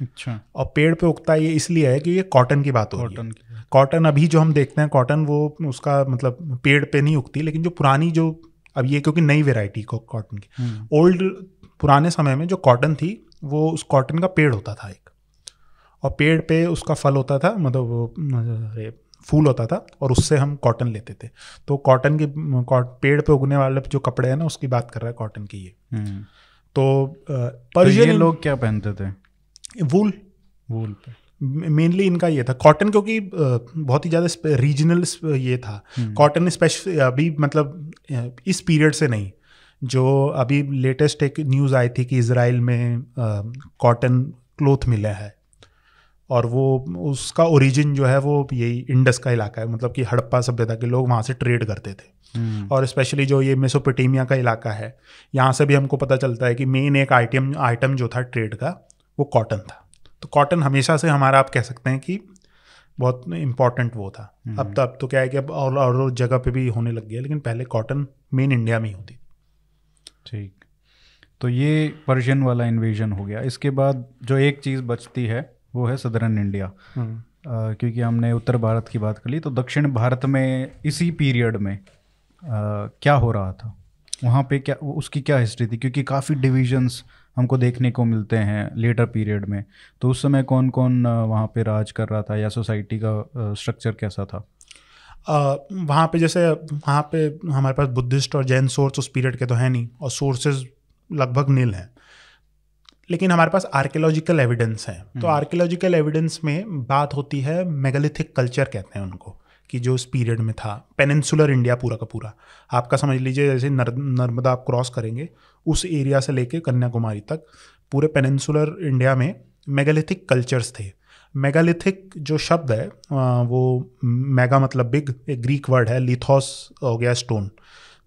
अच्छा और पेड़ पे उगता ये इसलिए है कि ये कॉटन की बात हो रही है कॉटन अभी जो हम देखते हैं कॉटन वो उसका मतलब पेड़ पे नहीं उगती लेकिन जो पुरानी जो अब ये क्योंकि नई वेराइटी को कॉटन की ओल्ड हम्म। पुराने समय में जो कॉटन थी वो उस कॉटन का पेड़ होता था एक और पेड़ पे उसका फल होता था मतलब वो अरे फूल होता था और उससे हम कॉटन लेते थे तो कॉटन के पेड़ पे उगने वाले जो कपड़े हैं ना उसकी बात कर रहा है कॉटन की ये हम्म। तो पर्शियन तो लोग क्या पहनते थे वूल वूल पे मेनली इनका ये था कॉटन क्योंकि बहुत ही ज़्यादा रीजनल ये था कॉटन हम्म। स्पेशल अभी मतलब इस पीरियड से नहीं जो अभी लेटेस्ट एक न्यूज़ आई थी कि इसराइल में कॉटन क्लोथ मिला है और वो उसका ओरिजिन जो है वो यही इंडस का इलाका है मतलब कि हड़प्पा सभ्यता के लोग वहाँ से ट्रेड करते थे हम्म। और स्पेशली जो ये मेसोपोटेमिया का इलाका है यहाँ से भी हमको पता चलता है कि मेन एक आइटम आइटम जो था ट्रेड का वो कॉटन था तो कॉटन हमेशा से हमारा आप कह सकते हैं कि बहुत इम्पॉर्टेंट वो था हम्म। अब तो अब तो क्या है कि अब और और जगह पे भी होने लग गया लेकिन पहले कॉटन मेन इंडिया में ही होती ठीक तो ये पर्शियन वाला इन्वेजन हो गया इसके बाद जो एक चीज़ बचती है वो है सदरन इंडिया आ, क्योंकि हमने उत्तर भारत की बात कर ली तो दक्षिण भारत में इसी पीरियड में आ, क्या हो रहा था वहाँ पे क्या उसकी क्या हिस्ट्री थी क्योंकि काफ़ी डिविजन्स हमको देखने को मिलते हैं लेटर पीरियड में तो उस समय कौन कौन वहाँ पे राज कर रहा था या सोसाइटी का स्ट्रक्चर कैसा था वहाँ पे जैसे वहाँ पे हमारे पास बुद्धिस्ट और जैन सोर्स उस पीरियड के तो हैं नहीं और सोर्सेज लगभग नील हैं लेकिन हमारे पास आर्कियोलॉजिकल एविडेंस है तो आर्कियोलॉजिकल हम्म। एविडेंस में बात होती है मेगालिथिक कल्चर कहते हैं उनको कि जो उस पीरियड में था पेनिनसुलर इंडिया पूरा का पूरा आपका समझ लीजिए जैसे नर, नर्मदा आप क्रॉस करेंगे उस एरिया से लेके कन्याकुमारी तक पूरे पेनिनसुलर इंडिया में मेगालिथिक कल्चर्स थे मेगालिथिक जो शब्द है वो मेगा मतलब बिग एक ग्रीक वर्ड है लिथोस हो गया स्टोन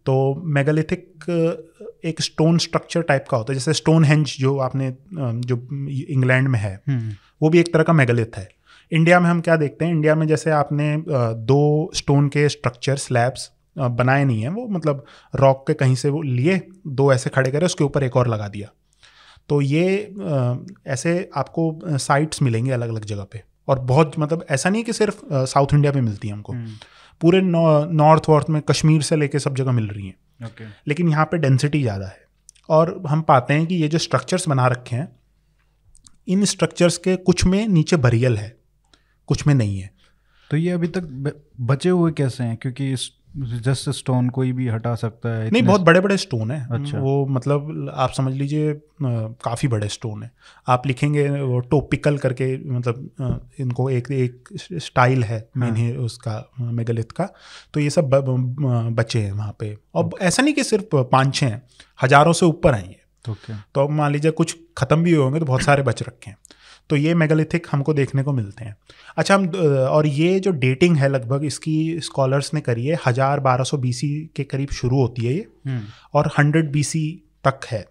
तो मेगालिथिक uh, एक स्टोन स्ट्रक्चर टाइप का होता है जैसे स्टोन हेंज जो आपने um, जो इंग्लैंड में है हम्म। वो भी एक तरह का मेगालिथ है इंडिया में हम क्या देखते हैं इंडिया में जैसे आपने uh, दो स्टोन के स्ट्रक्चर स्लैब्स uh, बनाए नहीं हैं वो मतलब रॉक के कहीं से वो लिए दो ऐसे खड़े करे उसके ऊपर एक और लगा दिया तो ये ऐसे आपको साइट्स मिलेंगे अलग अलग जगह पे और बहुत मतलब ऐसा नहीं कि सिर्फ साउथ इंडिया में मिलती है हमको हम्म। पूरे नॉर्थ वॉर्थ में कश्मीर से लेके सब जगह मिल रही हैं okay. लेकिन यहाँ पे डेंसिटी ज़्यादा है और हम पाते हैं कि ये जो स्ट्रक्चर्स बना रखे हैं इन स्ट्रक्चर्स के कुछ में नीचे बरियल है कुछ में नहीं है तो ये अभी तक बचे हुए कैसे हैं क्योंकि जस्ट स्टोन कोई भी हटा सकता है नहीं बहुत बड़े बड़े स्टोन है अच्छा वो मतलब आप समझ लीजिए काफ़ी बड़े स्टोन है आप लिखेंगे वो टोपिकल करके मतलब इनको एक एक स्टाइल है मेन हाँ। उसका मेगलित का तो ये सब बचे हैं वहाँ पे और ऐसा नहीं कि सिर्फ पाँच छः हैं हज़ारों से ऊपर आई तो, तो मान लीजिए कुछ ख़त्म भी हुए होंगे तो बहुत सारे बच रखे हैं तो ये मेगालिथिक हमको देखने को मिलते हैं अच्छा हम और ये जो डेटिंग है लगभग इसकी स्कॉलर्स ने करी है हज़ार बारह सौ बी के करीब शुरू होती है ये हम्म। और हंड्रेड बी तक है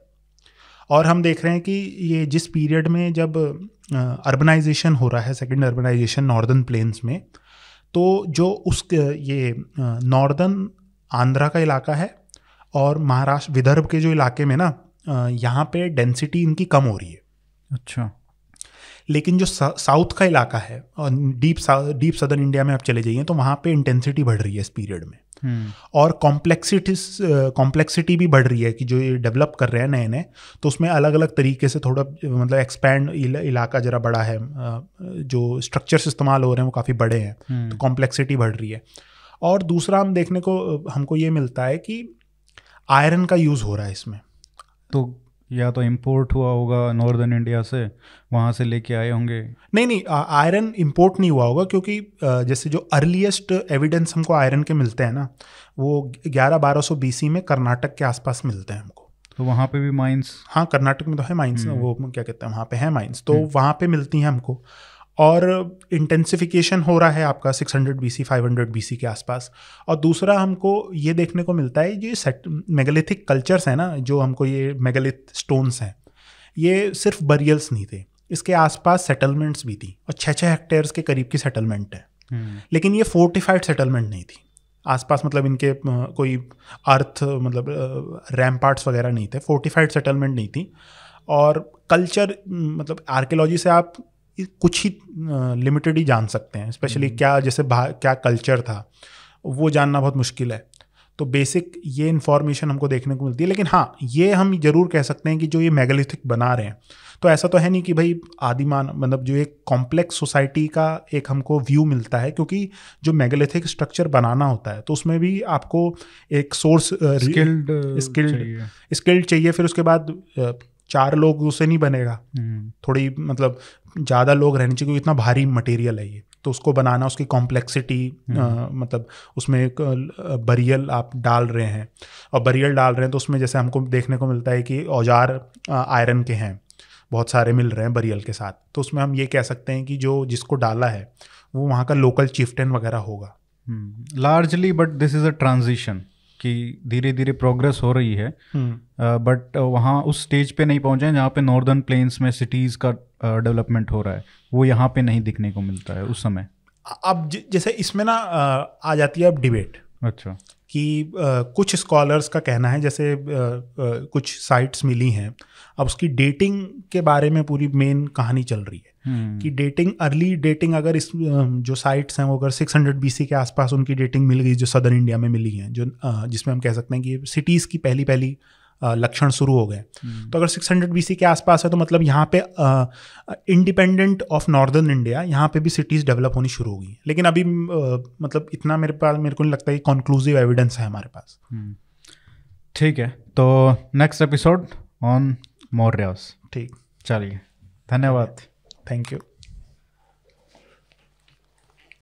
और हम देख रहे हैं कि ये जिस पीरियड में जब अर्बनाइजेशन हो रहा है सेकेंड अर्बनाइजेशन नॉर्दर्न प्लेन्स में तो जो उस ये नॉर्दर्न आंध्रा का इलाका है और महाराष्ट्र विदर्भ के जो इलाके में ना यहाँ पे डेंसिटी इनकी कम हो रही है अच्छा लेकिन जो साउथ का इलाका है और डीप डीप सदर्न इंडिया में आप चले जाइए तो वहाँ पे इंटेंसिटी बढ़ रही है इस पीरियड में हम्म। और कॉम्प्लेक्सिटी कॉम्प्लेक्सिटी भी बढ़ रही है कि जो ये डेवलप कर रहे हैं नए नए तो उसमें अलग अलग तरीके से थोड़ा मतलब एक्सपैंड इलाका ज़रा बड़ा है जो स्ट्रक्चर्स इस्तेमाल हो रहे हैं वो काफ़ी बड़े हैं हम्म। तो कॉम्प्लेक्सिटी बढ़ रही है और दूसरा हम देखने को हमको ये मिलता है कि आयरन का यूज़ हो रहा है इसमें तो या तो इम्पोर्ट हुआ होगा नॉर्दर्न इंडिया से वहाँ से लेके आए होंगे नहीं नहीं आयरन इम्पोर्ट नहीं हुआ होगा क्योंकि जैसे जो अर्लीस्ट एविडेंस हमको आयरन के मिलते हैं ना वो ग्यारह बारह सौ बीसी में कर्नाटक के आसपास मिलते हैं हमको तो वहाँ पे भी माइंस हाँ कर्नाटक में तो है माइंस हम्म। वो क्या कहते हैं वहाँ पे है माइंस तो हम्म। वहाँ पे मिलती हैं हमको और इंटेंसिफिकेशन हो रहा है आपका 600 hundred B C five hundred B C के आसपास और दूसरा हमको ये देखने को मिलता है ये सेट मेगालिथिक कल्चर्स हैं ना जो हमको ये मेगालिथ स्टोन्स हैं ये सिर्फ बरियल्स नहीं थे इसके आसपास सेटलमेंट्स भी थी और छः छः हेक्टेयर्स के करीब की सेटलमेंट है हम्म। लेकिन ये फोर्टिफाइड सेटलमेंट नहीं थी आसपास मतलब इनके कोई अर्थ मतलब रैम पार्ट्स वगैरह नहीं थे फोर्टिफाइड सेटलमेंट नहीं थी और कल्चर मतलब आर्कियोलॉजी से आप कुछ ही लिमिटेड ही जान सकते हैं स्पेशली हम्म। क्या जैसे क्या कल्चर था वो जानना बहुत मुश्किल है तो बेसिक ये इन्फॉर्मेशन हमको देखने को मिलती है लेकिन हाँ ये हम जरूर कह सकते हैं कि जो ये मेगालिथिक बना रहे हैं तो ऐसा तो है नहीं कि भाई आदिमान मतलब जो एक कॉम्प्लेक्स सोसाइटी का एक हमको व्यू मिलता है क्योंकि जो मेगालिथिक स्ट्रक्चर बनाना होता है तो उसमें भी आपको एक सोर्स स्किल्ड स्किल्ड स्किल्ड चाहिए फिर उसके बाद चार लोग उसे नहीं बनेगा हम्म। थोड़ी मतलब ज़्यादा लोग रहने चाहिए क्योंकि इतना भारी मटेरियल है ये तो उसको बनाना उसकी कॉम्प्लेक्सिटी हम्म। मतलब उसमें एक बरियल आप डाल रहे हैं और बरियल डाल रहे हैं तो उसमें जैसे हमको देखने को मिलता है कि औजार आयरन के हैं बहुत सारे मिल रहे हैं बरियल के साथ तो उसमें हम ये कह सकते हैं कि जो जिसको डाला है वो वहाँ का लोकल चिफ्टन वगैरह होगा largely but this is a transition कि धीरे धीरे प्रोग्रेस हो रही है बट हम्म। uh, वहाँ उस स्टेज पे नहीं पहुँचे जहाँ पे नॉर्दर्न प्लेन्स में सिटीज़ का डेवलपमेंट हो रहा है वो यहाँ पे नहीं दिखने को मिलता है उस समय अब जैसे इसमें ना आ जाती है अब डिबेट अच्छा कि कुछ स्कॉलर्स का कहना है जैसे कुछ साइट्स मिली हैं अब उसकी डेटिंग के बारे में पूरी मेन कहानी चल रही है हम्म। कि डेटिंग अर्ली डेटिंग अगर इस जो साइट्स हैं वो अगर 600 हंड्रेड के आसपास उनकी डेटिंग मिल गई जो सदर इंडिया में मिली हैं जो जिसमें हम कह सकते हैं कि सिटीज़ की पहली पहली लक्षण शुरू हो गए हम्म। तो अगर 600 हंड्रेड बी के आसपास है तो मतलब यहाँ पे इंडिपेंडेंट ऑफ नॉर्दर्न इंडिया यहाँ पे भी सिटीज़ डेवलप होनी शुरू होगी लेकिन अभी आ, मतलब इतना मेरे पास मेरे को नहीं लगता कि कॉन्क्लूसिव एविडेंस है हमारे पास हम्म। ठीक है तो नेक्स्ट एपिसोड ऑन मौर्य ठीक चलिए धन्यवाद थैंक यू